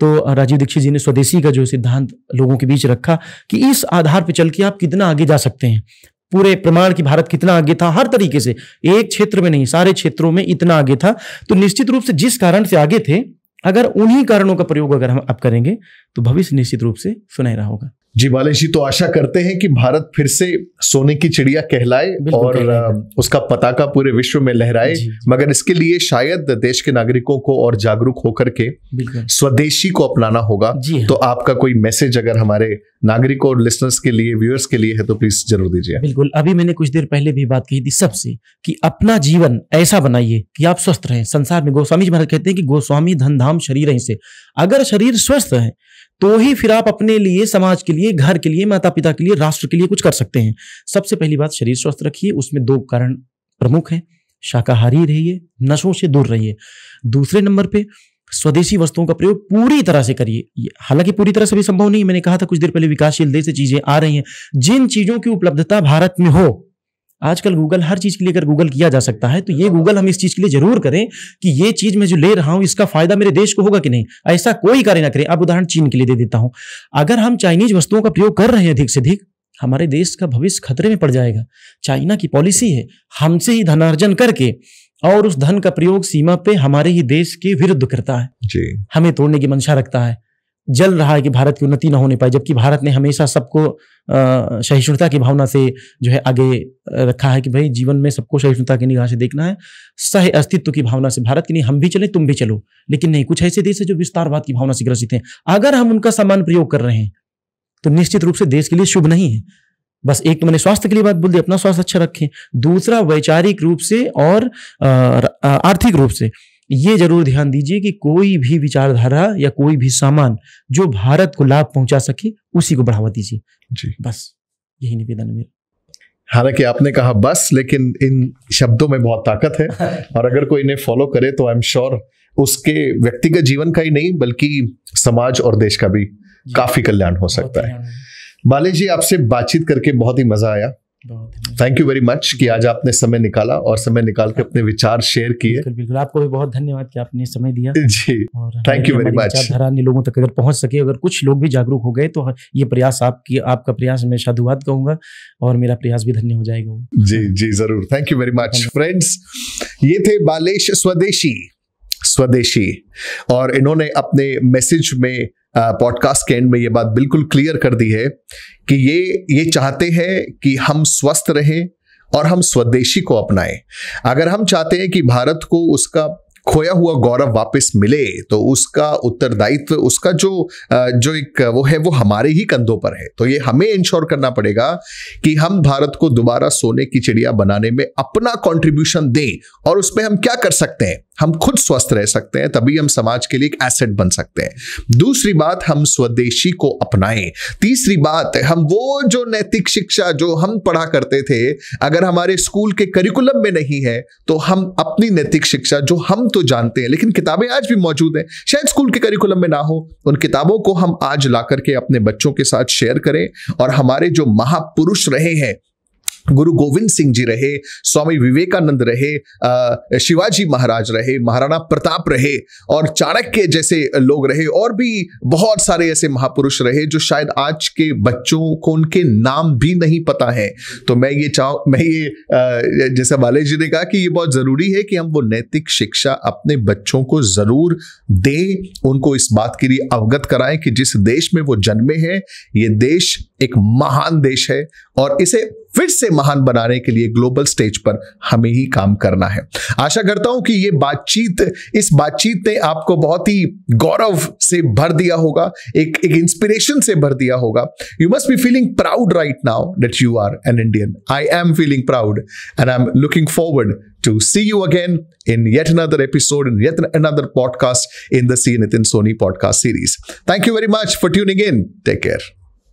Speaker 2: तो राजीव दीक्षित जी ने स्वदेशी का जो सिद्धांत लोगों के बीच रखा कि इस आधार पर चल के आप कितना आगे जा सकते हैं पूरे प्रमाण की भारत कितना आगे था हर तरीके से एक क्षेत्र में नहीं सारे क्षेत्रों में इतना आगे था तो निश्चित रूप से जिस कारण से आगे थे अगर उन्हीं कारणों का प्रयोग अगर हम आप करेंगे तो भविष्य निश्चित रूप से सुनहरा होगा जी बालेश जी तो आशा करते हैं कि भारत फिर से सोने की चिड़िया
Speaker 1: कहलाए और उसका पताका पूरे विश्व में लहराए मगर इसके लिए शायद देश के नागरिकों को और जागरूक होकर के स्वदेशी को अपनाना होगा हाँ। तो आपका कोई मैसेज अगर हमारे नागरिकों और लिसनर्स के लिए व्यूअर्स के लिए है तो प्लीज जरूर दीजिए
Speaker 2: बिल्कुल अभी मैंने कुछ देर पहले भी बात की थी सबसे कि अपना जीवन ऐसा बनाइए कि आप स्वस्थ रहें संसार में गोस्वामी जी महाराज कहते हैं कि गोस्वामी धन धाम शरीर से अगर शरीर स्वस्थ है तो ही फिर आप अपने लिए समाज के लिए घर के लिए माता पिता के लिए राष्ट्र के लिए कुछ कर सकते हैं सबसे पहली बात शरीर स्वस्थ रखिए उसमें दो कारण प्रमुख हैं शाकाहारी रहिए नशों से दूर रहिए दूसरे नंबर पे स्वदेशी वस्तुओं का प्रयोग पूरी तरह से करिए हालांकि पूरी तरह से भी संभव नहीं मैंने कहा था कुछ देर पहले विकासशील देश से चीजें आ रही हैं जिन चीजों की उपलब्धता भारत में हो आजकल गूगल हर चीज के लिए अगर गूगल किया जा सकता है तो ये गूगल हम इस चीज के लिए जरूर करें कि ये चीज मैं जो ले रहा हूं इसका फायदा मेरे देश को होगा कि नहीं ऐसा कोई कार्य ना करें अब उदाहरण चीन के लिए दे देता हूं अगर हम चाइनीज वस्तुओं का प्रयोग कर रहे हैं अधिक से अधिक हमारे देश का भविष्य खतरे में पड़ जाएगा चाइना की पॉलिसी है हमसे ही धनार्जन करके और उस धन का प्रयोग सीमा पे हमारे ही देश के विरुद्ध करता है जी हमें तोड़ने की मंशा रखता है जल रहा है कि भारत की उन्नति ना होने पाए जबकि भारत ने हमेशा सबको सहिष्णुता की भावना से जो है आगे रखा है कि भाई जीवन में सबको सहिष्णुता की निगाह से देखना है सह अस्तित्व की भावना से भारत की नहीं हम भी चले तुम भी चलो लेकिन नहीं कुछ ऐसे देश है जो विस्तारवाद की भावना से ग्रसित हैं अगर हम उनका समान प्रयोग कर रहे हैं तो निश्चित रूप से देश के लिए शुभ नहीं है बस एक तो मैंने स्वास्थ्य के लिए बात बोल दी अपना स्वास्थ्य अच्छा रखें दूसरा वैचारिक रूप से और आर्थिक रूप से ये जरूर ध्यान दीजिए कि कोई भी विचारधारा या कोई भी सामान जो भारत को लाभ पहुंचा सके उसी को बढ़ावा दीजिए जी बस यही निवेदन है मेरा हालांकि
Speaker 1: आपने कहा बस लेकिन इन शब्दों में बहुत ताकत है और अगर कोई इन्हें फॉलो करे तो आई एम श्योर उसके व्यक्तिगत जीवन का ही नहीं बल्कि समाज और देश का भी काफी कल्याण हो सकता है बाले जी आपसे बातचीत करके बहुत ही मजा आया थैंक यू वेरी मच कि आज आपने समय निकाला और समय निकाल के अपने विचार शेयर किए बिल्कुल आपको भी बहुत
Speaker 2: धन्यवाद कि आपने समय दिया जी थैंक यू वेरी मच विचारधारा लोगों तक अगर पहुंच सके अगर कुछ लोग भी जागरूक हो गए तो हाँ, ये प्रयास आपकी आपका प्रयास मैं साधुवाद कहूंगा और मेरा प्रयास भी धन्य हो जाएगा
Speaker 1: जी जी जरूर thank you very much friends ये थे बालेश स्वदेशी स्वदेशी और इन्होंने अपने मैसेज में पॉडकास्ट के एंड में ये बात बिल्कुल क्लियर कर दी है कि ये ये चाहते हैं कि हम स्वस्थ रहें और हम स्वदेशी को अपनाएं अगर हम चाहते हैं कि भारत को उसका खोया हुआ गौरव वापस मिले तो उसका उत्तरदायित्व उसका जो जो एक वो है वो हमारे ही कंधों पर है तो ये हमें इंश्योर करना पड़ेगा कि हम भारत को दोबारा सोने की चिड़िया बनाने में अपना कंट्रीब्यूशन दें और उसमें हम क्या कर सकते हैं हम खुद स्वस्थ रह सकते हैं तभी हम समाज के लिए एक एसेट बन सकते हैं दूसरी बात हम स्वदेशी को अपनाएं तीसरी बात हम वो जो नैतिक शिक्षा जो हम पढ़ा करते थे अगर हमारे स्कूल के करिकुलम में नहीं है तो हम अपनी नैतिक शिक्षा जो हम तो जानते हैं लेकिन किताबें आज भी मौजूद हैं शायद स्कूल के करिकुलम में ना हो उन किताबों को हम आज ला करके अपने बच्चों के साथ शेयर करें और हमारे जो महापुरुष रहे हैं गुरु गोविंद सिंह जी रहे स्वामी विवेकानंद रहे शिवाजी महाराज रहे महाराणा प्रताप रहे और चाणक्य जैसे लोग रहे और भी बहुत सारे ऐसे महापुरुष रहे जो शायद आज के बच्चों को उनके नाम भी नहीं पता है तो मैं ये चाह मैं ये जैसे बाले जी ने कहा कि ये बहुत ज़रूरी है कि हम वो नैतिक शिक्षा अपने बच्चों को ज़रूर दें उनको इस बात के लिए अवगत कराएं कि जिस देश में वो जन्मे हैं ये देश एक महान देश है और इसे फिर से महान बनाने के लिए ग्लोबल स्टेज पर हमें ही काम करना है आशा करता हूं कि ये बातचीत इस बातचीत ने आपको बहुत ही गौरव से भर दिया होगा एक एक इंस्पिरेशन से भर दिया होगा you must be feeling proud right now that you are an Indian I am feeling proud and I am looking forward to see you again in yet another episode in yet another podcast in the C. Nitin Sony podcast series. Thank you very much for tuning in.